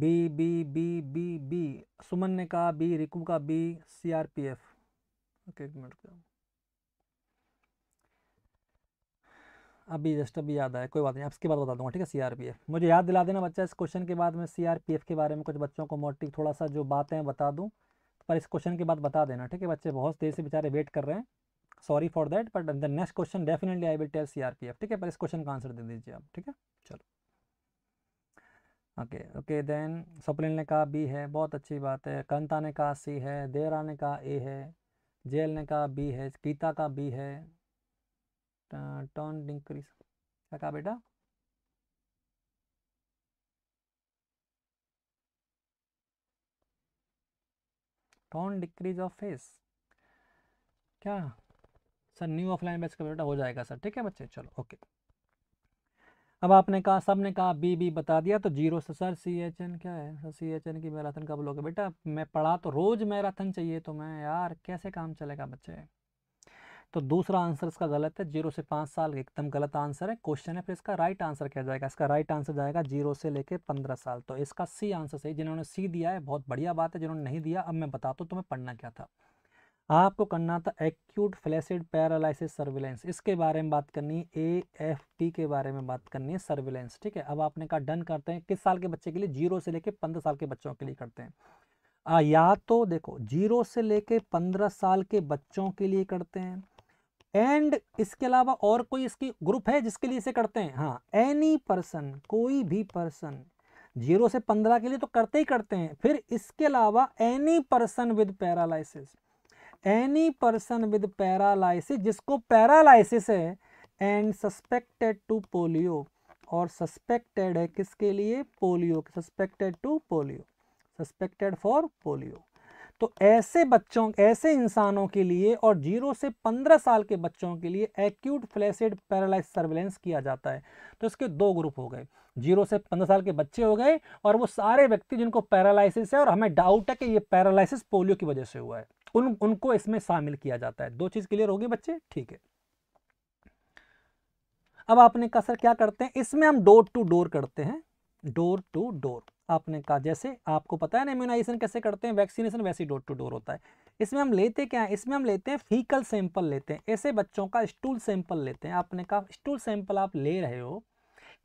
B B B B B Suman ने कहा बी रिकू का B C R P F okay एक मिनट अभी जस्ट अभी याद आया कोई बात नहीं आपके बाद बता दूंगा ठीक है सीआरपीएफ मुझे याद दिला देना बच्चा इस क्वेश्चन के बाद मैं सीआरपीएफ के बारे में कुछ बच्चों को मोटिव थोड़ा सा जो बातें बता दूं पर इस क्वेश्चन के बाद बता देना ठीक है बच्चे बहुत देर से बेचारे वेट कर रहे हैं sorry for that but the next question definitely I will tell C ठीक है पर इस क्वेश्चन का आंसर दे दीजिए आप ठीक है चलो ओके ओके देन सपलिन ने कहा बी है बहुत अच्छी बात है कंता ने कहा सी है देरा ने कहा ए है जेल ने कहा बी है गीता का बी है टॉन डिंक्रीज क्या कहा बेटा टॉन डिक्रीज ऑफ फेस क्या सर न्यू ऑफलाइन बेच का बेटा हो जाएगा सर ठीक है बच्चे चलो ओके अब आपने कहा सब ने कहा बी बी बता दिया तो जीरो से सर सी एच एन क्या है सर तो सी एच एन की मैराथन कब लोगे बेटा मैं पढ़ा तो रोज़ मैराथन चाहिए तो मैं यार कैसे काम चलेगा बच्चे तो दूसरा आंसर इसका गलत है जीरो से पाँच साल एकदम गलत आंसर है क्वेश्चन है फिर इसका राइट आंसर क्या जाएगा इसका राइट आंसर जाएगा जीरो से लेकर पंद्रह साल तो इसका सी आंसर सही जिन्होंने सी दिया है बहुत बढ़िया बात है जिन्होंने नहीं दिया अब मैं बताता तो हूँ तुम्हें पढ़ना क्या था आपको करना था एक्यूट फ्लैसिड पैरालिसिस सर्विलेंस इसके बारे में बात करनी है ए एफ टी के बारे में बात करनी है सर्विलेंस ठीक है अब आपने कहा डन करते हैं किस साल के बच्चे के लिए जीरो से लेके पंद्रह साल के बच्चों के लिए करते हैं आ, या तो देखो जीरो से लेके पंद्रह साल के बच्चों के लिए करते हैं एंड इसके अलावा और कोई इसकी ग्रुप है जिसके लिए इसे करते हैं हाँ एनी पर्सन कोई भी पर्सन जीरो से पंद्रह के लिए तो करते ही करते हैं फिर इसके अलावा any person with paralysis any person with paralysis जिसको पैरालाइसिस है एंड सस्पेक्टेड टू पोलियो और सस्पेक्टेड है किसके लिए polio suspected to polio suspected for polio तो ऐसे बच्चों ऐसे इंसानों के लिए और जीरो से पंद्रह साल के बच्चों के लिए एक्यूट फ्लैसिड पैरालाइज सर्वेलेंस किया जाता है तो इसके दो ग्रुप हो गए जीरो से पंद्रह साल के बच्चे हो गए और वो सारे व्यक्ति जिनको पैरालाइसिस है और हमें डाउट है कि ये पैरालाइसिस पोलियो की वजह से हुआ है उन उनको इसमें शामिल किया जाता है दो चीज़ क्लियर होगी बच्चे ठीक है अब आपने कहा सर क्या करते हैं इसमें हम डोर टू डोर करते हैं डोर टू डोर आपने कहा जैसे आपको पता है ना इम्यूनाइजेशन कैसे करते हैं वैक्सीनेशन वैसे डोर टू डोर होता है इसमें हम लेते क्या है इसमें हम लेते हैं फीकल सैंपल लेते हैं ऐसे बच्चों का स्टूल सैंपल लेते हैं आपने कहा स्टूल सैंपल आप ले रहे हो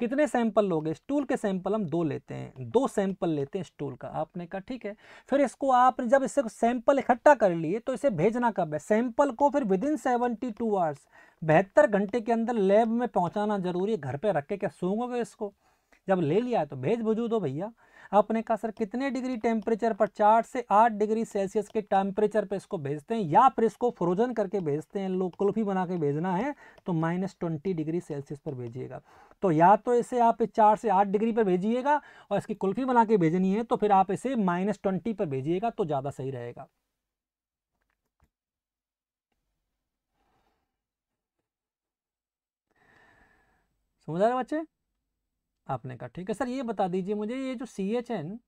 कितने सैंपल लोगे स्टूल के सैंपल हम दो लेते हैं दो सैंपल लेते हैं स्टूल का आपने कहा ठीक है फिर इसको आपने जब इससे सैंपल इकट्ठा कर लिए तो इसे भेजना कब है सैंपल को फिर within seventy two hours बहत्तर घंटे के अंदर लैब में पहुंचाना जरूरी है घर पे रख के क्या सूंगोगे इसको जब ले लिया है तो भेज भजू दो भैया आपने कहा सर कितने डिग्री टेम्परेचर पर चार से आठ डिग्री सेल्सियस के टेम्परेचर पर इसको भेजते हैं या फिर इसको फ्रोजन करके भेजते हैं लोग कुल्फी बना के भेजना है तो माइनस ट्वेंटी डिग्री सेल्सियस पर भेजिएगा तो या तो इसे आप चार से आठ डिग्री पर भेजिएगा और इसकी कुल्फी बना के भेजनी है तो फिर आप इसे माइनस ट्वेंटी पर भेजिएगा तो ज़्यादा सही रहेगा समझ रहे बच्चे आपने कहा ठीक है सर ये बता दीजिए मुझे ये जो सी एच एन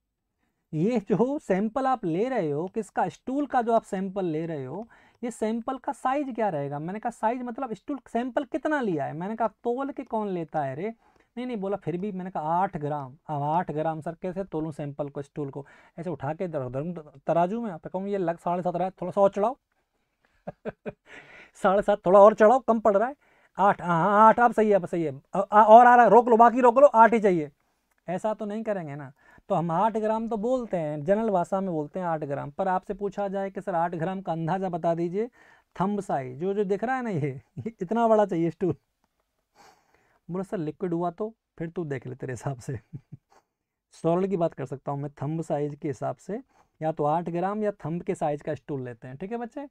ये जो सैंपल आप ले रहे हो किसका स्टूल का जो आप सैंपल ले रहे हो ये सैंपल का साइज क्या रहेगा मैंने कहा साइज मतलब स्टूल सैंपल कितना लिया है मैंने कहा तोल के कौन लेता है रे नहीं नहीं बोला फिर भी मैंने कहा आठ ग्राम अब आठ ग्राम सर कैसे तोलूँ सैंपल को स्टूल को ऐसे उठा के तराजू में आप कहूँ ये लग साढ़े सात रहा है थोड़ा सा और चढ़ाओ साढ़े सात थोड़ा और चढ़ाओ कम पड़ रहा है आठ हाँ, हाँ आठ अब सही है अब सही है और आ रहा है रोक लो बाकी रोक लो आठ ही चाहिए ऐसा तो नहीं करेंगे ना तो हम आठ ग्राम तो बोलते हैं जनरल भाषा में बोलते हैं आठ ग्राम पर आपसे पूछा जाए कि सर आठ ग्राम का अंदाज़ा बता दीजिए थम्ब साइज जो जो दिख रहा है ना ये इतना बड़ा चाहिए स्टूल बोलो सर लिक्विड हुआ तो फिर तू देख ले तेरे हिसाब से सॉलिड की बात कर सकता हूँ मैं थम्ब साइज के हिसाब से या तो आठ ग्राम या थम्ब के साइज का स्टूल लेते हैं ठीक है बच्चे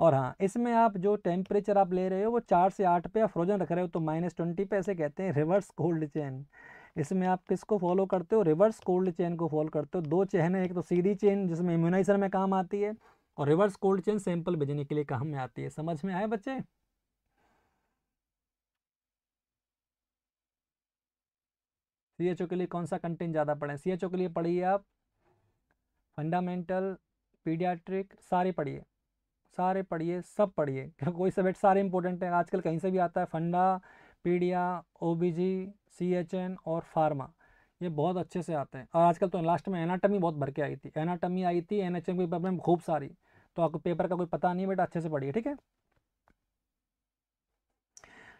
और हाँ इसमें आप जो टेम्परेचर आप ले रहे हो वो चार से आठ पे आप फ्रोजन रख रहे हो तो माइनस ट्वेंटी पे ऐसे कहते हैं रिवर्स कोल्ड चेन इसमें आप किसको फॉलो करते हो रिवर्स कोल्ड चेन को फॉलो करते हो दो चेन है एक तो सीधी चेन जिसमें इम्यूनाइजर में काम आती है और रिवर्स कोल्ड चेन सैंपल भेजने के लिए काम में आती है समझ में आए बच्चे ओ के लिए कौन सा कंटेंट ज़्यादा एच ओ के लिए पढ़िए आप फंडामेंटल पीडियाट्रिक सारे पढ़िए सारे पढ़िए सब पढ़िए कोई सब्जेक्ट सारे इंपॉर्टेंट हैं आजकल कहीं से भी आता है funda pedia O B G C H N और फार्मा ये बहुत अच्छे से आते हैं और आजकल तो लास्ट में एनाटमी बहुत भर के आई थी एनाटमी आई थी एन एच एम की पेपर में खूब सारी तो आपको पेपर का कोई पता नहीं बेटा अच्छे से पढ़िए ठीक है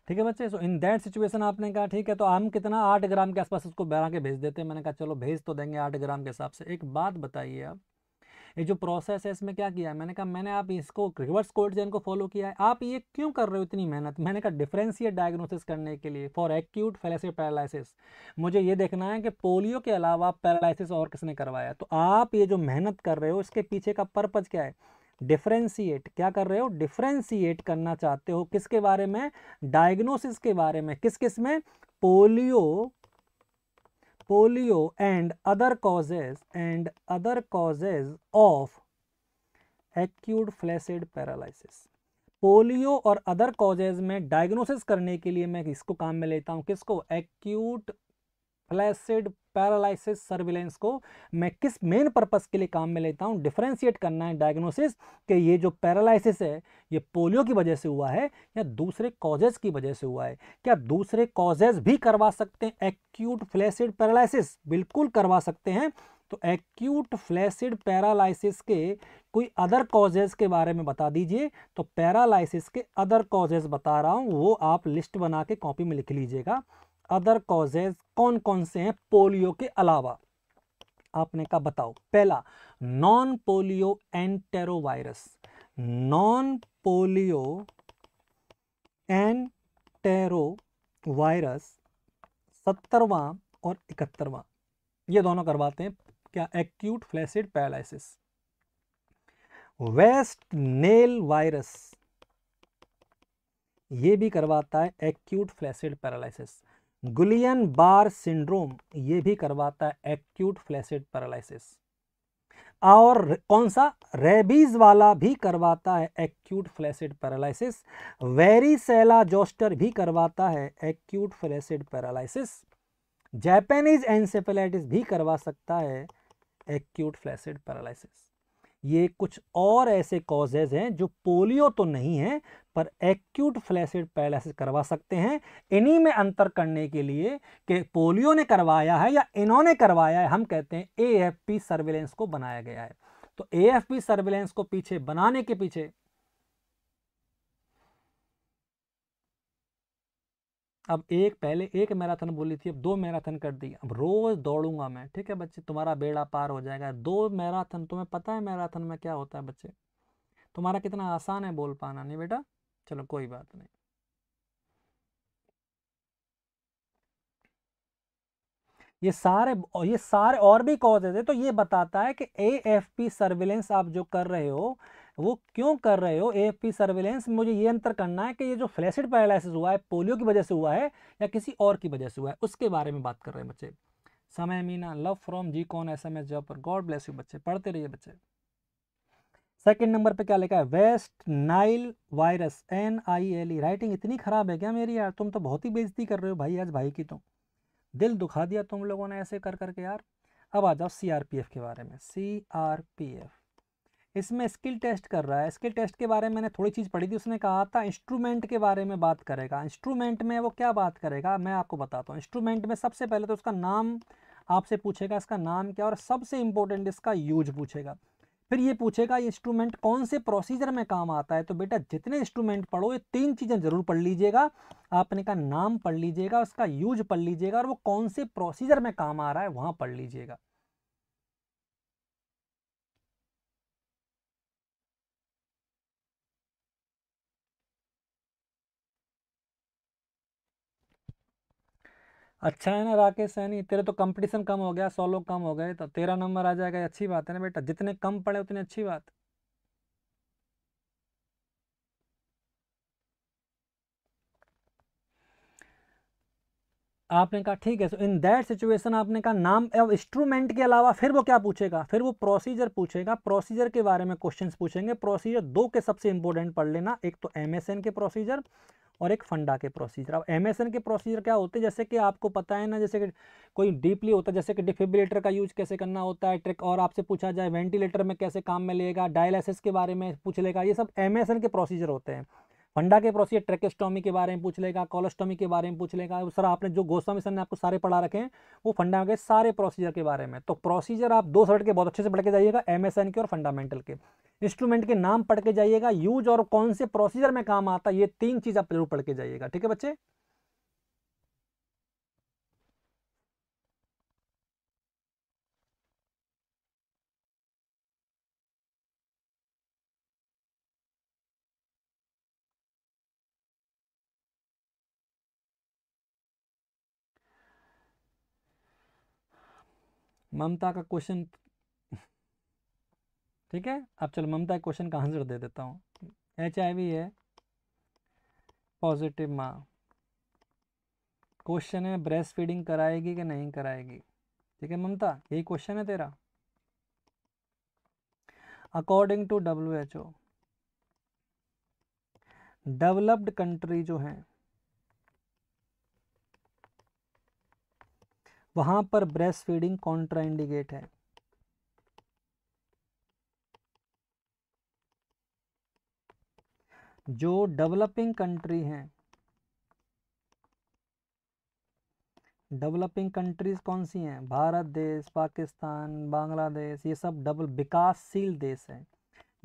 ठीक है बच्चे सो इन दैट सिचुएशन आपने कहा ठीक है तो हम कितना आठ ग्राम के आसपास उसको बहरा के भेज देते हैं मैंने कहा चलो भेज तो देंगे आठ ग्राम के हिसाब से एक बात बताइए आप ये जो प्रोसेस है इसमें क्या किया है मैंने कहा मैंने आप इसको रिवर्स कोर्टजन को फॉलो किया है आप ये क्यों कर रहे हो इतनी मेहनत मैंने कहा डिफ्रेंसिएट डायग्नोसिस करने के लिए फॉर एक्यूट फेलेसिव पैरालिसिस मुझे ये देखना है कि पोलियो के अलावा पैरालिसिस और किसने करवाया तो आप ये जो मेहनत कर रहे हो इसके पीछे का पर्पज़ क्या है डिफ्रेंसीट क्या कर रहे हो डिफ्रेंसीट करना चाहते हो किसके बारे में डायग्नोसिस के बारे में किस किस में polio polio and other causes and other causes of acute flaccid paralysis polio और अदर कॉजेज में डायग्नोसिस करने के लिए मैं इसको काम में लेता हूँ किसको एक्यूट फ्लैसिड पैरालिसिस सर्विलेंस को मैं किस मेन पर्पज़ के लिए काम में लेता हूँ डिफ्रेंशिएट करना है डायग्नोसिस कि ये जो पैरालिसिस है ये पोलियो की वजह से हुआ है या दूसरे कॉजेज की वजह से हुआ है क्या दूसरे कॉजेज भी करवा सकते हैं एक्यूट फ्लैसिड पैरालिसिस बिल्कुल करवा सकते हैं तो एक्यूट फ्लैसिड पैरालिसिस के कोई अदर कॉजेज़ के बारे में बता दीजिए तो पैरालिसिस के अदर कॉजेज़ बता रहा हूँ वो आप लिस्ट बना के कॉपी में लिख लीजिएगा अदर कॉजेज कौन कौन से हैं पोलियो के अलावा आपने कहा बताओ पहला non polio enterovirus non polio entero virus सत्तरवा और इकहत्तरवा ये दोनों करवाते हैं क्या acute flaccid paralysis West Nile virus ये भी करवाता है acute flaccid paralysis Guillain Barre syndrome ये भी करवाता है एक्यूट फ्लैसिड पैरालिसिस और कौन सा रेबीज वाला भी करवाता है acute flaccid paralysis varicella zoster भी करवाता है acute flaccid paralysis Japanese encephalitis भी करवा सकता है एक्यूट फ्लैसिड पैरालिसिस ये कुछ और ऐसे कॉजेज हैं जो पोलियो तो नहीं है पर एक्यूट फ्लैसिड पैरालिसिस करवा सकते हैं इन्हीं में अंतर करने के लिए कि पोलियो ने करवाया है या इन्होंने करवाया है हम कहते हैं ए सर्विलेंस को बनाया गया है तो ए सर्विलेंस को पीछे बनाने के पीछे अब एक पहले एक मैराथन बोली थी अब दो मैराथन कर दी अब रोज़ दौड़ूंगा मैं ठीक है बच्चे तुम्हारा बेड़ा पार हो जाएगा दो मैराथन तुम्हें पता है मैराथन में क्या होता है बच्चे तुम्हारा कितना आसान है बोल पाना नहीं बेटा चलो कोई बात नहीं ये सारे ये सारे और भी कॉजेज है तो ये बताता है कि ए एफ पी सर्विलेंस आप जो कर रहे हो वो क्यों कर रहे हो ए सर्वेलेंस में मुझे ये अंतर करना है कि ये जो फ्लैसिड पैरालिसिस हुआ है पोलियो की वजह से हुआ है या किसी और की वजह से हुआ है उसके बारे में बात कर रहे हैं बच्चे समय मीना लव फ्रॉम जी कॉन एस एम एस जॉब पर गॉड ब्लेस यू बच्चे पढ़ते रहिए बच्चे सेकेंड नंबर पे क्या लिखा है West Nile virus N I L E writing इतनी खराब है क्या मेरी यार तुम तो बहुत ही बेजती कर रहे हो भाई आज भाई की तुम तो। दिल दुखा दिया तुम लोगों ने ऐसे कर करके यार अब आ जाओ सी आर पी एफ के बारे में सी आर पी एफ इसमें स्किल टेस्ट कर रहा है स्किल टेस्ट के बारे में मैंने थोड़ी चीज़ पढ़ी थी उसने कहा था इंस्ट्रूमेंट के बारे में बात करेगा इंस्ट्रूमेंट में वो क्या बात करेगा मैं आपको बताता हूँ इंस्ट्रूमेंट में सबसे पहले तो उसका नाम आपसे पूछेगा इसका नाम क्या और सबसे इम्पोर्टेंट इसका यूज पूछेगा फिर ये पूछेगा ये इंस्ट्रूमेंट कौन से प्रोसीजर में काम आता है तो बेटा जितने इंस्ट्रूमेंट पढ़ो ये तीन चीज़ें ज़रूर पढ़ लीजिएगा आपने का नाम पढ़ लीजिएगा उसका यूज पढ़ लीजिएगा और वो कौन से प्रोसीजर में काम आ रहा है वहाँ पढ़ लीजिएगा अच्छा है ना राकेश सैनी तेरे तो कंपटीशन कम हो गया सौ लोग कम हो गए तो तेरा नंबर आ जाएगा अच्छी बात है ना बेटा जितने कम पड़े उतनी अच्छी बात आपने कहा ठीक है सो इन दैट सिचुएशन आपने कहा नाम इंस्ट्रूमेंट के अलावा फिर वो क्या पूछेगा फिर वो प्रोसीजर पूछेगा प्रोसीजर के बारे में क्वेश्चन पूछेंगे प्रोसीजर दो के सबसे इंपॉर्टेंट पढ़ लेना एक तो एम के प्रोसीजर और एक फंडा के प्रोसीजर अब एम के प्रोसीजर क्या होते हैं जैसे कि आपको पता है ना जैसे कि कोई डीपली होता है जैसे कि डिफिब्रेटर का यूज कैसे करना होता है ट्रिक और आपसे पूछा जाए वेंटिलेटर में कैसे काम में लेगा डायलिसिस के बारे में पूछ लेगा ये सब एम के प्रोसीजर होते हैं फंडा के प्रोसीजर ट्रेकेस्टोमी के बारे में पूछ लेगा कोलेस्टोमी के बारे में पूछ लेगा सर आपने जो गोस्वामी सर ने आपको सारे पढ़ा रखे हैं वो फंडा के सारे प्रोसीजर के बारे में तो प्रोसीजर आप दो सर्ट के बहुत अच्छे से पढ़ के जाइएगा एम के और फंडामेंटल के इंस्ट्रूमेंट के नाम पढ़ के जाइएगा यूज और कौन से प्रोसीजर में काम आता है ये तीन चीज़ आप जरूर पढ़ के जाइएगा ठीक है बच्चे ममता का क्वेश्चन ठीक है अब चलो ममता के क्वेश्चन का आंसर दे देता हूँ एच आई वी है पॉजिटिव माँ क्वेश्चन है ब्रेस्ट फीडिंग कराएगी कि नहीं कराएगी ठीक है ममता यही क्वेश्चन है तेरा according to W H O developed country जो हैं वहां पर ब्रेस्ट फीडिंग कॉन्ट्राइंडिकेट है जो डेवलपिंग कंट्री हैं डेवलपिंग कंट्रीज कौन सी हैं भारत देश पाकिस्तान बांग्लादेश ये सब डबल विकासशील देश हैं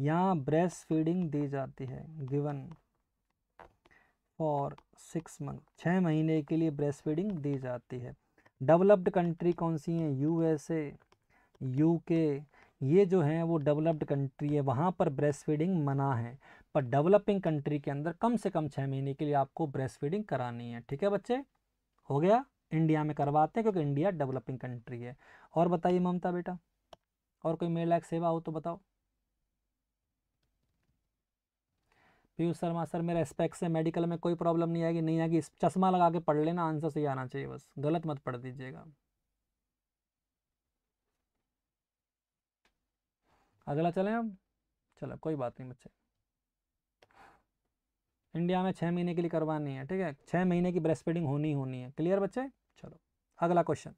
यहाँ ब्रेस्ट फीडिंग दी जाती है गिवन फॉर सिक्स मंथ छः महीने के लिए ब्रेस्ट फीडिंग दी जाती है डेवलप्ड कंट्री कौन सी हैं यूएसए यूके ये जो हैं वो डेवलप्ड कंट्री है वहाँ पर ब्रेस्ट फीडिंग मना है पर डेवलपिंग कंट्री के अंदर कम से कम छः महीने के लिए आपको ब्रेस्ट फीडिंग करानी है ठीक है बच्चे हो गया इंडिया में करवाते हैं क्योंकि इंडिया डेवलपिंग कंट्री है और बताइए ममता बेटा और कोई मेरे लायक सेवा हो तो बताओ पीयूष शर्मा सर मेरा स्पेक से मेडिकल में कोई प्रॉब्लम नहीं आएगी नहीं आएगी चश्मा लगा के पढ़ लेना आंसर सही आना चाहिए बस गलत मत पढ़ दीजिएगा अगला चलें हम चलो कोई बात नहीं बच्चे इंडिया में छः महीने के लिए करवानी है ठीक है छः महीने की ब्रेस्ट फीडिंग होनी होनी है क्लियर बच्चे चलो अगला क्वेश्चन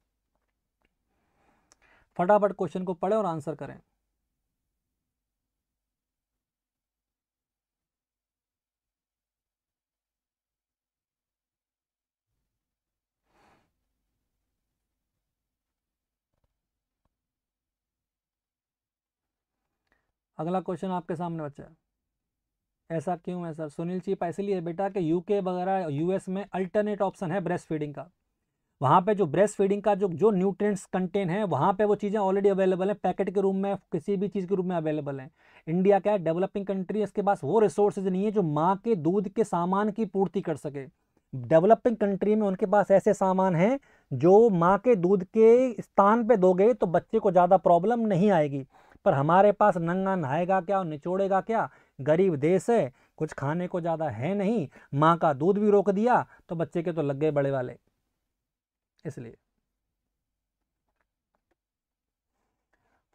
फटाफट क्वेश्चन को पढ़ें और आंसर करें अगला क्वेश्चन आपके सामने बच्चा ऐसा क्यों है सर सुनील ऐसे इसलिए बेटा कि यूके वगैरह यूएस में अल्टरनेट ऑप्शन है ब्रेस्ट फीडिंग का वहाँ पे जो ब्रेस्ट फीडिंग का जो जो न्यूट्रिएंट्स कंटेन है वहाँ पे वो चीज़ें ऑलरेडी अवेलेबल हैं पैकेट के रूप में किसी भी चीज़ के रूप में अवेलेबल हैं इंडिया क्या है डेवलपिंग कंट्री इसके पास वो रिसोर्सेज नहीं है जो माँ के दूध के सामान की पूर्ति कर सके डेवलपिंग कंट्री में उनके पास ऐसे सामान हैं जो माँ के दूध के स्थान पर दोगे तो बच्चे को ज़्यादा प्रॉब्लम नहीं आएगी पर हमारे पास नंगा नहाएगा क्या और निचोड़ेगा क्या गरीब देश है कुछ खाने को ज़्यादा है नहीं माँ का दूध भी रोक दिया तो बच्चे के तो लग गए बड़े वाले इसलिए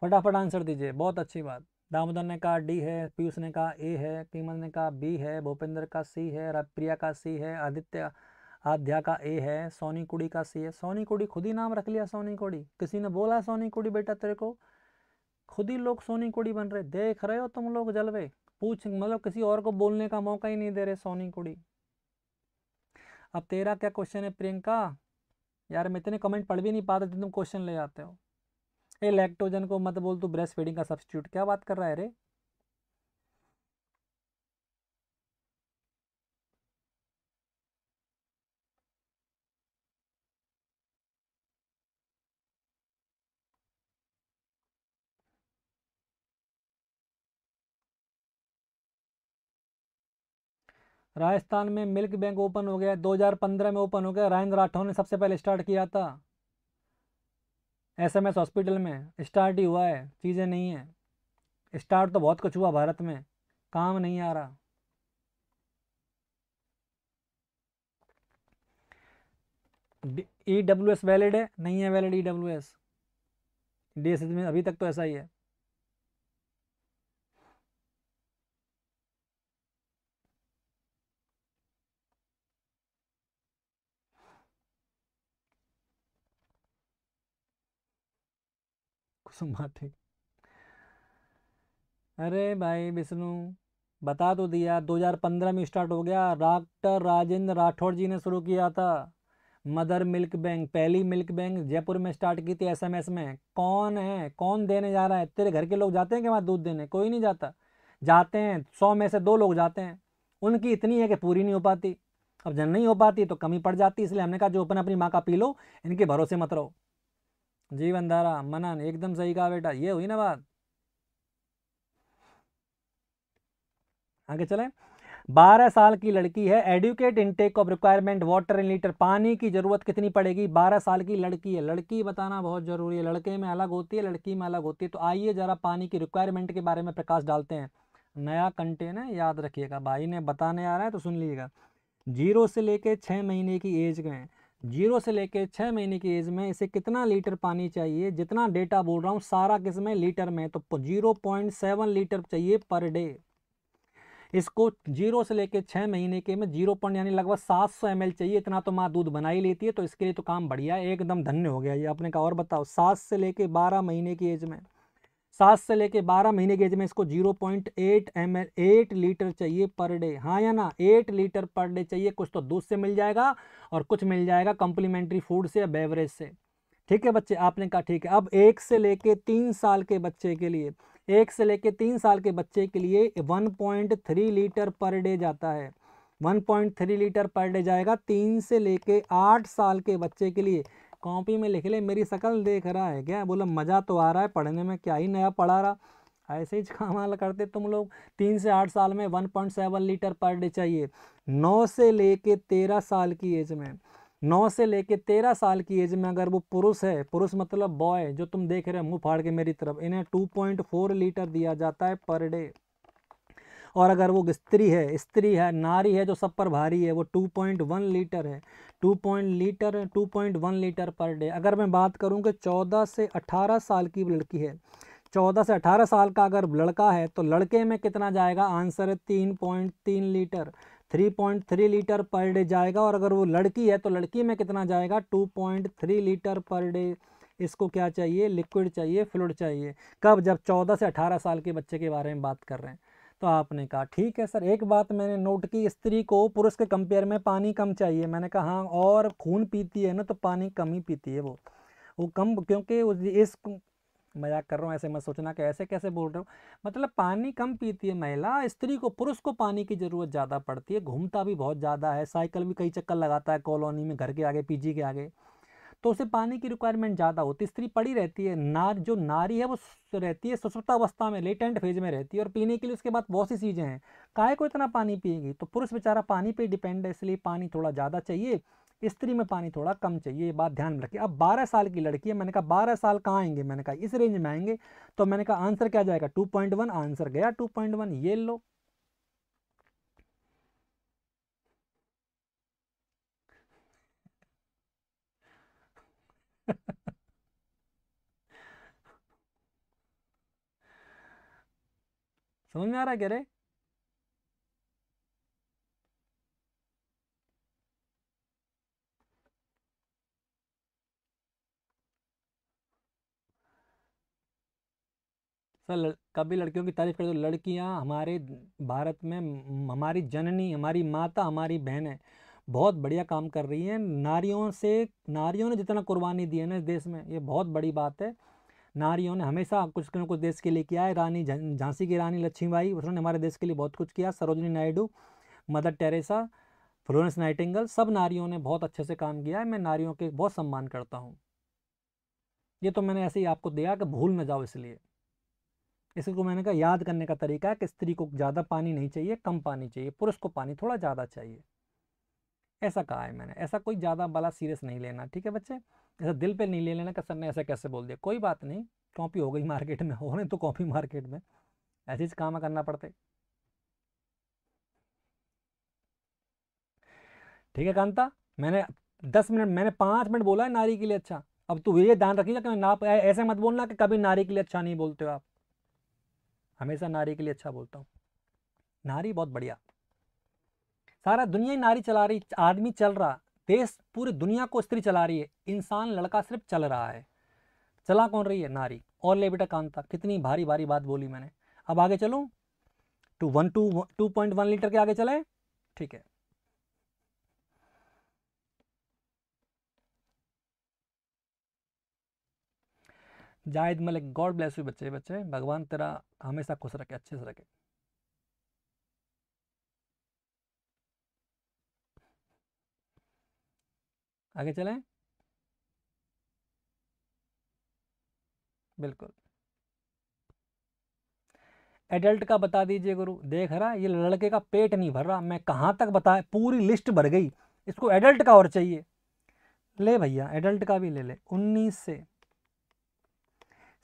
फटाफट आंसर दीजिए बहुत अच्छी बात दामोदर ने कहा डी है पीयूष ने कहा ए है कीमल ने कहा बी है भूपेंद्र का सी है प्रिया का सी है आदित्य आध्या का ए है सोनी कुड़ी का सी है सोनी कुड़ी खुद ही नाम रख लिया सोनी कुड़ी किसी ने बोला सोनी कुड़ी बेटा तेरे को खुद ही लोग सोनी कुड़ी बन रहे देख रहे हो तुम लोग जलवे पूछ मतलब किसी और को बोलने का मौका ही नहीं दे रहे सोनी कुड़ी अब तेरा क्या क्वेश्चन है प्रियंका यार मैं इतने कमेंट पढ़ भी नहीं पाते तुम क्वेश्चन ले आते हो ए लैक्टोजन को मत बोल तू ब्रेस्ट फीडिंग का सब्सिट्यूट क्या बात कर रहा है रे राजस्थान में मिल्क बैंक ओपन हो गया 2015 में ओपन हो गया राजेंद्र राठौर ने सबसे पहले स्टार्ट किया था एस एम एस हॉस्पिटल में स्टार्ट ही हुआ है चीज़ें नहीं है स्टार्ट तो बहुत कुछ हुआ भारत में काम नहीं आ रहा ई डब्ल्यू एस वैलिड है नहीं है वैलिड ई डब्ल्यू एस में अभी तक तो ऐसा ही है सुमाते अरे भाई विष्णु बता तो दिया 2015 में स्टार्ट हो गया डॉक्टर राजेंद्र राठौड़ जी ने शुरू किया था मदर मिल्क बैंक पहली मिल्क बैंक जयपुर में स्टार्ट की थी एसएमएस में कौन है कौन देने जा रहा है तेरे घर के लोग जाते हैं कि वहाँ दूध देने कोई नहीं जाता जाते हैं सौ में से दो लोग जाते हैं उनकी इतनी है कि पूरी नहीं हो पाती अब जन नहीं हो पाती तो कमी पड़ जाती इसलिए हमने कहा जो अपने अपनी माँ का पी लो इनके भरोसे मत रहो जीवन धारा मनन एकदम सही कहा बेटा ये हुई ना बात आगे चलें बारह साल की लड़की है adequate intake of requirement water in litre पानी की ज़रूरत कितनी पड़ेगी बारह साल की लड़की है लड़की बताना बहुत ज़रूरी है लड़के में अलग होती है लड़की में अलग होती है तो आइए ज़रा पानी की रिक्वायरमेंट के बारे में प्रकाश डालते हैं नया कंटेन है याद रखिएगा भाई ने बताने आ रहा है तो सुन लीजिएगा जीरो से लेके छः महीने की एज में जीरो से लेकर छः महीने की एज में इसे कितना लीटर पानी चाहिए जितना डेटा बोल रहा हूँ सारा किस में लीटर में तो जीरो पॉइंट सेवन लीटर चाहिए पर डे इसको जीरो से लेकर छः महीने के में जीरो पॉइंट यानी लगभग सात सौ एम चाहिए इतना तो माँ दूध बना ही लेती है तो इसके लिए तो काम बढ़िया है एकदम धन्य हो गया ये आपने कहा और बताओ सात से लेकर बारह महीने की एज में सात से लेके बारह महीने के एज में इसको zero point eight M L eight litre चाहिए पर डे हाँ या ना एट लीटर पर डे चाहिए कुछ तो दूध से मिल जाएगा और कुछ मिल जाएगा कंप्लीमेंट्री फूड से या बेवरेज से ठीक है बच्चे आपने कहा ठीक है अब एक से लेके तीन साल के बच्चे के लिए एक से लेके तीन साल के बच्चे के लिए one point three litre per day जाता है one point three litre per day जाएगा तीन से लेके आठ साल के बच्चे के लिए कॉपी में लिख ले मेरी शक्ल देख रहा है क्या बोला मज़ा तो आ रहा है पढ़ने में क्या ही नया पढ़ा रहा ऐसे ही कमाल करते तुम लोग तीन से आठ साल में one point seven litre per day चाहिए नौ से लेके तेरह साल की एज में नौ से लेके तेरह साल की एज में अगर वो पुरुष है पुरुष मतलब बॉय जो तुम देख रहे हो मुँह फाड़ के मेरी तरफ इन्हें टू पॉइंट फोर लीटर दिया जाता है पर डे और अगर वो स्त्री है स्त्री है नारी है जो सब पर भारी है वो टू पॉइंट वन लीटर है two point litre two point one litre per day अगर मैं बात करूँ कि चौदह से अठारह साल की लड़की है चौदह से अठारह साल का अगर लड़का है तो लड़के में कितना जाएगा आंसर है तीन पॉइंट तीन litre three point three litre per day जाएगा और अगर वो लड़की है तो लड़की में कितना जाएगा two point three litre per day इसको क्या चाहिए लिक्विड चाहिए फ्लूड चाहिए कब जब चौदह से अठारह साल के बच्चे के बारे में बात कर रहे हैं तो आपने कहा ठीक है सर एक बात मैंने नोट की स्त्री को पुरुष के कंपेयर में पानी कम चाहिए मैंने कहा हाँ और खून पीती है ना तो पानी कम ही पीती है वो वो कम क्योंकि इस मजाक कर रहा हूँ ऐसे मैं सोचना कि ऐसे कैसे बोल रहा हूँ मतलब पानी कम पीती है महिला स्त्री को पुरुष को पानी की ज़रूरत ज़्यादा पड़ती है घूमता भी बहुत ज़्यादा है साइकिल भी कई चक्कर लगाता है कॉलोनी में घर के आगे पीजी के आगे तो उसे पानी की रिक्वायरमेंट ज़्यादा होती स्त्री पड़ी रहती है नार जो नारी है वो रहती है सुसुप्ता अवस्था में लेटेंट फेज में रहती है और पीने के लिए उसके बाद बहुत सी चीज़ें हैं काय को इतना पानी पिएगी तो पुरुष बेचारा पानी पर डिपेंड है इसलिए पानी थोड़ा ज़्यादा चाहिए स्त्री में पानी थोड़ा कम चाहिए ये बात ध्यान में रखिए अब 12 साल की लड़की है मैंने कहा 12 साल कहाँ आएंगे मैंने कहा इस रेंज में आएंगे तो मैंने कहा आंसर क्या जाएगा 2.1 आंसर गया 2.1 ये लो समझ में आ रहा है कह रहे सर कभी लड़कियों की तारीफ कर दो तो लड़कियां हमारे भारत में हमारी जननी हमारी माता हमारी बहन है बहुत बढ़िया काम कर रही हैं नारियों से नारियों ने जितना कुर्बानी दी है ना इस देश में ये बहुत बड़ी बात है नारियों ने हमेशा कुछ न कुछ देश के लिए किया है रानी झांसी की रानी लक्ष्मीबाई उन्होंने हमारे देश के लिए बहुत कुछ किया Sarojini Naidu Mother Teresa Florence Nightingale सब नारियों ने बहुत अच्छे से काम किया है मैं नारियों के बहुत सम्मान करता हूँ ये तो मैंने ऐसे ही आपको दिया कि भूल न जाओ इसलिए इसको मैंने कहा याद करने का तरीका है कि स्त्री को ज़्यादा पानी नहीं चाहिए कम पानी चाहिए पुरुष को पानी थोड़ा ज़्यादा चाहिए ऐसा कहा है मैंने ऐसा कोई ज़्यादा वाला सीरियस नहीं लेना ठीक है बच्चे ऐसा दिल पे नहीं ले लेना कि सर ने ऐसा कैसे बोल दिया कोई बात नहीं कॉपी हो गई मार्केट में हो रहे तो कॉपी मार्केट में ऐसे काम करना पड़ते ठीक है कांता मैंने दस मिनट मैंने पाँच मिनट बोला है नारी के लिए अच्छा अब तू ये ध्यान रखिएगा कि ना ऐसे मत बोलना कि कभी नारी के लिए अच्छा नहीं बोलते हो आप हमेशा नारी के लिए अच्छा बोलता हूँ नारी बहुत बढ़िया सारा दुनिया ही नारी चला रही आदमी चल रहा देश पूरी दुनिया को स्त्री चला रही है इंसान लड़का सिर्फ चल रहा है चला कौन रही है नारी और ले बेटा कांता कितनी भारी भारी बात बोली मैंने अब आगे चलो two one two two point one litre के आगे चले ठीक है Zahid Malik God bless you बच्चे बच्चे भगवान तेरा हमेशा खुश रखे अच्छे से रखे आगे चलें बिल्कुल एडल्ट का बता दीजिए गुरु देख रहा ये लड़के का पेट नहीं भर रहा मैं कहाँ तक बताए पूरी लिस्ट भर गई इसको एडल्ट का और चाहिए ले भैया एडल्ट का भी ले ले उन्नीस से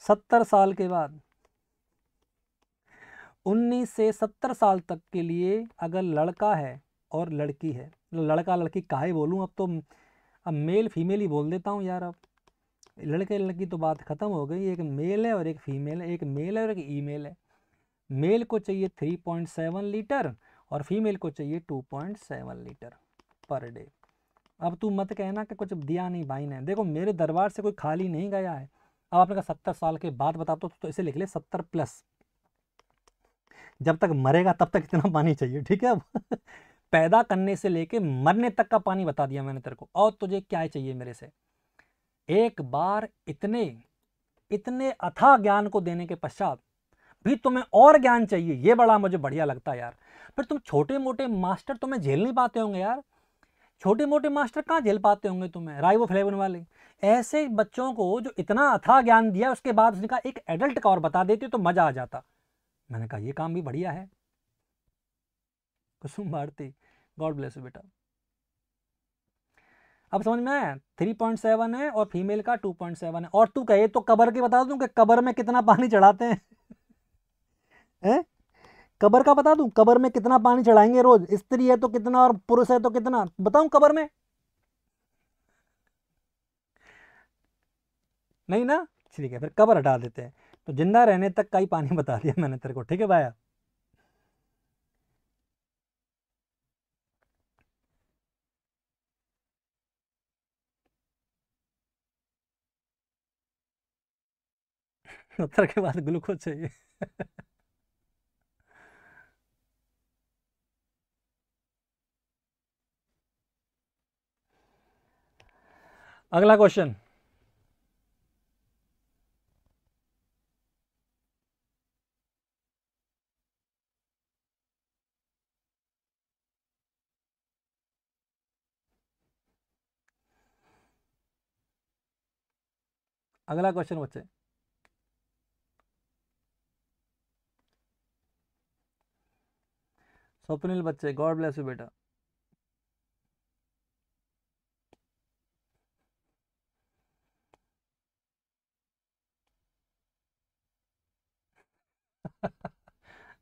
सत्तर साल के बाद उन्नीस से सत्तर साल तक के लिए अगर लड़का है और लड़की है लड़का लड़की काहे बोलूँ अब तो अब मेल फीमेल ही बोल देता हूँ यार अब लड़के लड़की तो बात ख़त्म हो गई एक मेल है और एक फीमेल है एक मेल है और एक ईमेल है मेल को चाहिए थ्री पॉइंट सेवन लीटर और फीमेल को चाहिए two point seven litre per day अब तू मत कहना कि कुछ दिया नहीं भाई ने देखो मेरे दरबार से कोई खाली नहीं गया है अब आपने कहा सत्तर साल के बाद बताता तो, हूँ तो इसे लिख ले सत्तर प्लस जब तक मरेगा तब तक इतना पानी चाहिए ठीक है अब पैदा करने से लेके मरने तक का पानी बता दिया मैंने तेरे को और तुझे क्या चाहिए मेरे से एक बार इतने इतने अथा ज्ञान को देने के पश्चात भी तुम्हें और ज्ञान चाहिए ये बड़ा मुझे बढ़िया लगता है यार फिर तुम छोटे मोटे मास्टर तुम्हें तो झेल नहीं पाते होंगे यार छोटे मोटे मास्टर कहाँ झेल पाते होंगे तुम्हें राइवो फ्लेवन वाले ऐसे बच्चों को जो इतना अथा ज्ञान दिया उसके बाद उसने कहा एक एडल्ट का और बता देते तो मज़ा आ जाता मैंने कहा ये काम भी बढ़िया है Kusum Bharti God bless you बेटा अब समझ में थ्री पॉइंट सेवन है और फीमेल का टू पॉइंट सेवन है और तू कहे तो कबर की बता दूं कि कबर में कितना पानी चढ़ाते हैं है? कबर का बता दूं कबर में कितना पानी चढ़ाएंगे रोज स्त्री है तो कितना और पुरुष है तो कितना बताऊं कबर में नहीं ना ठीक है फिर कबर हटा देते हैं तो जिंदा रहने तक का ही पानी बता दिया मैंने तेरे को ठीक है भाया सत्तर के बाद ग्लूकोज चाहिए अगला क्वेश्चन अगला क्वेश्चन बच्चे स्वप्निल बच्चे गॉड ब्लेस यू बेटा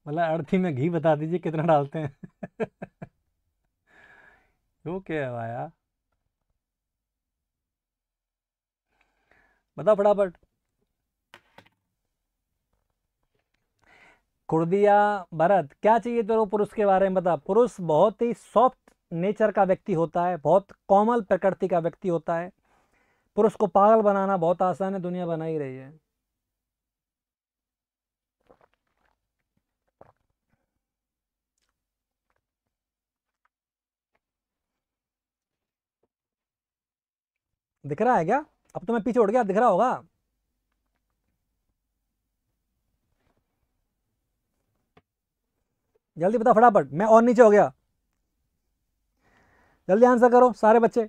भला अर्थी में घी बता दीजिए कितना डालते हैं वो क्या है भाया बता फटाफट खुर्दिया भरत क्या चाहिए तेरे पुरुष के बारे में बता पुरुष बहुत ही सॉफ्ट नेचर का व्यक्ति होता है बहुत कोमल प्रकृति का व्यक्ति होता है पुरुष को पागल बनाना बहुत आसान है दुनिया बना ही रही है दिख रहा है क्या अब तो मैं पीछे उठ गया दिख रहा होगा जल्दी बताओ फटाफट मैं और नीचे हो गया जल्दी आंसर करो सारे बच्चे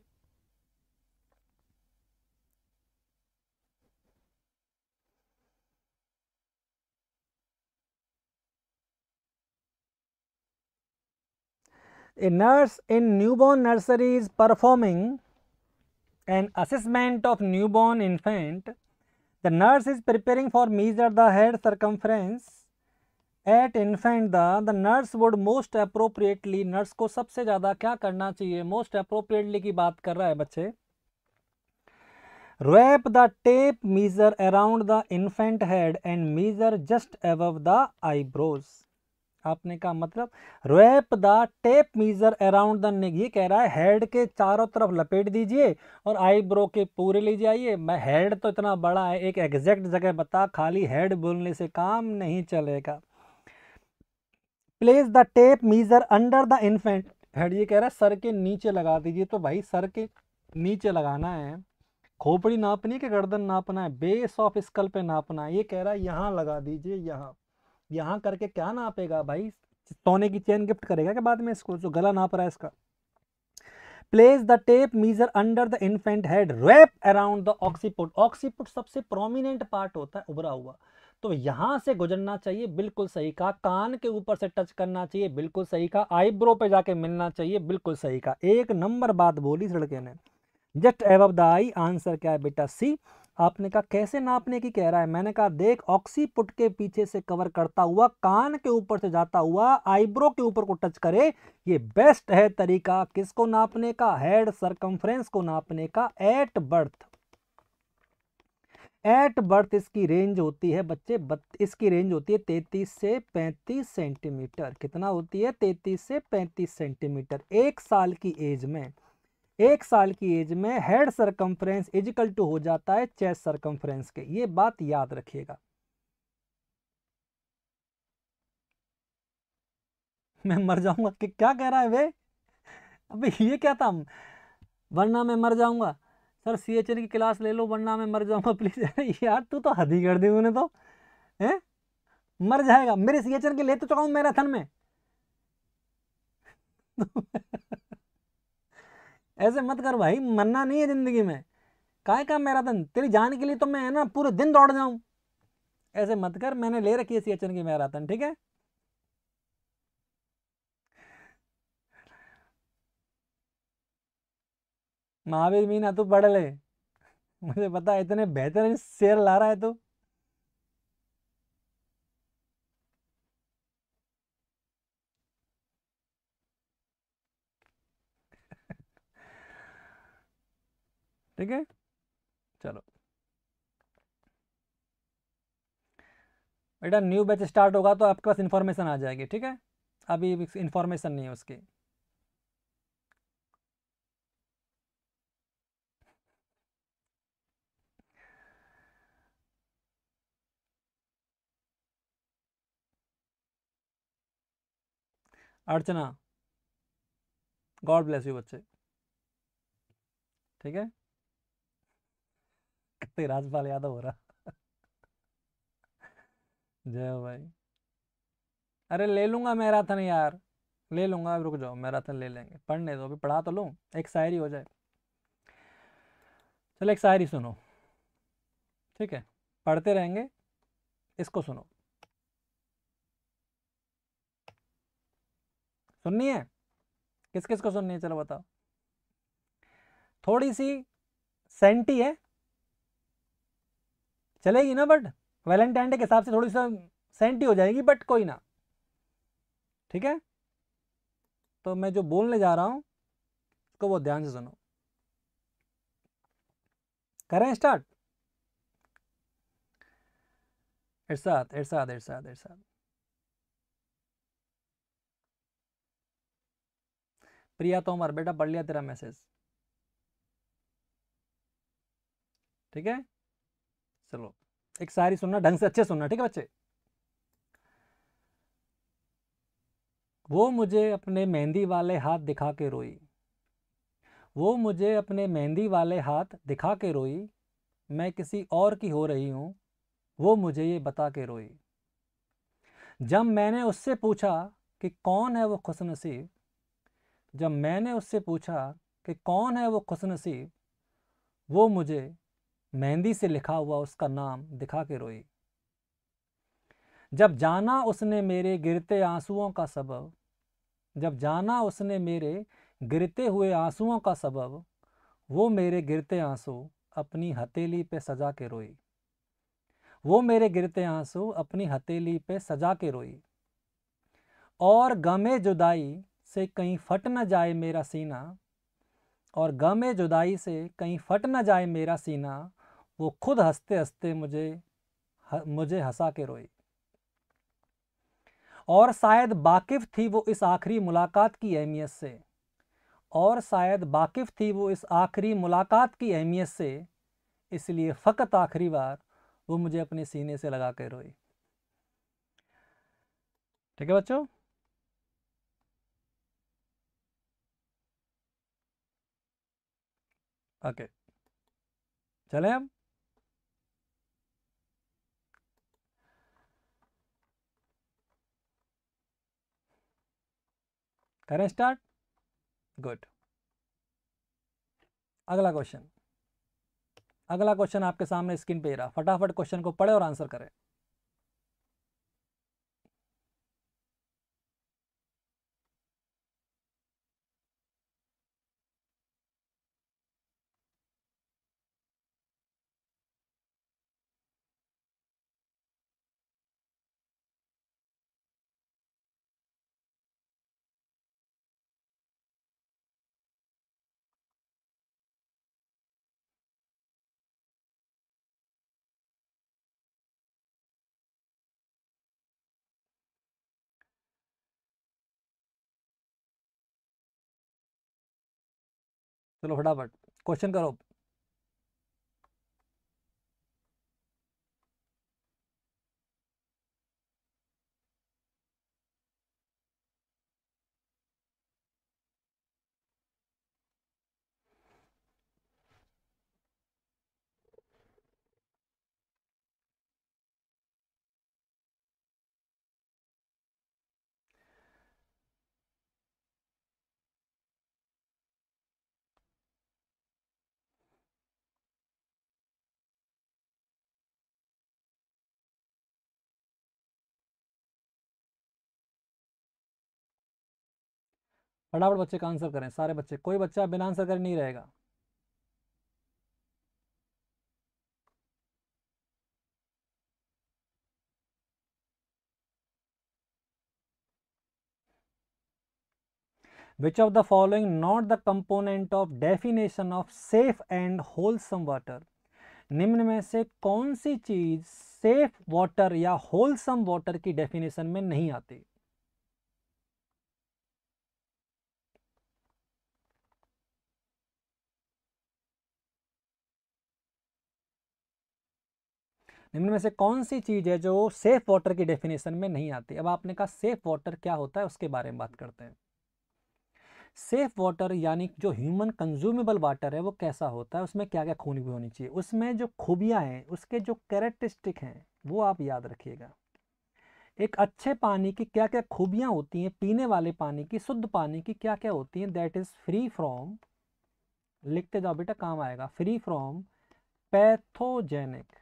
a nurse in newborn nursery is performing an assessment of newborn infant the nurse is preparing for measure the head circumference at infant the nurse would most appropriately nurse को सबसे ज़्यादा क्या करना चाहिए मोस्ट अप्रोप्रिएटली की बात कर रहा है बच्चे wrap the tape measure around the infant head and measure just above the eyebrows आपने कहा मतलब wrap the tape measure around the neck ये कह रहा है हेड के चारों तरफ लपेट दीजिए और आईब्रो के पूरे ले जाइए मैं हेड तो इतना बड़ा है एक एग्जैक्ट जगह बता खाली हेड बोलने से काम नहीं चलेगा place the tape measure under the infant head ये कह रहा है सर के नीचे लगा दीजिए तो भाई सर के नीचे लगाना है खोपड़ी नापनी के गर्दन नापना है बेस ऑफ स्कल पे नापना है ये कह रहा है यहाँ लगा दीजिए यहाँ यहाँ करके क्या नापेगा भाई सोने की चेन गिफ्ट करेगा क्या बाद में इसको जो गला नाप रहा है इसका place the tape measure under the infant head wrap around the occiput occiput सबसे प्रोमिनेंट पार्ट होता है उभरा हुआ तो यहाँ से गुजरना चाहिए बिल्कुल सही का कान के ऊपर से टच करना चाहिए बिल्कुल सही का आईब्रो पे जाके मिलना चाहिए बिल्कुल सही का एक नंबर बात बोली इस लड़के ने जस्ट एब द आई आंसर क्या है बेटा सी आपने कहा कैसे नापने की कह रहा है मैंने कहा देख ऑक्सीपुट के पीछे से कवर करता हुआ कान के ऊपर से जाता हुआ आईब्रो के ऊपर को टच करे ये बेस्ट है तरीका किसको नापने का हेड सरकमफ्रेंस को नापने का एट बर्थ एट बर्थ इसकी रेंज होती है बच्चे इसकी रेंज होती है तैतीस से पैंतीस सेंटीमीटर कितना होती है तैतीस से पैंतीस सेंटीमीटर एक साल की एज में एक साल की एज में हेड सरकमफ्रेंस इजिकल टू हो जाता है चेस्ट सरकमफ्रेंस के ये बात याद रखिएगा मैं मर जाऊंगा क्या कह रहा है वे अबे ये क्या था वरना मैं मर जाऊंगा सर सी एच एन की क्लास ले लो वरना मैं मर जाऊँगा प्लीज़ यार तू तो हद ही कर दी उन्हें तो है मर जाएगा मेरे सी एच एन के ले तो चुका हूँ मैराथन में ऐसे मत कर भाई मरना नहीं है ज़िंदगी में काय का मैराथन तेरी जान के लिए तो मैं है ना पूरे दिन दौड़ जाऊँ ऐसे मत कर मैंने ले रखी है सी एच एन की मैराथन ठीक है महावीर मीना तू पढ़ ले मुझे पता है इतने बेहतरीन शेर ला रहा है तू ठीक है चलो बेटा न्यू बैच स्टार्ट होगा तो आपके पास इन्फॉर्मेशन आ जाएगी ठीक है अभी इन्फॉर्मेशन नहीं है उसकी अर्चना गॉड ब्लेस यू बच्चे ठीक है कितने राजपाल यादव हो रहा जय हो भाई अरे ले लूंगा मैराथन यार ले लूंगा रुक जाओ मैराथन ले लेंगे पढ़ने दो अभी पढ़ा तो लू एक शायरी हो जाए चलो एक शायरी सुनो ठीक है पढ़ते रहेंगे इसको सुनो सुननी है किस किस को सुननी है चलो बताओ थोड़ी सी सेंटी है चलेगी ना बट वैलेंटाइन डे के हिसाब से थोड़ी सा सेंटी हो जाएगी बट कोई ना ठीक है तो मैं जो बोलने जा रहा हूं उसको बहुत ध्यान से सुनो करें स्टार्ट इरसाद इरसाद इरसाद प्रिया तोमर बेटा पढ़ लिया तेरा मैसेज ठीक है चलो एक सारी सुनना ढंग से अच्छे सुनना ठीक है बच्चे वो मुझे अपने मेहंदी वाले हाथ दिखा के रोई वो मुझे अपने मेहंदी वाले हाथ दिखा के रोई मैं किसी और की हो रही हूं वो मुझे ये बता के रोई जब मैंने उससे पूछा कि कौन है वो खुशनसीब जब मैंने उससे पूछा कि कौन है वो खुश नसीब वो मुझे मेहंदी से लिखा हुआ उसका नाम दिखा के रोई जब जाना उसने मेरे गिरते आंसुओं का सबब जब जाना उसने मेरे गिरते हुए आंसुओं का सबब वो मेरे गिरते आंसू अपनी हथेली पे सजा के रोई वो मेरे गिरते आंसू अपनी हथेली पे सजा के रोई और गमे जुदाई से कहीं फट न जाए मेरा सीना और गमे जुदाई से कहीं फट न जाए मेरा सीना वो खुद हंसते हंसते मुझे मुझे हंसा के रोई और शायद वाकिफ थी वो इस आखिरी मुलाकात की अहमियत से और शायद वाकिफ थी वो इस आखिरी मुलाकात की अहमियत से इसलिए फ़कत आखिरी बार वो मुझे अपने सीने से लगा के रोई ठीक है बच्चों ओके चले हम करें स्टार्ट गुड अगला क्वेश्चन अगला क्वेश्चन आपके सामने स्क्रीन पे रहा फटाफट क्वेश्चन को पढ़े और आंसर करें चलो फटाफट क्वेश्चन करो फटाफट बच्चे का आंसर करें सारे बच्चे कोई बच्चा बिना आंसर करें नहीं रहेगा which of the following not the component of definition of safe and wholesome water निम्न में से कौन सी चीज सेफ वाटर या होलसम वाटर की डेफिनेशन में नहीं आती निम्न में से कौन सी चीज़ है जो सेफ वाटर की डेफिनेशन में नहीं आती अब आपने कहा सेफ वाटर क्या होता है उसके बारे में बात करते हैं सेफ वाटर यानी जो ह्यूमन कंज्यूमेबल वाटर है वो कैसा होता है उसमें क्या क्या खूनी भी होनी चाहिए उसमें जो खूबियाँ हैं उसके जो कैरेक्टरिस्टिक हैं वो आप याद रखिएगा एक अच्छे पानी की क्या क्या खूबियाँ होती हैं पीने वाले पानी की शुद्ध पानी की क्या क्या होती हैं दैट इज़ फ्री फ्रॉम लिखते जाओ बेटा काम आएगा free from pathogenic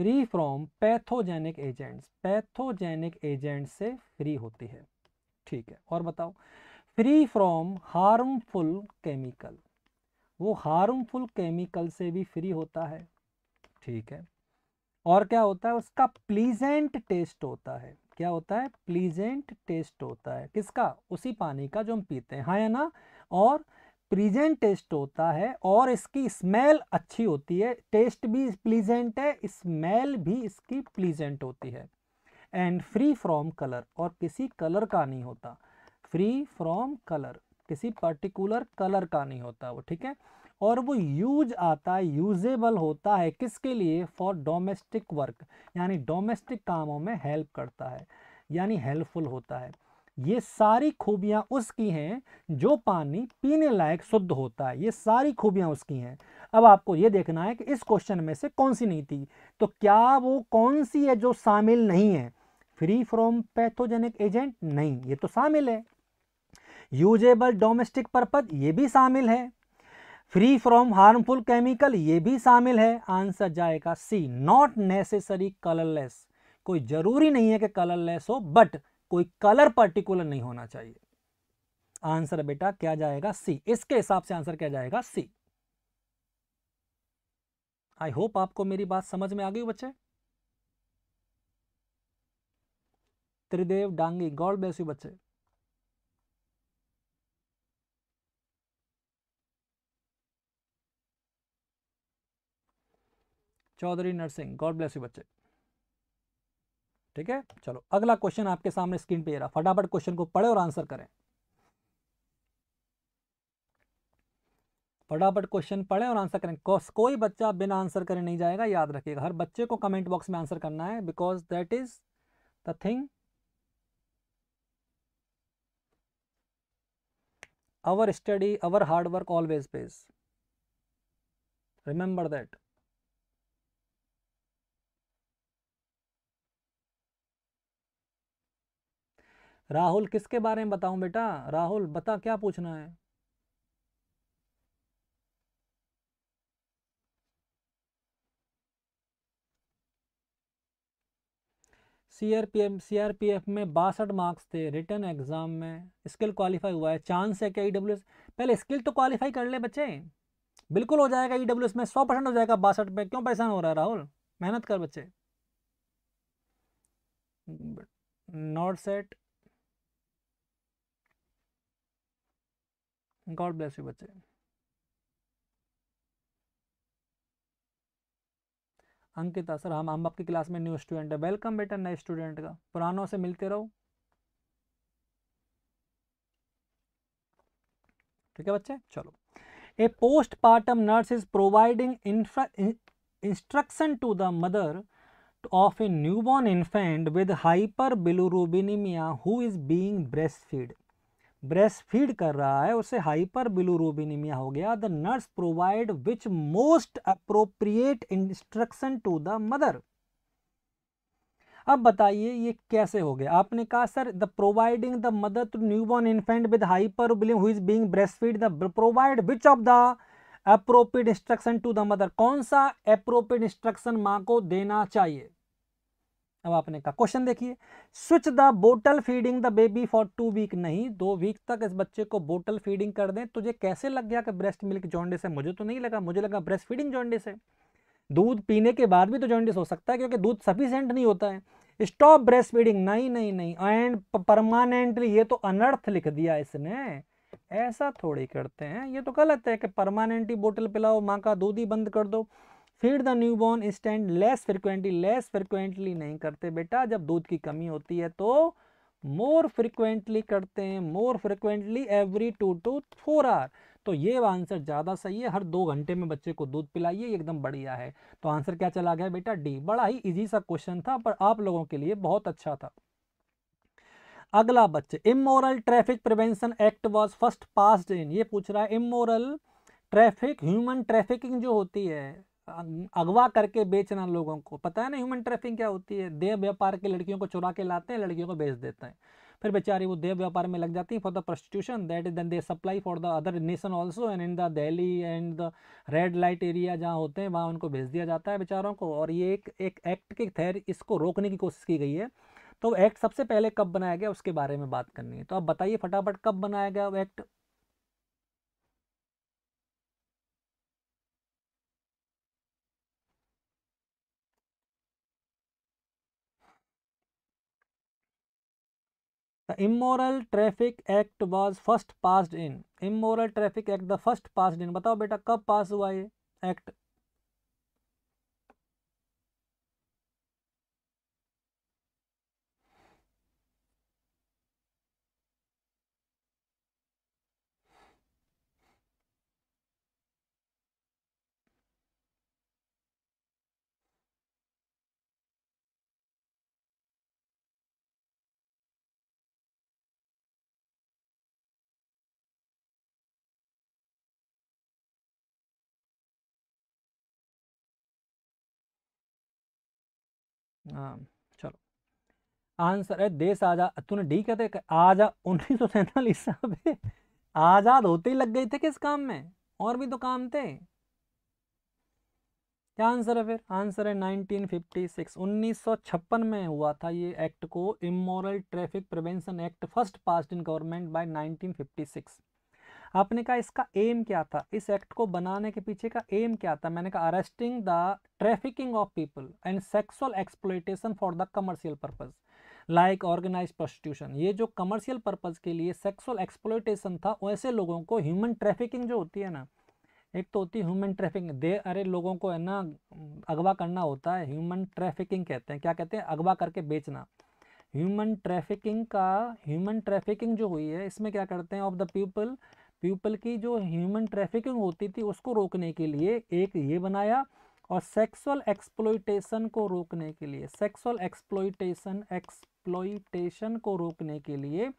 free from pathogenic agents pathogenic agent से फ्री होती है ठीक है और बताओ फ्री फ्रॉम हार्मफुल केमिकल वो हार्मफुल केमिकल से भी फ्री होता है ठीक है और क्या होता है उसका प्लीजेंट टेस्ट होता है क्या होता है प्लीजेंट टेस्ट होता है किसका उसी पानी का जो हम पीते हैं हाँ या ना और प्लीजेंट टेस्ट होता है और इसकी स्मेल अच्छी होती है टेस्ट भी प्लीजेंट है स्मेल भी इसकी प्लीजेंट होती है एंड फ्री फ्रॉम कलर और किसी कलर का नहीं होता फ्री फ्रॉम कलर किसी पर्टिकुलर कलर का नहीं होता वो ठीक है और वो यूज आता है यूजेबल होता है किसके लिए फॉर डोमेस्टिक वर्क यानी डोमेस्टिक कामों में हेल्प करता है यानी हेल्पफुल होता है ये सारी खूबियाँ उसकी हैं जो पानी पीने लायक शुद्ध होता है ये सारी खूबियाँ उसकी हैं अब आपको ये देखना है कि इस क्वेश्चन में से कौन सी नहीं थी तो क्या वो कौन सी है जो शामिल नहीं है फ्री फ्रॉम पैथोजेनिक एजेंट नहीं ये तो शामिल है यूजेबल डोमेस्टिक परपज ये भी शामिल है फ्री फ्रॉम हार्मफुल केमिकल ये भी शामिल है आंसर जाएगा सी नॉट नेसेसरी कलरलेस कोई ज़रूरी नहीं है कि कलरलेस हो बट कोई कलर पर्टिकुलर नहीं होना चाहिए आंसर बेटा क्या जाएगा सी इसके हिसाब से आंसर क्या जाएगा सी आई होप आपको मेरी बात समझ में आ गई बच्चे Tridev Dangi God bless you बच्चे Chaudhary Narsingh God bless you बच्चे ठीक है चलो अगला क्वेश्चन आपके सामने स्क्रीन पे रहा फटाफट क्वेश्चन को पढ़े और आंसर करें फटाफट क्वेश्चन पढ़े और आंसर करें को, कोई बच्चा बिना आंसर करे नहीं जाएगा याद रखिएगा हर बच्चे को कमेंट बॉक्स में आंसर करना है because that is the thing our study our hard work always pays remember that Rahul किसके बारे में बताऊं बेटा राहुल बता क्या पूछना है सीआरपीएफ सीआरपीएफ में बासठ मार्क्स थे रिटर्न एग्जाम में स्किल क्वालिफाई हुआ है चांस है क्या ईडब्ल्यू e पहले स्किल तो क्वालिफाई कर ले बच्चे बिल्कुल हो जाएगा ईडब्ल्यू e में सौ परसेंट हो जाएगा बासठ में क्यों परेशान हो रहा है राहुल मेहनत कर बच्चे not set God bless you बच्चे अंकिता सर हम हम आपकी क्लास में न्यू स्टूडेंट है वेलकम बेटा नए स्टूडेंट का पुरानों से मिलते रहो ठीक है बच्चे चलो a postpartum nurse is providing instruction to the mother of infant with hyperbilirubinemia who is being breast feed breast feed कर रहा है उसे हाइपर बिलूरोबिनिमिया हो गया the nurse provide which most appropriate instruction to the mother अब बताइए ये कैसे हो गया आपने कहा sir the providing the mother to newborn infant with hyper billing हुई is being breast feed the provide which of the appropriate instruction to the mother कौन सा अप्रोप्रिएट इंस्ट्रक्शन माँ को देना चाहिए अब आपने कहा क्वेश्चन देखिए switch the bottle feeding the baby for two week नहीं दो वीक तक इस बच्चे को बोटल फीडिंग कर दें तुझे कैसे लग गया कि ब्रेस्ट मिल्क जॉन्डिस है मुझे तो नहीं लगा मुझे लगा ब्रेस्ट फीडिंग जॉन्डिस है दूध पीने के बाद भी तो जॉन्डिस हो सकता है क्योंकि दूध सफिशेंट नहीं होता है स्टॉप ब्रेस्ट फीडिंग नहीं नहीं नहीं एंड परमानेंटली ये तो अनर्थ लिख दिया इसने ऐसा थोड़ी करते हैं ये तो गलत है कि परमानेंटली बोटल पिलाओ माँ का दूध ही बंद कर दो feed the newborn stand less frequently less frequently नहीं करते बेटा जब दूध की कमी होती है तो मोर फ्रिक्वेंटली करते हैं more frequently every two to four hour तो ये आंसर ज़्यादा सही है हर दो घंटे में बच्चे को दूध पिलाइए एकदम बढ़िया है तो आंसर क्या चला गया बेटा डी बड़ा ही इजी सा क्वेश्चन था पर आप लोगों के लिए बहुत अच्छा था अगला बच्चे immoral traffic prevention act was first pass in ये पूछ रहा है इमोरल ट्रैफिक ह्यूमन ट्रैफिकिंग जो होती है अगवा करके बेचना लोगों को पता है ना ह्यूमन ट्रैफिंग क्या होती है देव व्यापार की लड़कियों को चुरा के लाते हैं लड़कियों को बेच देते हैं फिर बेचारी वो देव व्यापार में लग जाती है for the prostitution that is then they supply for the other nation also and in the Delhi and the red light area जहाँ होते हैं वहाँ उनको भेज दिया जाता है बेचारों को और ये एक एक एक्ट के तहत इसको रोकने की कोशिश की गई है तो एक्ट सबसे पहले कब बनाया गया उसके बारे में बात करनी है तो आप बताइए फटाफट कब बनाया गया वो act The Immoral Traffic Act was first passed in. Immoral Traffic Act the first passed in. बताओ बेटा कब पास हुआ ये एक्ट हाँ, चलो आंसर है देश आजाद तूने डी कहते आजाद उन्नीस सौ सैंतालीस आजाद होते ही लग गए थे किस काम में और भी तो काम थे क्या आंसर है फिर आंसर है 1956 1956 में हुआ था ये एक्ट को immoral traffic prevention act first pass in government by 1956 आपने कहा इसका एम क्या था इस एक्ट को बनाने के पीछे का एम क्या था मैंने कहा arresting the trafficking of people and sexual exploitation for the commercial purpose like organise prostitution ये जो कमर्शियल पर्पज़ के लिए सेक्सुअल एक्सप्लोइटेशन था वैसे लोगों को ह्यूमन ट्रैफिकिंग जो होती है ना एक तो होती है ह्यूमन ट्रैफिकिंग दे अरे लोगों को है ना अगवा करना होता है ह्यूमन ट्रैफिकिंग कहते हैं क्या कहते हैं अगवा करके बेचना ह्यूमन ट्रैफिकिंग का ह्यूमन ट्रैफिकिंग जो हुई है इसमें क्या करते हैं ऑफ द पीपल पीपल की जो ह्यूमन ट्रैफिकिंग होती थी उसको रोकने के लिए एक ये बनाया और सेक्सुअल एक्सप्लोइटेशन को रोकने के लिए सेक्सुअल एक्सप्लोइटेशन एक्सप्लोइटेशन को रोकने के लिए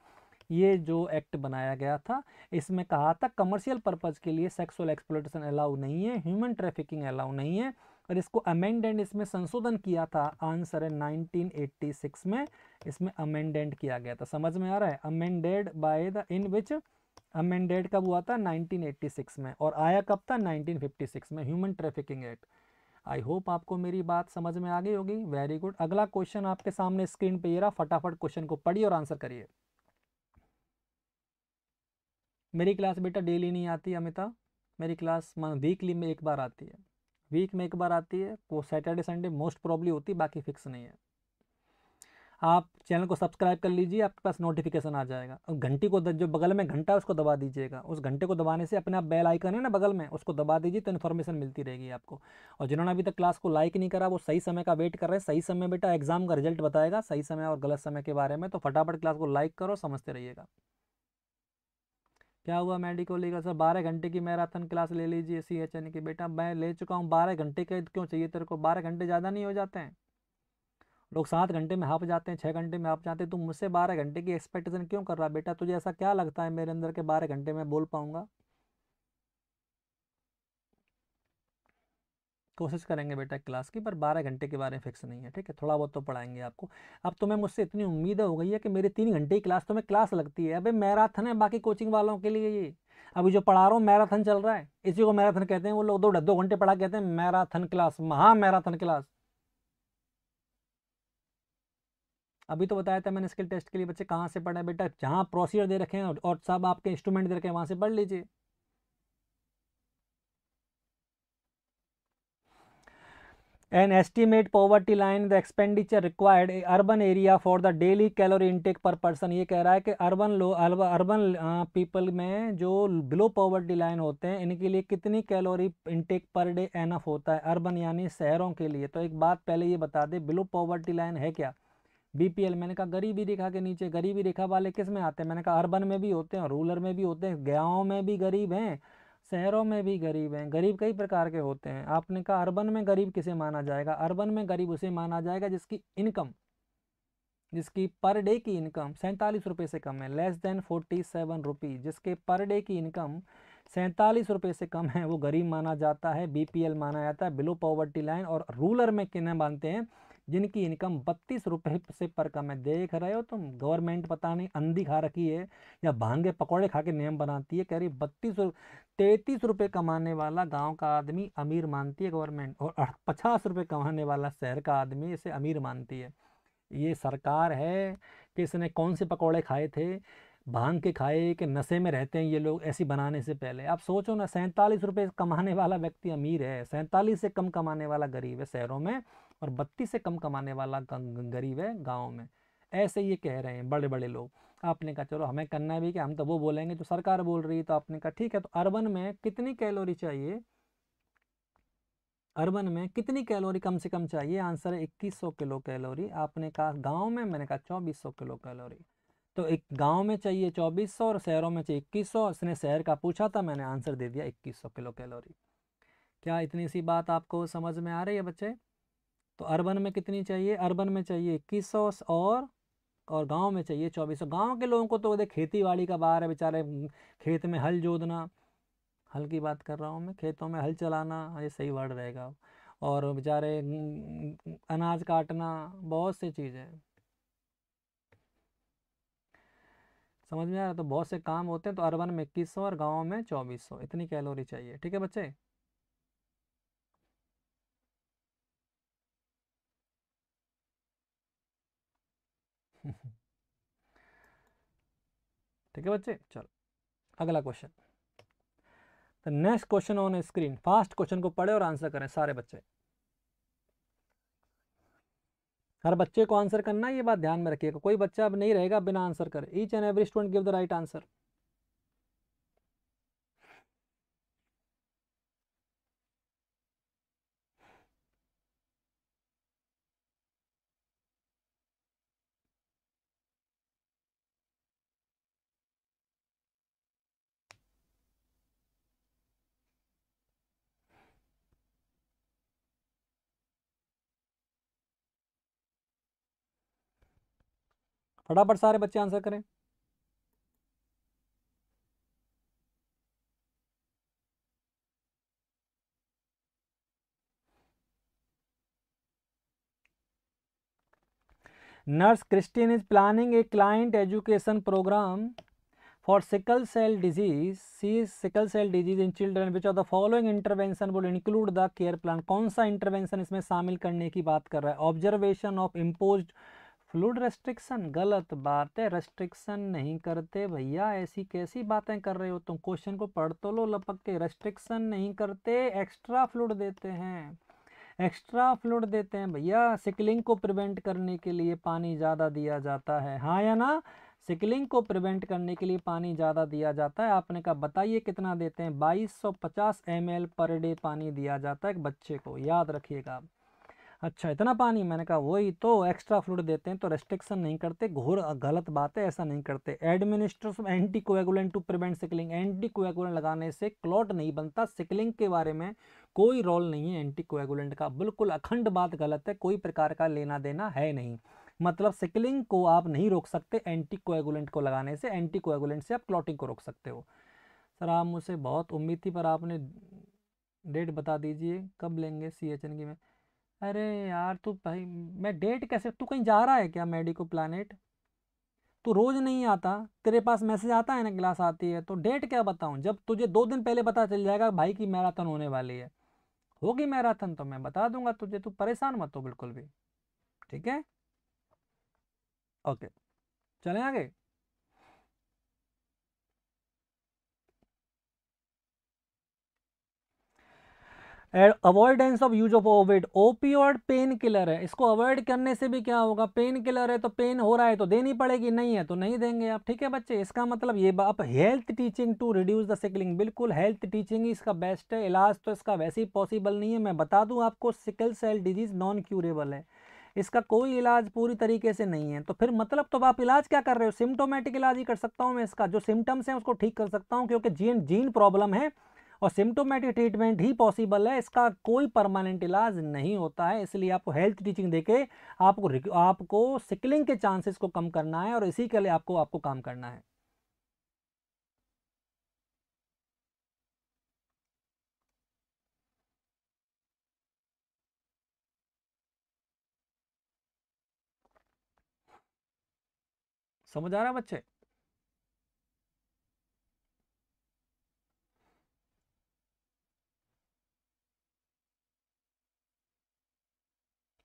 ये जो एक्ट बनाया गया था इसमें कहा था कमर्शियल पर्पज़ के लिए सेक्सुअल एक्सप्लोइटेशन अलाउ नहीं है ह्यूमन ट्रैफिकिंग अलाउ नहीं है और इसको अमेंडेंट इसमें संशोधन किया था आंसर है नाइनटीन में इसमें अमेंडेंट किया गया था समझ में आ रहा है amended by the in which amended कब हुआ था 1986 में और आया कब था 1956 में human trafficking act I hope आपको मेरी बात समझ में आ गई होगी वेरी गुड अगला क्वेश्चन आपके सामने स्क्रीन पे ये रहा फटाफट क्वेश्चन को पढ़िए और आंसर करिए मेरी क्लास बेटा डेली नहीं आती अमिता मेरी क्लास वीकली में एक बार आती है वीक में एक बार आती है वो सैटरडे संडे मोस्ट प्रॉब्ली होती बाकी फिक्स नहीं है आप चैनल को सब्सक्राइब कर लीजिए आपके पास नोटिफिकेशन आ जाएगा और घंटी को जो बगल में घंटा उसको दबा दीजिएगा उस घंटे को दबाने से अपने आप बेल आइकन है ना बगल में उसको दबा दीजिए तो इन्फॉर्मेशन मिलती रहेगी आपको और जिन्होंने अभी तक क्लास को लाइक नहीं करा वो सही समय का वेट कर रहे हैं सही समय बेटा एग्जाम का रिजल्ट बताएगा सही समय और गलत समय के बारे में तो फटाफट क्लास को लाइक करो समझते रहिएगा क्या हुआ मेडिको लीगल सर बारह घंटे की मैराथन क्लास ले लीजिए सी एच एन की बेटा मैं ले चुका हूँ बारह घंटे के क्यों चाहिए तेरे को बारह घंटे ज़्यादा नहीं हो जाते हैं लोग सात घंटे में हाफ जाते हैं छः घंटे में हाफ जाते हैं तुम तो मुझसे बारह घंटे की एक्सपेक्टेशन क्यों कर रहा है बेटा तुझे ऐसा क्या लगता है मेरे अंदर के बारह घंटे में बोल पाऊँगा कोशिश करेंगे बेटा क्लास की पर बारह घंटे के बारे में फिक्स नहीं है ठीक है थोड़ा बहुत तो पढ़ाएंगे आपको अब तुम्हें मुझसे इतनी उम्मीद हो गई है कि मेरी तीन घंटे की क्लास तुम्हें क्लास लगती है अबे मैराथन है बाकी कोचिंग वालों के लिए ये अभी जो पढ़ा रहा हूँ मैराथन चल रहा है इसी को मैराथन कहते हैं वो लोग दो दो घंटे पढ़ा कहते हैं मैराथन क्लास महा मैराथन क्लास अभी तो बताया था मैंने स्किल टेस्ट के लिए बच्चे कहाँ से है बेटा जहाँ प्रोसीजर दे रखे हैं और सब आपके इंस्ट्रूमेंट दे रखे हैं वहाँ से पढ़ लीजिए an estimate poverty line the expenditure required urban area for the daily calorie intake per person ये कह रहा है कि अर्बन लो अर्बन पीपल में जो बिलो पॉवर्टी लाइन होते हैं इनके लिए कितनी calorie intake per day enough होता है अर्बन यानी शहरों के लिए तो एक बात पहले ये बता दे बिलो पॉवर्टी लाइन है क्या बीपीएल मैंने कहा गरीबी रेखा के नीचे गरीबी रेखा वाले किस में आते हैं मैंने कहा अर्बन में भी होते हैं रूरल में भी होते हैं गाँव में भी गरीब हैं शहरों में भी गरीब हैं गरीब कई प्रकार के होते हैं आपने कहा अर्बन में गरीब किसे माना जाएगा अर्बन में गरीब उसे माना जाएगा जिसकी इनकम जिसकी पर डे की इनकम सैंतालीस रुपये से कम है less than forty seven rupees जिसके पर डे की इनकम सैंतालीस रुपये से कम है वो गरीब माना जाता है बीपीएल माना जाता है बिलो पॉवर्टी लाइन और रूलर में किन्हें मानते हैं जिनकी इनकम बत्तीस रुपये से पर कम है देख रहे हो तुम गवर्नमेंट पता नहीं अंधी खा रखी है या भांगे पकौड़े खा के नियम बनाती है कह रही बत्तीस तैंतीस रुपये कमाने वाला गांव का आदमी अमीर मानती है गवर्नमेंट और पचास रुपये कमाने वाला शहर का आदमी इसे अमीर मानती है ये सरकार है कि इसने कौन से पकौड़े खाए थे भांग के खाए कि नशे में रहते हैं ये लोग ऐसी बनाने से पहले आप सोचो ना सैंतालीस रुपये कमाने वाला व्यक्ति अमीर है सैंतालीस से कम कमाने वाला गरीब है शहरों में और बत्तीस से कम कमाने वाला गरीब है गाँव में ऐसे ये कह रहे हैं बड़े बड़े लोग आपने कहा चलो हमें करना भी कि हम तो वो बोलेंगे जो सरकार बोल रही है तो आपने कहा ठीक है तो अर्बन में कितनी कैलोरी चाहिए अर्बन में कितनी कैलोरी कम से कम चाहिए आंसर है सौ किलो कैलोरी आपने कहा गांव में मैंने कहा चौबीस सौ किलो कैलोरी तो एक गांव में चाहिए सौ और शहरों में चाहिए सौ इसने शहर का पूछा था मैंने आंसर दे दिया सौ किलो कैलोरी क्या इतनी सी बात आपको समझ में आ रही है बच्चे तो अर्बन में कितनी चाहिए अर्बन में चाहिए इक्कीस सौ और और गांव में चाहिए चौबीस सौ गाँव के लोगों को तो बोले खेती बाड़ी का बाहर है बेचारे खेत में हल जोतना हल की बात कर रहा हूँ मैं खेतों में हल चलाना ये सही वर्ड रहेगा और बेचारे अनाज काटना बहुत सी चीज़ें समझ में आ रहा तो बहुत से काम होते हैं तो अर्बन में इक्कीस सौ और गाँव में चौबीस सौ इतनी कैलोरी चाहिए ठीक है बच्चे ठीक है बच्चे चलो अगला question the next question on screen fast question को पढ़े और आंसर करें सारे बच्चे हर बच्चे को आंसर करना ये बात ध्यान में रखिएगा कोई बच्चा अब नहीं रहेगा बिना आंसर करे each and every student give the right answer फटाफट सारे बच्चे आंसर करें nurse Christine is planning a client education program for sickle cell disease see sickle cell disease in children which are the following intervention will include the care plan कौन सा इंटरवेंशन इसमें शामिल करने की बात कर रहा है observation of imposed fluid restriction गलत बात है रेस्ट्रिक्शन नहीं करते भैया ऐसी कैसी बातें कर रहे हो तुम क्वेश्चन को पढ़ तो लो लपक के रेस्ट्रिक्शन नहीं करते एक्स्ट्रा फ्लूड देते हैं एक्स्ट्रा फ्लूड देते हैं भैया सिकलिंग को प्रिवेंट करने के लिए पानी ज़्यादा दिया जाता है हाँ या ना सिकलिंग को प्रिवेंट करने के लिए पानी ज़्यादा दिया जाता है आपने कहा बताइए कितना देते हैं 2250 ml पर डे पानी दिया जाता है एक बच्चे को याद रखिएगा आप अच्छा इतना पानी मैंने कहा वही तो एक्स्ट्रा फ्लूड देते हैं तो रेस्ट्रिक्शन नहीं करते घोर गलत बात है ऐसा नहीं करते administration anticoagulant to prevent sickling anticoagulant लगाने से क्लॉट नहीं बनता सिकलिंग के बारे में कोई रोल नहीं है एंटी कोएगुलेंट का बिल्कुल अखंड बात गलत है कोई प्रकार का लेना देना है नहीं मतलब सिकलिंग को आप नहीं रोक सकते एंटी कोएगुलेंट को लगाने से एंटी कोएगुलेंट से आप क्लॉटिंग को रोक सकते हो सर आप मुझसे बहुत उम्मीद थी पर आपने डेट बता दीजिए कब लेंगे सी एच एन की में अरे यार तू भाई मैं डेट कैसे तू कहीं जा रहा है क्या मेडिको प्लानट तू रोज़ नहीं आता तेरे पास मैसेज आता है ना क्लास आती है तो डेट क्या बताऊँ जब तुझे दो दिन पहले पता चल जाएगा भाई की मैराथन होने वाली है होगी मैराथन तो मैं बता दूंगा तुझे तू परेशान मत हो बिल्कुल भी ठीक है ओके चले आगे and avoidance of use of avoid opioid painkiller है इसको अवॉइड करने से भी क्या होगा पेन किलर है तो पेन हो रहा है तो देनी पड़ेगी नहीं है तो नहीं देंगे आप ठीक है बच्चे इसका मतलब ये आप health teaching to reduce the sickling बिल्कुल हेल्थ टीचिंग ही इसका बेस्ट है इलाज तो इसका वैसे ही पॉसिबल नहीं है मैं बता दूँ आपको sickle cell disease non curable है इसका कोई इलाज पूरी तरीके से नहीं है तो फिर मतलब तो आप इलाज क्या कर रहे हो सिम्टोमेटिक इलाज ही कर सकता हूँ मैं इसका जो सिम्टम्स हैं उसको ठीक कर सकता हूँ क्योंकि जीन जीन प्रॉब्लम है और सिम्टोमेटिक ट्रीटमेंट ही पॉसिबल है इसका कोई परमानेंट इलाज नहीं होता है इसलिए आपको हेल्थ टीचिंग देके आपको आपको सिकलिंग के चांसेस को कम करना है और इसी के लिए आपको आपको काम करना है समझ आ रहा है बच्चे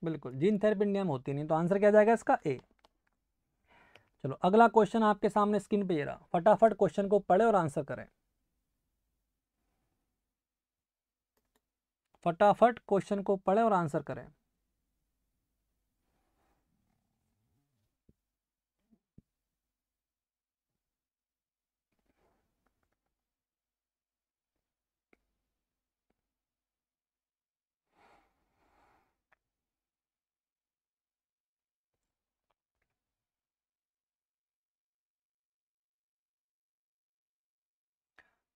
बिल्कुल जीन थेरेपी इंडिया में होती नहीं तो आंसर क्या जाएगा इसका ए चलो अगला क्वेश्चन आपके सामने स्क्रीन पे ये रहा फटाफट क्वेश्चन को पढ़े और आंसर करें फटाफट क्वेश्चन को पढ़े और आंसर करें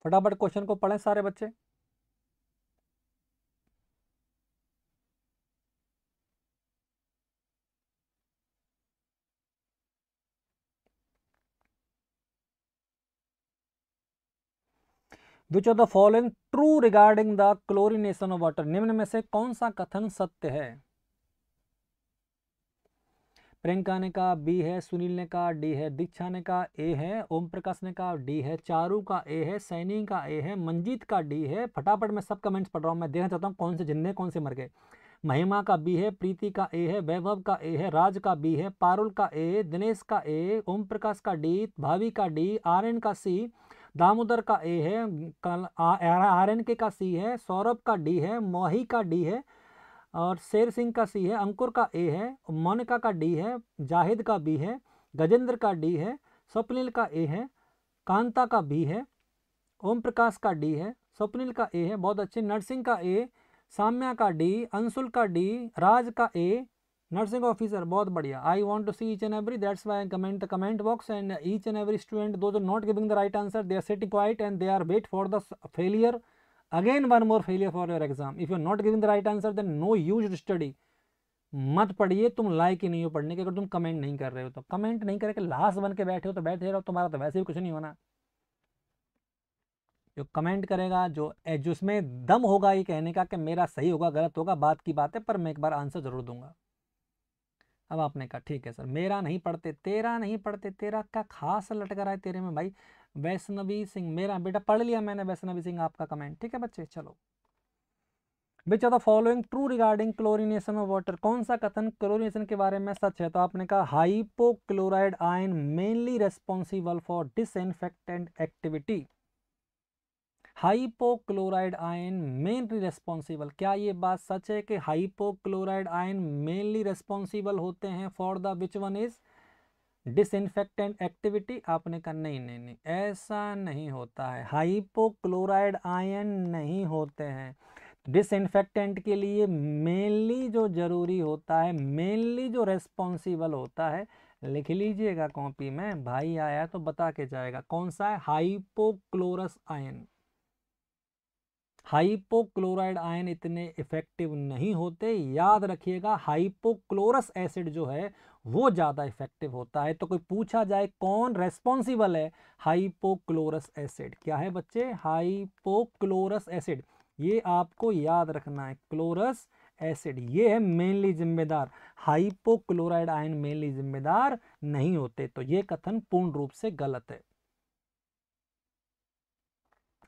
फटाफट क्वेश्चन को पढ़ें सारे बच्चे which of the following true regarding the chlorination of water निम्न में से कौन सा कथन सत्य है प्रियंका ने कहा बी है सुनील ने कहा डी है दीक्षा ने कहा ए है ओम प्रकाश ने कहा डी है चारू का ए है सैनी का ए है मंजीत का डी है फटाफट मैं सब कमेंट्स पढ़ रहा हूँ मैं देखना चाहता हूँ कौन से जिंदे कौन से मर गए महिमा का बी है प्रीति का ए है वैभव का ए है राज का बी है पारुल का ए दिनेश का ए ओम प्रकाश का डी भावी का डी आर्यन का सी दामोदर का ए है आर्यन के का सी है सौरभ का डी है मोही का डी है और शेर सिंह का सी है अंकुर का ए है मोनिका का डी है जाहिद का बी है गजेंद्र का डी है स्वप्निल का ए है कांता का बी है ओम प्रकाश का डी है स्वप्निल का ए है बहुत अच्छे नर्सिंग का ए साम्या का डी अंशुल का डी राज का ए नर्सिंग ऑफिसर बहुत बढ़िया I want to see each and every that's why comment the comment box and each and every student do not giving the right answer they are sitting quiet and they are wait for the failure again one more failure for your exam if you not giving the right answer then no use study मत पढ़िए तुम लाइक ही नहीं हो पढ़ने के अगर तुम कमेंट नहीं कर रहे हो तो कमेंट नहीं करके लास्ट बन के बैठे हो तो बैठे रहो तुम्हारा तो वैसे भी कुछ नहीं होना जो कमेंट करेगा जो जिसमें दम होगा ये कहने का कि मेरा सही होगा गलत होगा बात की बात है पर मैं एक बार आंसर जरूर दूंगा अब आपने कहा ठीक है सर मेरा नहीं पढ़ते तेरा नहीं पढ़ते तेरा क्या खास लटका रहा है तेरे में भाई वैष्णवी सिंह मेरा बेटा पढ़ लिया मैंने वैष्णवी सिंह आपका कमेंट ठीक है बच्चे चलो which of the following true regarding chlorination of water कौन सा कथन क्लोरिनेशन के बारे में सच है तो आपने कहा hypochloride ion mainly responsible for disinfectant activity hypochloride ion mainly responsible क्या ये बात सच है कि हाइपोक्लोराइड आयन मेनली रेस्पॉन्सिबल होते हैं for the which one is disinfectant activity आपने कहा नहीं नहीं नहीं ऐसा नहीं होता है हाइपोक्लोराइड आयन नहीं होते हैं डिसइनफेक्टेंट के लिए मेनली जो ज़रूरी होता है मेनली जो रेस्पॉन्सिबल होता है लिख लीजिएगा कॉपी में भाई आया तो बता के जाएगा कौन सा है हाइपोक्लोरस आयन हाइपोक्लोराइड आयन इतने इफेक्टिव नहीं होते याद रखिएगा हाइपोक्लोरस एसिड जो है वो ज़्यादा इफेक्टिव होता है तो कोई पूछा जाए कौन रेस्पॉन्सिबल है हाइपोक्लोरस एसिड क्या है बच्चे हाइपोक्लोरस एसिड ये आपको याद रखना है क्लोरस एसिड ये है मेनली जिम्मेदार हाइपोक्लोराइड आयन मेनली जिम्मेदार नहीं होते तो ये कथन पूर्ण रूप से गलत है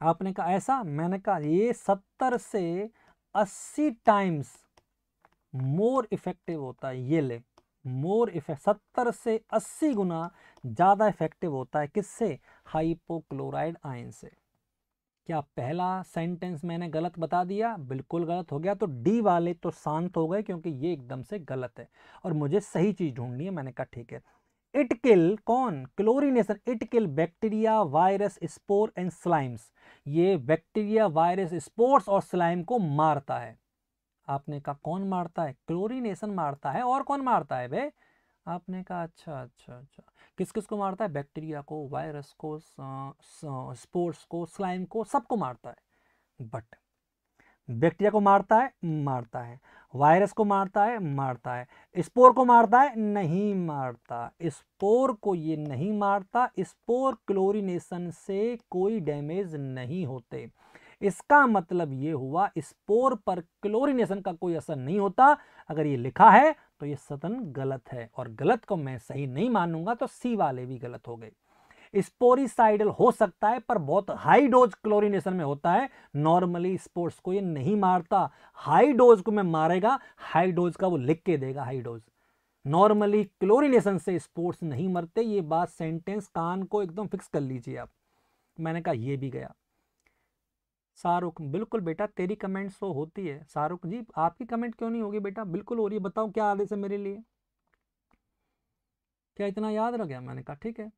आपने कहा ऐसा मैंने कहा ये सत्तर से अस्सी टाइम्स मोर इफेक्टिव होता है ये ले मोर इफेक्ट सत्तर से अस्सी गुना ज़्यादा इफेक्टिव होता है किससे हाइपोक्लोराइड आयन से क्या पहला सेंटेंस मैंने गलत बता दिया बिल्कुल गलत हो गया तो डी वाले तो शांत हो गए क्योंकि ये एकदम से गलत है और मुझे सही चीज़ ढूंढनी है मैंने कहा ठीक है इट किल कौन chlorination it kill bacteria virus spore and slimes ये बैक्टीरिया वायरस स्पोर्स और स्लाइम को मारता है आपने कहा कौन मारता है क्लोरीनेशन मारता है और कौन मारता है भाई आपने कहा अच्छा अच्छा अच्छा किस किस को मारता है बैक्टीरिया को वायरस को स्पोर्ट्स को स्लाइम को सबको मारता है बट बैक्टीरिया को मारता है मारता है वायरस को मारता है मारता है स्पोर को मारता है नहीं मारता स्पोर को ये नहीं मारता स्पोर क्लोरिनेशन से कोई डैमेज नहीं होते इसका मतलब ये हुआ स्पोर पर क्लोरिनेशन का कोई असर नहीं होता अगर ये लिखा है तो ये सतन गलत है और गलत को मैं सही नहीं मानूंगा तो सी वाले भी गलत हो गए स्पोरिसाइडल हो सकता है पर बहुत हाई डोज क्लोरिनेशन में होता है नॉर्मली स्पोर्ट्स को ये नहीं मारता हाई डोज को मैं मारेगा हाई डोज का वो लिख के देगा हाई डोज नॉर्मली क्लोरिनेशन से स्पोर्ट्स नहीं मरते ये बात सेंटेंस कान को एकदम फिक्स कर लीजिए आप मैंने कहा ये भी गया शाहरुख बिल्कुल बेटा तेरी कमेंट्स तो होती है शाहरुख जी आपकी कमेंट क्यों नहीं होगी बेटा बिल्कुल हो रही है बताओ क्या आदेश है मेरे लिए क्या इतना याद रह गया मैंने कहा ठीक है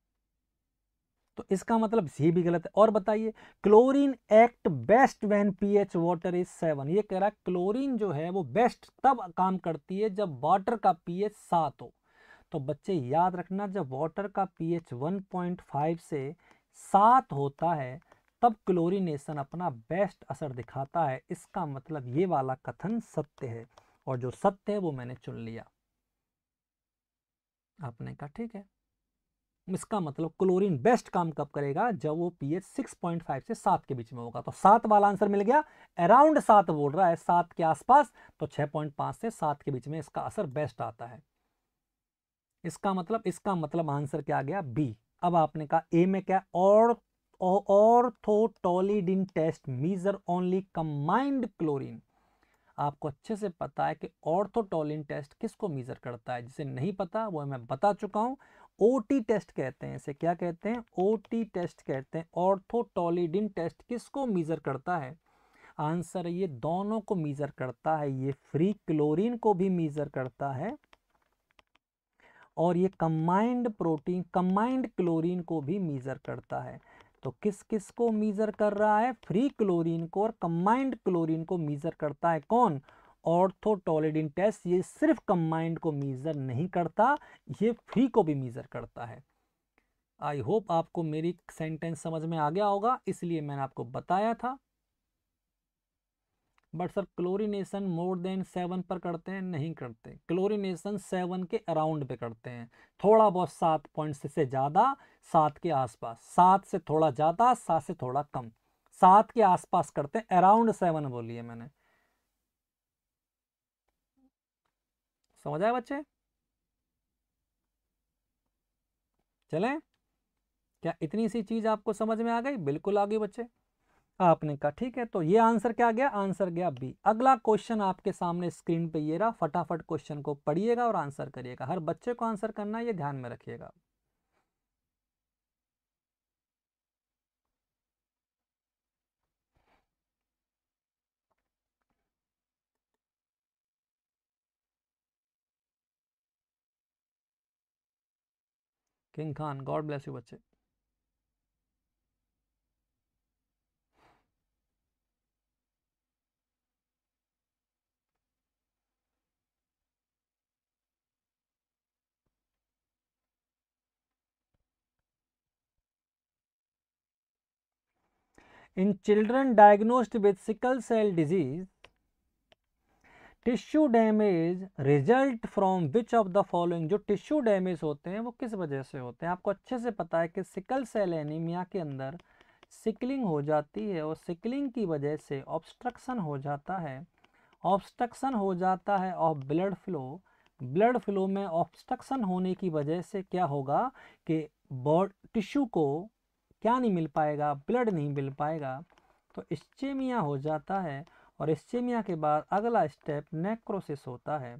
तो इसका मतलब सी भी गलत है और बताइए chlorine act best when pH water is seven ये कह रहा है क्लोरीन जो है वो बेस्ट तब काम करती है जब वाटर का पीएच सात हो तो बच्चे याद रखना जब वाटर का पीएच 1.5 से सात होता है तब क्लोरीनेशन अपना बेस्ट असर दिखाता है इसका मतलब ये वाला कथन सत्य है और जो सत्य है वो मैंने चुन लिया आपने कहा ठीक है इसका मतलब क्लोरीन बेस्ट काम कब करेगा जब वो पीएच 6.5 से 7 के बीच में होगा तो सात वाला आंसर मिल गया अराउंड 7 बोल रहा है सात के आसपास तो 6.5 से 7 के बीच में इसका असर बेस्ट आता है इसका मतलब इसका मतलब आंसर क्या गया बी अब आपने कहा ए में क्या और orthotolidine test measure only combined chlorine आपको अच्छे से पता है कि ऑर्थोटोलिन टेस्ट किसको मीज़र करता है जिसे नहीं पता वो मैं बता चुका हूं ओ टेस्ट कहते हैं इसे क्या कहते हैं ओ टेस्ट कहते हैं ऑर्थोटोलिडिन टेस्ट किसको मीज़र करता है आंसर ये दोनों को मीज़र करता है ये फ्री क्लोरीन को भी मीज़र करता है और ये कम्बाइंड प्रोटीन कम्बाइंड क्लोरीन को भी मीज़र करता है तो किस किस को मीज़र कर रहा है फ्री क्लोरीन को और कम्बाइंड क्लोरीन को मीज़र करता है कौन ऑर्थोटोलेडिन टेस्ट ये सिर्फ कंबाइंड को मीज़र नहीं करता ये फ्री को भी मीज़र करता है आई होप आपको मेरी सेंटेंस समझ में आ गया होगा इसलिए मैंने आपको बताया था but sir chlorination more than seven पर करते हैं नहीं करते क्लोरीनेशन सेवन के अराउंड पे करते हैं थोड़ा बहुत सात पॉइंट से ज़्यादा सात के आसपास सात से थोड़ा ज़्यादा सात से थोड़ा कम सात के आसपास करते हैं अराउंड सेवन बोलिए मैंने समझ आए बच्चे चलें क्या इतनी सी चीज आपको समझ में आ गई बिल्कुल आ गई बच्चे आपने कहा ठीक है तो ये आंसर क्या गया आंसर गया बी अगला क्वेश्चन आपके सामने स्क्रीन पे ये रहा फटाफट क्वेश्चन को पढ़िएगा और आंसर करिएगा हर बच्चे को आंसर करना ये ध्यान में रखिएगा king Khan God bless you बच्चे in children diagnosed with sickle cell disease tissue damage result from which of the following जो टिश्यू डैमेज होते हैं वो किस वजह से होते हैं आपको अच्छे से पता है कि सिकल सेल एनीमिया के अंदर सिकलिंग हो जाती है और सिकलिंग की वजह से ऑब्स्ट्रक्शन हो जाता है ऑब्स्ट्रक्शन हो जाता है of blood flow blood flow में ऑब्स्ट्रक्शन होने की वजह से क्या होगा कि बॉड टिश्यू को क्या नहीं मिल पाएगा ब्लड नहीं मिल पाएगा तो इस्चेमिया हो जाता है और एस्चेमिया के बाद अगला स्टेप नेक्रोसिस होता है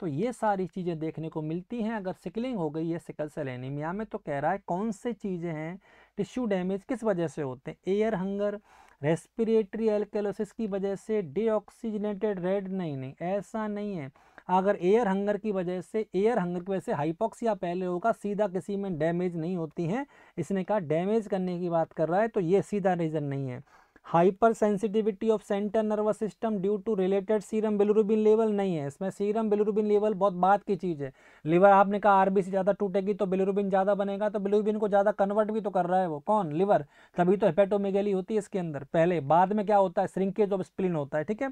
तो ये सारी चीज़ें देखने को मिलती हैं अगर सिकलिंग हो गई है सिकल सेल एनीमिया में तो कह रहा है कौन से चीज़ें हैं टिश्यू डैमेज किस वजह से होते हैं एयर हंगर रेस्पिरेटरी एल्केलोसिस की वजह से डीऑक्सीजनेटेड रेड नहीं नहीं ऐसा नहीं है अगर एयर हंगर की वजह से एयर हंगर की वजह से हाइपोक्सिया पहले होगा सीधा किसी में डैमेज नहीं होती हैं इसने कहा डैमेज करने की बात कर रहा है तो ये सीधा रीज़न नहीं है hypersensitivity of central nervous system due to related serum bilirubin level नहीं है इसमें सीरम बिलुरुबिन लेवल बहुत बात की चीज़ है लीवर आपने कहा आरबीसी ज़्यादा टूटेगी तो बिलुरुबिन ज़्यादा बनेगा तो बिलुरुबिन को ज़्यादा कन्वर्ट भी तो कर रहा है वो कौन लीवर तभी तो हेपेटोमेगेली होती है इसके अंदर पहले बाद में क्या होता है श्रिंकेज ऑफ स्प्लिन होता है ठीक है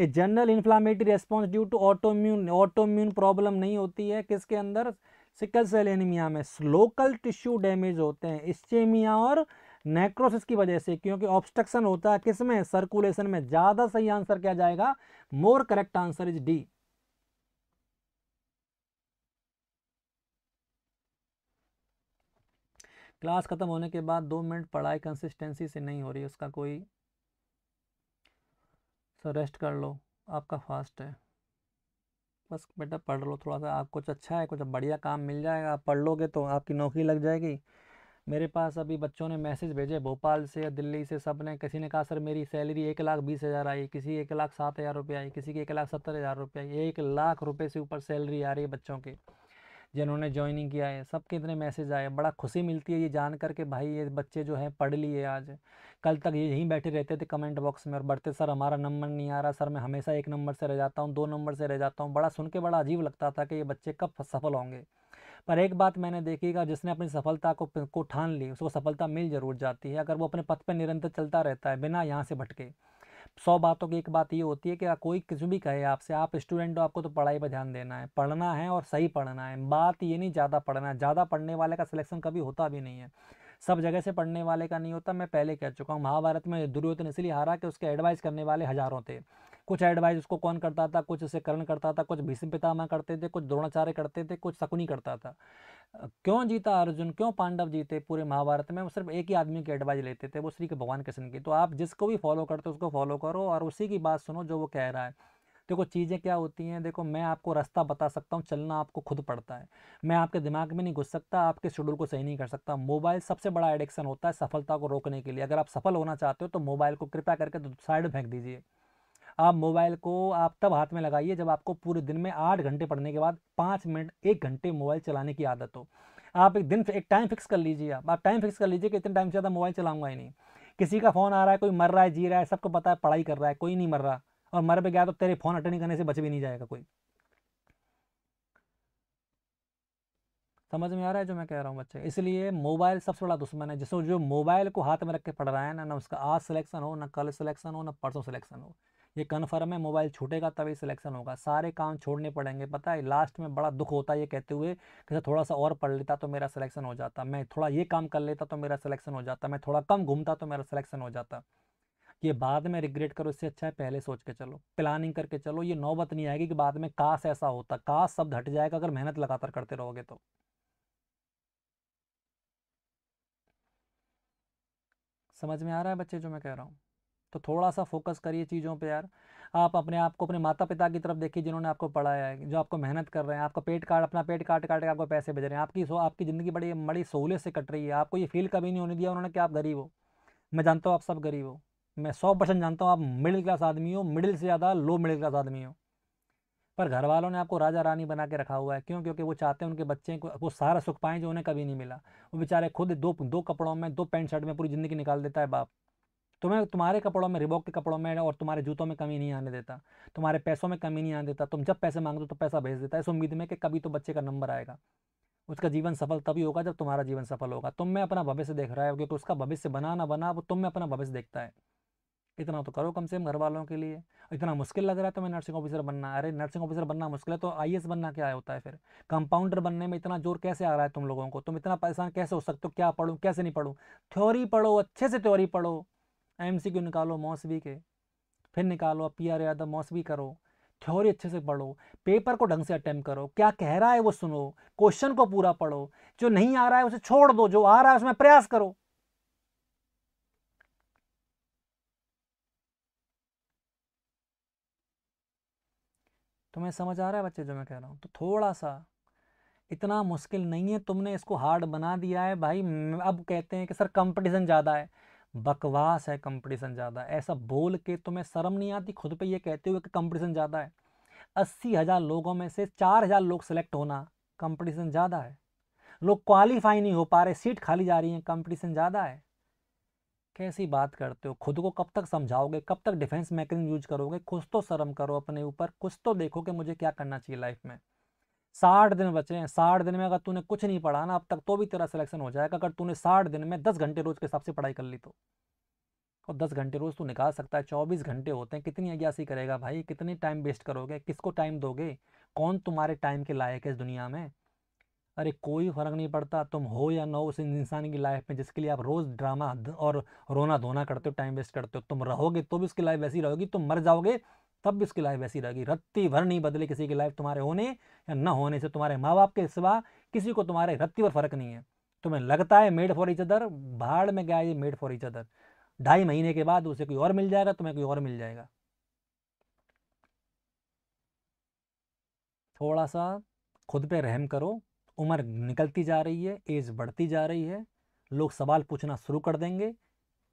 ये general inflammatory response due to autoimmune autoimmune problem नहीं होती है किसके अंदर सिकल सेल एनीमिया में लोकल टिश्यू डैमेज होते हैं इस्चेमिया और नेक्रोसिस की वजह से क्योंकि ऑब्स्ट्रक्शन होता है किसमें सर्कुलेशन में ज़्यादा सही आंसर क्या जाएगा more correct answer is D class ख़त्म होने के बाद दो मिनट पढ़ाई कंसिस्टेंसी से नहीं हो रही उसका कोई सर रेस्ट कर लो आपका फास्ट है बस बेटा पढ़ लो थोड़ा सा आप कुछ अच्छा है कुछ बढ़िया काम मिल जाएगा आप पढ़ लोगे तो आपकी नौकरी लग जाएगी मेरे पास अभी बच्चों ने मैसेज भेजे भोपाल से या दिल्ली से सब ने किसी ने कहा सर मेरी सैलरी एक लाख बीस हज़ार आई किसी एक लाख सात हज़ार रुपये आई किसी की एक लाख सत्तर हज़ार रुपये आई एक लाख रुपये से ऊपर सैलरी आ रही है बच्चों के जिन्होंने ज्वाइनिंग किया है सबके इतने मैसेज आए बड़ा खुशी मिलती है ये जान कर के भाई ये बच्चे जो हैं पढ़ लिए आज कल तक ये यहीं बैठे रहते थे कमेंट बॉक्स में और बढ़ते सर हमारा नंबर नहीं आ रहा सर मैं हमेशा एक नंबर से रह जाता हूँ दो नंबर से रह जाता हूँ बड़ा सुन के बड़ा अजीब लगता था कि ये बच्चे कब सफल होंगे पर एक बात मैंने देखीगा जिसने अपनी सफलता को को ठान ली उसको सफलता मिल जरूर जाती है अगर वो अपने पथ पर निरंतर चलता रहता है बिना यहाँ से भटके सौ बातों की एक बात ये होती है कि कोई कुछ भी कहे आपसे आप स्टूडेंट हो आपको तो पढ़ाई पर ध्यान देना है पढ़ना है और सही पढ़ना है बात ये नहीं ज़्यादा पढ़ना है ज़्यादा पढ़ने वाले का सिलेक्शन कभी होता भी नहीं है सब जगह से पढ़ने वाले का नहीं होता मैं पहले कह चुका हूँ महाभारत में दुर्योधन इसलिए हारा कि उसके एडवाइस करने वाले हज़ारों थे कुछ एडवाइस उसको कौन करता था कुछ उसे करण करता था कुछ भीष्म पितामह करते थे कुछ द्रोणाचार्य करते थे कुछ शकुनी करता था क्यों जीता अर्जुन क्यों पांडव जीते पूरे महाभारत में वो सिर्फ एक ही आदमी की एडवाइस लेते थे वो श्री के भगवान कृष्ण की तो आप जिसको भी फॉलो करते हो उसको फॉलो करो और उसी की बात सुनो जो वो कह रहा है देखो चीज़ें क्या होती हैं देखो मैं आपको रास्ता बता सकता हूँ चलना आपको खुद पड़ता है मैं आपके दिमाग में नहीं घुस सकता आपके शेड्यूल को सही नहीं कर सकता मोबाइल सबसे बड़ा एडिक्शन होता है सफलता को रोकने के लिए अगर आप सफल होना चाहते हो तो मोबाइल को कृपया करके साइड फेंक दीजिए आप मोबाइल को आप तब हाथ में लगाइए जब आपको पूरे दिन में आठ घंटे पढ़ने के बाद पाँच मिनट एक घंटे मोबाइल चलाने की आदत हो आप एक दिन एक टाइम फिक्स कर लीजिए आप आप टाइम फिक्स कर लीजिए कि इतने टाइम से ज़्यादा मोबाइल चलाऊंगा ही नहीं किसी का फ़ोन आ रहा है कोई मर रहा है जी रहा है सबको पता है पढ़ाई कर रहा है कोई नहीं मर रहा और मर भी गया तो तेरे फ़ोन अटेंड करने से बच भी नहीं जाएगा कोई समझ में आ रहा है जो मैं कह रहा हूँ बच्चे इसलिए मोबाइल सबसे बड़ा दुश्मन है जिसमें जो मोबाइल को हाथ में रख के पढ़ रहा है ना ना उसका आज सिलेक्शन हो ना कल सिलेक्शन हो ना परसों सिलेक्शन हो ये कन्फर्म है मोबाइल छूटेगा तभी सिलेक्शन होगा सारे काम छोड़ने पड़ेंगे पता है लास्ट में बड़ा दुख होता है ये कहते हुए कि थोड़ा सा और पढ़ लेता तो मेरा सिलेक्शन हो जाता मैं थोड़ा ये काम कर लेता तो मेरा सिलेक्शन हो जाता मैं थोड़ा कम घूमता तो मेरा सिलेक्शन हो जाता ये बाद में रिग्रेट करो इससे अच्छा है पहले सोच के चलो प्लानिंग करके चलो ये नौबत नहीं आएगी कि बाद में काश ऐसा होता काश सब हट जाएगा अगर मेहनत लगातार करते रहोगे तो समझ में आ रहा है बच्चे जो मैं कह रहा हूँ तो थोड़ा सा फोकस करिए चीज़ों पे यार आप अपने आप को अपने माता पिता की तरफ देखिए जिन्होंने आपको पढ़ाया है जो आपको मेहनत कर रहे हैं आपका पेट काट अपना पेट काट काट के आपको पैसे भेज रहे हैं आपकी सो आपकी ज़िंदगी बड़ी बड़ी सहूलियत से कट रही है आपको ये फील कभी नहीं होने दिया उन्होंने कि आप गरीब हो मैं जानता हूँ आप सब गरीब हो मैं सौ परसेंट जानता हूँ आप मिडिल क्लास आदमी हो मिडिल से ज़्यादा लो मिडिल क्लास आदमी हो पर घर वालों ने आपको राजा रानी बना के रखा हुआ है क्यों क्योंकि वो चाहते हैं उनके बच्चे को वो सारा सुख पाएँ जो उन्हें कभी नहीं मिला वो बेचारे खुद दो दो कपड़ों में दो पैंट शर्ट में पूरी ज़िंदगी निकाल देता है बाप तुम्हें तुम्हारे कपड़ों में रिबॉक के कपड़ों में और तुम्हारे जूतों में कमी नहीं आने देता तुम्हारे पैसों में कमी नहीं आने देता तुम जब पैसे मांगते हो तो पैसा भेज देता है इस उम्मीद में कि कभी तो बच्चे का नंबर आएगा उसका जीवन सफल तभी होगा जब तुम्हारा जीवन सफल होगा तुम में अपना भविष्य देख रहा है क्योंकि उसका भविष्य बना ना बना वो तुम में अपना भविष्य देखता है इतना तो करो कम से कम घर वालों के लिए इतना मुश्किल लग रहा है तुम्हें तो नर्सिंग ऑफिसर बनना अरे नर्सिंग ऑफिसर बनना मुश्किल है तो आई बनना क्या होता है फिर कंपाउंडर बनने में इतना जोर कैसे आ रहा है तुम लोगों को तुम इतना परेशान कैसे हो सकते हो क्या पढ़ो कैसे नहीं पढ़ो थ्योरी पढ़ो अच्छे से थ्योरी पढ़ो एमसीक्यू निकालो मौसवी के फिर निकालो पी आर यादव मौसवी करो थ्योरी अच्छे से पढ़ो पेपर को ढंग से अटैम्प्ट करो क्या कह रहा है वो सुनो क्वेश्चन को पूरा पढ़ो जो नहीं आ रहा है उसे छोड़ दो जो आ रहा है उसमें प्रयास करो तुम्हें समझ आ रहा है बच्चे जो मैं कह रहा हूँ तो थोड़ा सा इतना मुश्किल नहीं है तुमने इसको हार्ड बना दिया है भाई अब कहते हैं कि सर कंपटीशन ज़्यादा है बकवास है कंपटीशन ज़्यादा ऐसा बोल के तुम्हें तो शर्म नहीं आती खुद पे ये कहते हुए कि कंपटीशन ज़्यादा है अस्सी हज़ार लोगों में से चार हज़ार लोग सेलेक्ट होना कंपटीशन ज़्यादा है लोग क्वालिफाई नहीं हो पा रहे सीट खाली जा रही है कंपटीशन ज़्यादा है कैसी बात करते हो खुद को कब तक समझाओगे कब तक डिफेंस मैकेनिज्म यूज करोगे कुछ तो शर्म करो अपने ऊपर कुछ तो देखो कि मुझे क्या करना चाहिए लाइफ में साठ दिन बचे हैं साठ दिन में अगर तूने कुछ नहीं पढ़ा ना अब तक तो भी तेरा सिलेक्शन हो जाएगा अगर तूने साठ दिन में दस घंटे रोज के हिसाब से पढ़ाई कर ली तो और दस घंटे रोज तू निकाल सकता है चौबीस घंटे होते हैं कितनी अज्ञासी करेगा भाई कितने टाइम वेस्ट करोगे किसको टाइम दोगे कौन तुम्हारे टाइम के लायक है इस दुनिया में अरे कोई फर्क नहीं पड़ता तुम हो या ना हो उस इंसान की लाइफ में जिसके लिए आप रोज़ ड्रामा और रोना धोना करते हो टाइम वेस्ट करते हो तुम रहोगे तो भी उसकी लाइफ वैसी रहोगी तुम मर जाओगे तब भी उसकी लाइफ वैसी रहेगी रत्ती भर नहीं बदले किसी की लाइफ तुम्हारे होने या न होने से तुम्हारे माँ बाप के सिवा किसी को तुम्हारे रत्ती पर फर्क नहीं है तुम्हें लगता है मेड फॉर इच अदर भाड़ में गया ये मेड फॉर इच अदर ढाई महीने के बाद उसे कोई और मिल जाएगा तुम्हें कोई और मिल जाएगा थोड़ा सा खुद पे रहम करो उम्र निकलती जा रही है एज बढ़ती जा रही है लोग सवाल पूछना शुरू कर देंगे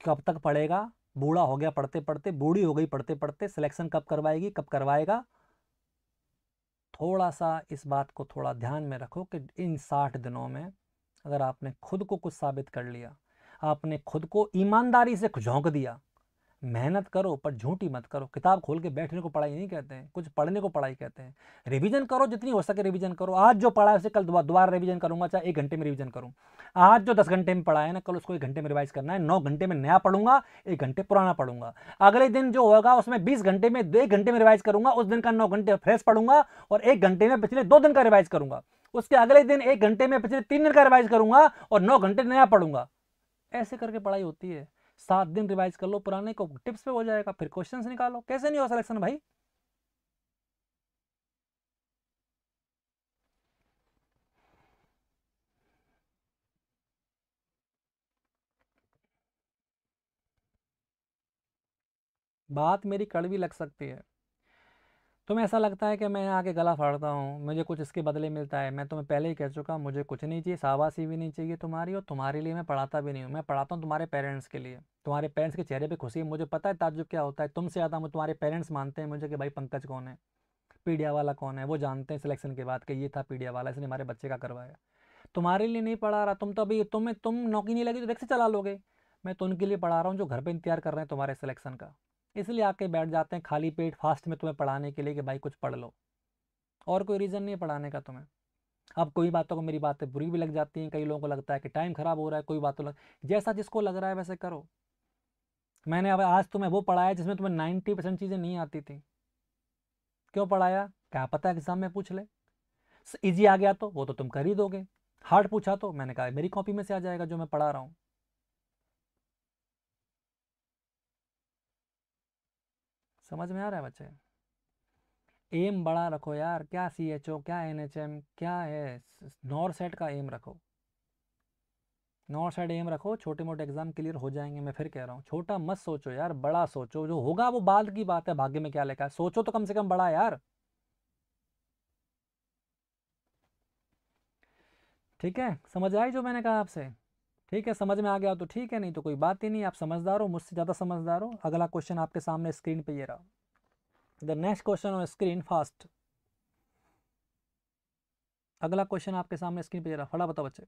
कब तक पढ़ेगा बूढ़ा हो गया पढ़ते पढ़ते बूढ़ी हो गई पढ़ते पढ़ते सिलेक्शन कब करवाएगी कब करवाएगा थोड़ा सा इस बात को थोड़ा ध्यान में रखो कि इन साठ दिनों में अगर आपने खुद को कुछ साबित कर लिया आपने खुद को ईमानदारी से झोंक दिया मेहनत करो पर झूठी मत करो किताब खोल के बैठने को पढ़ाई नहीं कहते हैं कुछ पढ़ने को पढ़ाई कहते हैं रिवीजन करो जितनी हो सके रिवीजन करो आज जो पढ़ा है उसे कल दोबारा रिवीजन करूंगा चाहे एक घंटे में रिवीजन करूँ आज जो दस घंटे में पढ़ा है ना कल उसको एक घंटे में रिवाइज करना है नौ घंटे में नया पढ़ूंगा एक घंटे पुराना पढ़ूंगा अगले दिन जो होगा उसमें बीस घंटे में एक घंटे में रिवाइज करूंगा उस दिन का नौ घंटे फ्रेश पढ़ूंगा और एक घंटे में पिछले दो दिन का रिवाइज करूंगा उसके अगले दिन एक घंटे में पिछले तीन दिन का रिवाइज करूंगा और नौ घंटे नया पढ़ूंगा ऐसे करके पढ़ाई होती है सात दिन रिवाइज कर लो पुराने को टिप्स पे हो जाएगा फिर क्वेश्चंस निकालो कैसे नहीं हो सिलेक्शन भाई बात मेरी कड़वी लग सकती है तुम्हें तो ऐसा लगता है कि मैं आके गला फाड़ता हूँ मुझे कुछ इसके बदले मिलता है मैं तुम्हें पहले ही कह चुका हूँ मुझे कुछ नहीं चाहिए शाबाशी भी नहीं चाहिए तुम्हारी और तुम्हारे लिए मैं पढ़ाता भी नहीं हूँ मैं पढ़ाता हूँ तुम्हारे पेरेंट्स के लिए तुम्हारे पेरेंट्स के चेहरे पर खुशी है मुझे पता है ताजुब क्या होता है तुमसे आता हूँ तुम्हारे पेरेंट्स मानते हैं मुझे कि भाई पंकज कौन है पीडिया वाला कौन है वो जानते हैं सिलेक्शन के बाद कि ये था पीडिया वाला इसने हमारे बच्चे का करवाया तुम्हारे लिए नहीं पढ़ा रहा तुम तो अभी तुम्हें तुम नौकरी नहीं लगी तो से चला लोगे मैं तो उनके लिए पढ़ा रहा हूँ जो घर पर इंतजार कर रहे हैं तुम्हारे सिलेक्शन का इसलिए आके बैठ जाते हैं खाली पेट फास्ट में तुम्हें पढ़ाने के लिए कि भाई कुछ पढ़ लो और कोई रीज़न नहीं है पढ़ाने का तुम्हें अब कोई बातों को मेरी बातें बुरी भी लग जाती हैं कई लोगों को लगता है कि टाइम ख़राब हो रहा है कोई बातों लग जैसा जिसको लग रहा है वैसे करो मैंने अब आज तुम्हें वो पढ़ाया जिसमें तुम्हें नाइन्टी परसेंट चीज़ें नहीं आती थी क्यों पढ़ाया क्या पता एग्ज़ाम में पूछ ले ईजी आ गया तो वो तो तुम कर ही दोगे हार्ड पूछा तो मैंने कहा मेरी कॉपी में से आ जाएगा जो मैं पढ़ा रहा हूँ समझ में आ रहा है बच्चे एम बड़ा रखो यार क्या सी एच ओ क्या एन एच एम क्या है नॉर्थ सेट का एम रखो नॉर्थ साइड एम रखो छोटे मोटे एग्जाम क्लियर हो जाएंगे मैं फिर कह रहा हूँ छोटा मत सोचो यार बड़ा सोचो जो होगा वो बाद की बात है भाग्य में क्या लिखा है सोचो तो कम से कम बड़ा यार ठीक है समझ आई जो मैंने कहा आपसे ठीक है समझ में आ गया तो ठीक है नहीं तो कोई बात ही नहीं आप समझदार हो मुझसे ज़्यादा समझदार हो अगला क्वेश्चन आपके सामने स्क्रीन पर ये रहा the next question on screen fast अगला क्वेश्चन आपके सामने स्क्रीन पर ये रहा फटा बताओ बच्चे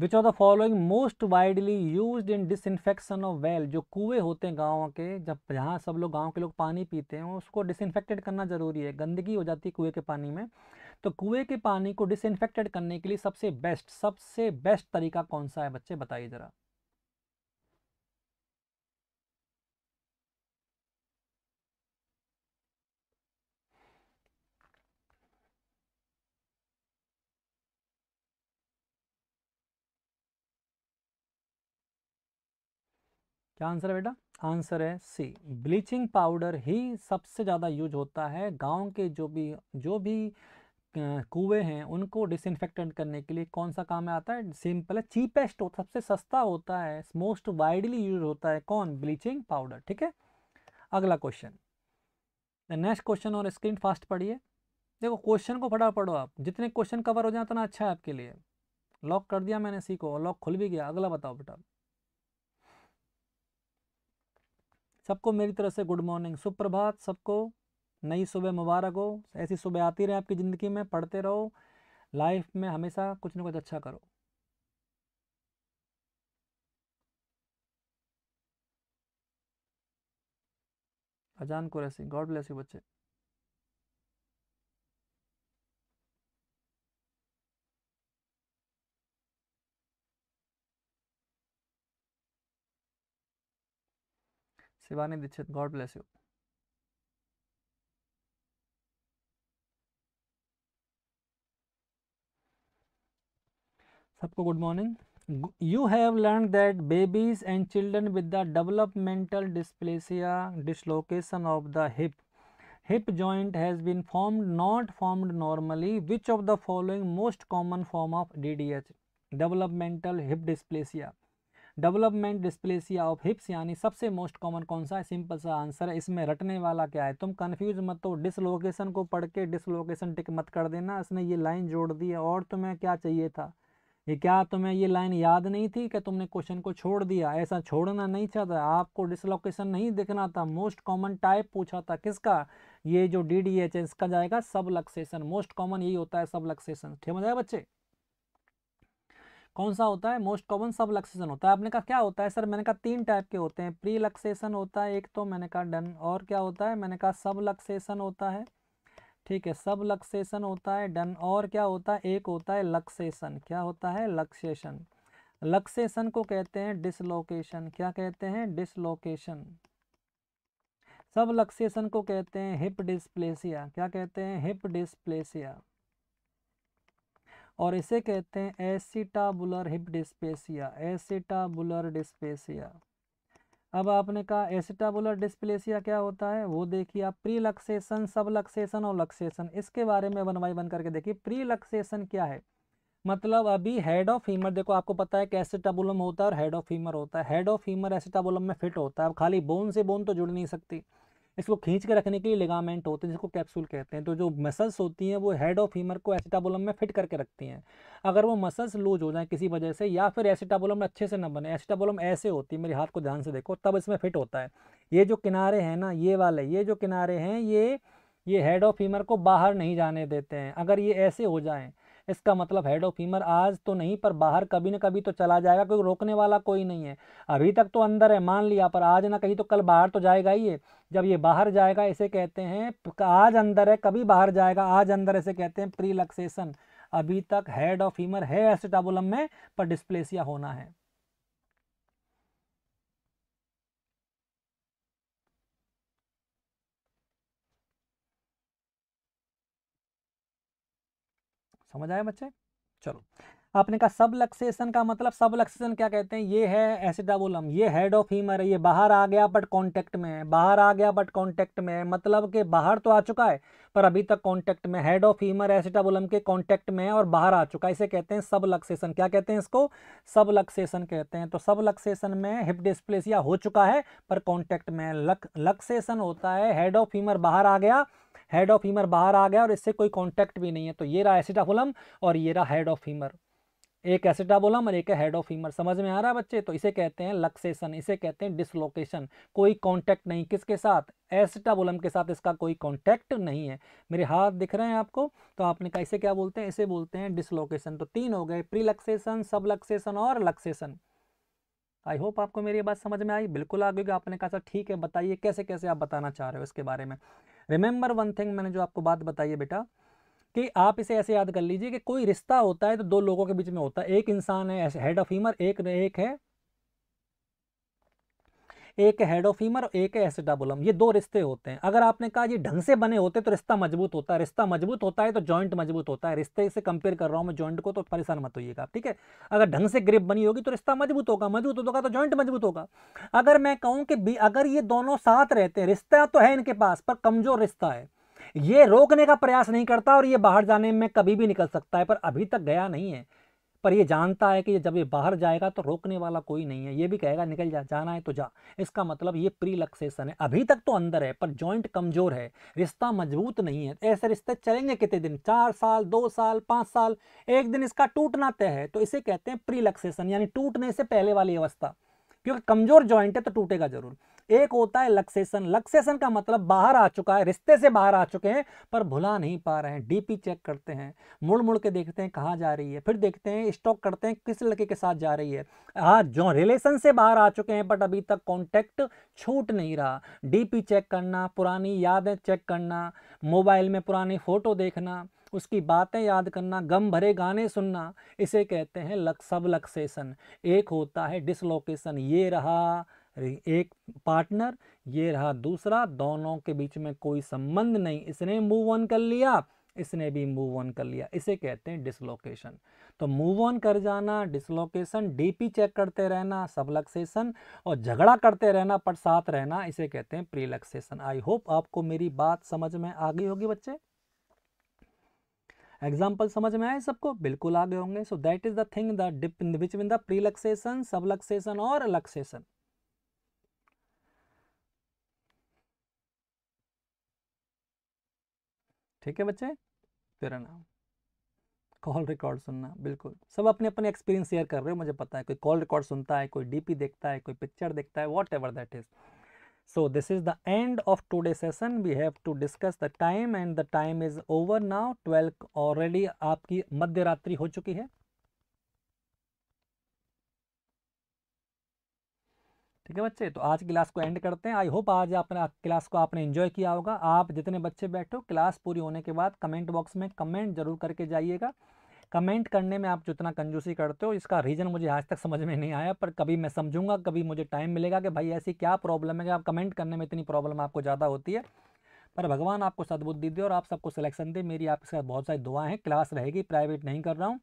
which are the following most widely use in disinfection of well जो कुएँ होते हैं गाँव के जब जहाँ सब लोग गाँव के लोग पानी पीते हैं उसको डिसइनफेक्टेड करना ज़रूरी है गंदगी हो जाती है कुएँ के पानी में तो कुएँ के पानी को डिसइनफेक्टेड करने के लिए सबसे बेस्ट सबसे बेस्ट तरीका कौन सा है बच्चे बताइए ज़रा क्या आंसर है बेटा आंसर है सी ब्लीचिंग पाउडर ही सबसे ज़्यादा यूज होता है गांव के जो भी जो भी कुएँ हैं उनको डिसइनफेक्टेंट करने के लिए कौन सा काम में आता है सिंपल है चीपेस्ट होता सबसे सस्ता होता है मोस्ट वाइडली यूज होता है कौन ब्लीचिंग पाउडर ठीक है अगला क्वेश्चन नेक्स्ट क्वेश्चन और स्क्रीन फास्ट पढ़िए देखो क्वेश्चन को फटा पढ़ो आप जितने क्वेश्चन कवर हो जाए उतना अच्छा है आपके लिए लॉक कर दिया मैंने सी को लॉक खुल भी गया अगला बताओ बेटा सबको मेरी तरफ से गुड मॉर्निंग सुप्रभात सबको नई सुबह मुबारक हो ऐसी सुबह आती रहे आपकी ज़िंदगी में पढ़ते रहो लाइफ में हमेशा कुछ ना कुछ अच्छा करो अजान कुरैसी गॉड ब्लेस यू बच्चे Shivani Dikshit God bless you सबको good morning you have learn that babies and children with the developmental dysplasia dislocation of the hip hip joint has been formed not formed normally which of the following most common form of D D H developmental hip dysplasia development dysplasia of hips यानी सबसे मोस्ट कॉमन कौन सा है सिंपल सा आंसर है इसमें रटने वाला क्या है तुम कन्फ्यूज मत हो डिसलोकेशन को पढ़ के डिसलोकेशन टिक मत कर देना इसने ये लाइन जोड़ दी है और तुम्हें क्या चाहिए था ये क्या तुम्हें ये लाइन याद नहीं थी कि तुमने क्वेश्चन को छोड़ दिया ऐसा छोड़ना नहीं चाहता आपको डिसलोकेशन नहीं दिखना था मोस्ट कॉमन टाइप पूछा था किसका ये जो डी डी एच इसका जाएगा सब लक्सेशन मोस्ट कॉमन यही होता है सब लक्सेशन ठीक हो जाए बच्चे कौन सा होता है मोस्ट कॉमन सब लक्सेशन होता है आपने कहा क्या होता है सर मैंने कहा तीन टाइप के होते हैं प्री लक्सेशन होता है एक तो मैंने कहा डन और क्या होता है मैंने कहा सब लक्सेशन होता है ठीक है सब लक्सेशन होता है डन और क्या होता है एक होता है लक्सेशन क्या होता है लक्सेशन लक्सेशन को कहते हैं डिसलोकेशन क्या कहते हैं डिसलोकेशन सब लक्सेशन को कहते हैं हिप डिस्प्लेसिया क्या कहते हैं हिप डिस्प्लेसिया और इसे कहते हैं acetabular hip dysplasia acetabular dysplasia अब आपने कहा एसिटाबुलर डिस्प्लेसिया क्या होता है वो देखिए आप प्री लक्सेशन सब लक्सेशन और लक्सेशन इसके बारे में बनवाई बन करके देखिए प्री लक्सेशन क्या है मतलब अभी हेड ऑफ फीमर देखो आपको पता है कि एसिटाबुलम होता है और हेड ऑफ फीमर होता है हेड ऑफ फीमर एसिटाबुलम में फिट होता है अब खाली बोन से बोन तो जुड़ नहीं सकती इसको खींच के रखने के लिए लिगामेंट होते हैं जिसको कैप्सूल कहते हैं तो जो मसल्स होती हैं वो हेड ऑफ हीमर को एसिटाबोलम में फिट करके रखती हैं अगर वो मसल्स लूज हो जाए किसी वजह से या फिर एसिटाबोलम अच्छे से ना बने एसिटाबोलम ऐसे होती है मेरे हाथ को ध्यान से देखो तब इसमें फिट होता है ये जो किनारे हैं ना ये वाले ये जो किनारे हैं ये ये हेड ऑफ हीमर को बाहर नहीं जाने देते हैं अगर ये ऐसे हो जाएँ इसका मतलब हेड ऑफ फीमर आज तो नहीं पर बाहर कभी ना कभी तो चला जाएगा क्योंकि रोकने वाला कोई नहीं है अभी तक तो अंदर है मान लिया पर आज ना कहीं तो कल बाहर तो जाएगा ही है जब ये बाहर जाएगा इसे कहते हैं आज अंदर है कभी बाहर जाएगा आज अंदर इसे कहते हैं प्रीलक्सेशन अभी तक हेड ऑफ फीमर है एसिटाबुलम में पर डिस्प्लेसिया होना है समझ आया बच्चे चलो आपने कहा सब लक्सेशन का मतलब सब लक्सेशन क्या कहते हैं ये है एसिडाबुलम ये हेड ऑफ हीमर है ये बाहर आ गया बट कांटेक्ट में है बाहर आ गया बट कांटेक्ट में है मतलब कि बाहर तो आ चुका है पर अभी तक कांटेक्ट में हेड ऑफ हीमर एसिडाबुलम के कांटेक्ट में है और बाहर आ चुका है इसे कहते हैं सब लक्सेशन क्या कहते हैं इसको सब लक्सेशन कहते हैं तो सब लक्सेशन में हिप डिस्प्लेसिया हो चुका है पर कॉन्टेक्ट में लक लक्सेशन होता है हेड ऑफ हीमर बाहर आ गया हेड ऑफ हीमर बाहर आ गया और इससे कोई कॉन्टैक्ट भी नहीं है तो ये रहा एसिटाफुलम और ये रहा हेड ऑफ हीमर एक एसिटाबोलम और एक हेड ऑफ फीमर समझ में आ रहा है बच्चे तो इसे कहते हैं लक्सेशन इसे कहते हैं डिसलोकेशन कोई कांटेक्ट नहीं किसके साथ एसिटाबोलम के साथ इसका कोई कांटेक्ट नहीं है मेरे हाथ दिख रहे हैं आपको तो आपने कैसे क्या बोलते हैं इसे बोलते हैं डिसलोकेशन तो तीन हो गए प्री लक्सेशन सब लक्सेशन और लक्सेशन आई होप आपको मेरी बात समझ में आई बिल्कुल आ गई आपने कहा सर अच्छा, ठीक है बताइए कैसे कैसे आप बताना चाह रहे हो इसके बारे में रिमेंबर वन थिंग मैंने जो आपको बात बताई है बेटा कि आप इसे ऐसे याद कर लीजिए कि कोई रिश्ता होता है तो दो लोगों के बीच में होता है एक इंसान है हेड ऑफ हीमर एक एक है एक हेड ऑफ हीमर और एक है एसिडाबुलम um, ये दो रिश्ते होते हैं अगर आपने कहा ये ढंग से बने होते तो रिश्ता मजबूत होता है रिश्ता मजबूत होता है तो जॉइंट मजबूत होता है रिश्ते से कंपेयर कर रहा हूँ मैं जॉइंट को तो परेशान मत होइएगा ठीक है अगर ढंग से ग्रिप बनी होगी तो रिश्ता मजबूत होगा मजबूत होगा तो ज्वाइंट मजबूत होगा अगर मैं कहूँ कि अगर ये दोनों साथ रहते हैं रिश्ता तो है इनके पास पर कमजोर रिश्ता है ये रोकने का प्रयास नहीं करता और ये बाहर जाने में कभी भी निकल सकता है पर अभी तक गया नहीं है पर ये जानता है कि जब ये बाहर जाएगा तो रोकने वाला कोई नहीं है ये भी कहेगा निकल जा जाना है तो जा इसका मतलब ये प्री है अभी तक तो अंदर है पर जॉइंट कमज़ोर है रिश्ता मजबूत नहीं है ऐसे रिश्ते चलेंगे कितने दिन चार साल दो साल पाँच साल एक दिन इसका टूटना तय है तो इसे कहते हैं प्री यानी टूटने से पहले वाली अवस्था क्योंकि कमज़ोर ज्वाइंट है तो टूटेगा जरूर एक होता है लक्सेशन लक्सेशन का मतलब बाहर आ चुका है रिश्ते से बाहर आ चुके हैं पर भुला नहीं पा रहे हैं डीपी चेक करते हैं मुड़ मुड़ के देखते हैं कहाँ जा रही है फिर देखते हैं स्टॉक करते हैं किस लड़के के साथ जा रही है हाँ जो रिलेशन से बाहर आ चुके हैं बट अभी तक कॉन्टैक्ट छूट नहीं रहा डी चेक करना पुरानी यादें चेक करना मोबाइल में पुरानी फ़ोटो देखना उसकी बातें याद करना गम भरे गाने सुनना इसे कहते हैं लक सब लक्सेशन एक होता है डिसलोकेशन ये रहा एक पार्टनर ये रहा दूसरा दोनों के बीच में कोई संबंध नहीं इसने मूव ऑन कर लिया इसने भी मूव ऑन कर लिया इसे कहते हैं डिसलोकेशन तो मूव ऑन कर जाना डिसलोकेशन डीपी चेक करते रहना सबलक्सेशन और झगड़ा करते रहना पर साथ रहना इसे कहते हैं प्रीलक्सेशन आई होप आपको मेरी बात समझ में आ गई होगी बच्चे एग्जाम्पल समझ में आए सबको बिल्कुल आगे होंगे so that is the thing the dip which in the preluxation subluxation और लक्सेशन ठीक है बच्चे तेरा नाम कॉल रिकॉर्ड सुनना बिल्कुल सब अपने अपने एक्सपीरियंस शेयर कर रहे हो मुझे पता है कोई कॉल रिकॉर्ड सुनता है कोई डीपी देखता है कोई पिक्चर देखता है whatever that is so this is the end of today session we have to discuss the time and the time is over now twelve already आपकी मध्य रात्रि हो चुकी है ठीक है बच्चे तो आज क्लास को एंड करते हैं आई होप आज आपने क्लास को आपने इन्जॉय किया होगा आप जितने बच्चे बैठे हो क्लास पूरी होने के बाद कमेंट बॉक्स में कमेंट जरूर करके जाइएगा कमेंट करने में आप जितना कंजूसी करते हो इसका रीज़न मुझे आज तक समझ में नहीं आया पर कभी मैं समझूंगा कभी मुझे टाइम मिलेगा कि भाई ऐसी क्या प्रॉब्लम है कि आप कमेंट करने में इतनी प्रॉब्लम आपको ज़्यादा होती है पर भगवान आपको सदबुद्धि दे और आप सबको सिलेक्शन दे मेरी आपके साथ बहुत सारी दुआएं हैं क्लास रहेगी प्राइवेट नहीं कर रहा हूँ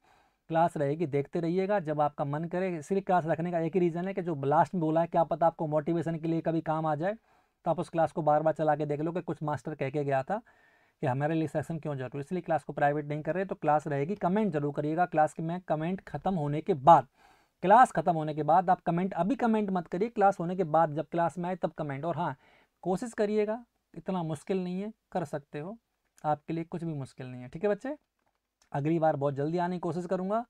क्लास रहेगी देखते रहिएगा जब आपका मन करे इसलिए क्लास रखने का एक ही रीज़न है कि जो लास्ट में बोला है क्या पता आपको मोटिवेशन के लिए कभी काम आ जाए तो आप उस क्लास को बार बार चला के देख लो कि कुछ मास्टर कह के गया था कि हमारे लिए सेशन क्यों जरूरी इसलिए क्लास को प्राइवेट नहीं कर रहे तो क्लास रहेगी कमेंट जरूर करिएगा क्लास के में कमेंट खत्म होने के बाद क्लास खत्म होने के बाद आप कमेंट अभी कमेंट मत करिए क्लास होने के बाद जब क्लास में आए तब कमेंट और हाँ कोशिश करिएगा इतना मुश्किल नहीं है कर सकते हो आपके लिए कुछ भी मुश्किल नहीं है ठीक है बच्चे अगली बार बहुत जल्दी आने की कोशिश करूँगा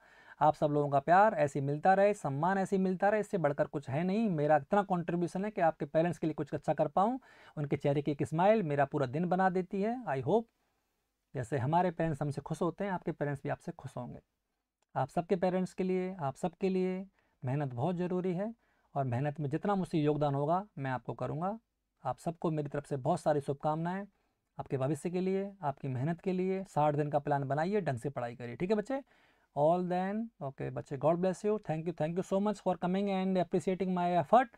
आप सब लोगों का प्यार ऐसे मिलता रहे सम्मान ऐसे मिलता रहे इससे बढ़कर कुछ है नहीं मेरा इतना कंट्रीब्यूशन है कि आपके पेरेंट्स के लिए कुछ अच्छा कर पाऊँ उनके चेहरे की एक स्माइल मेरा पूरा दिन बना देती है आई होप जैसे हमारे पेरेंट्स हमसे खुश होते हैं आपके पेरेंट्स भी आपसे खुश होंगे आप सबके पेरेंट्स के लिए आप सबके लिए मेहनत बहुत ज़रूरी है और मेहनत में जितना मुझसे योगदान होगा मैं आपको करूँगा आप सबको मेरी तरफ से बहुत सारी शुभकामनाएँ आपके भविष्य के लिए आपकी मेहनत के लिए साठ दिन का प्लान बनाइए ढंग से पढ़ाई करिए ठीक है बच्चे ऑल देन ओके बच्चे God bless you thank you thank you so much for coming and appreciating my effort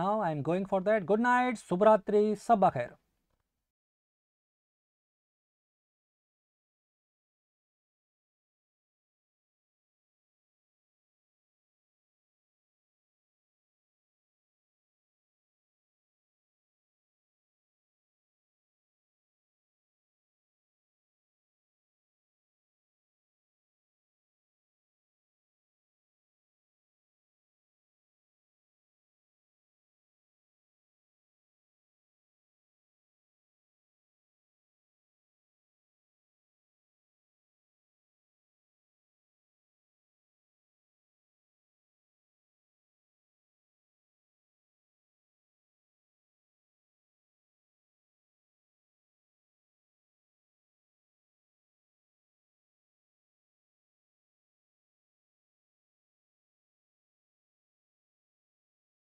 now I am going for that good night शुभरात्रि सब बखैर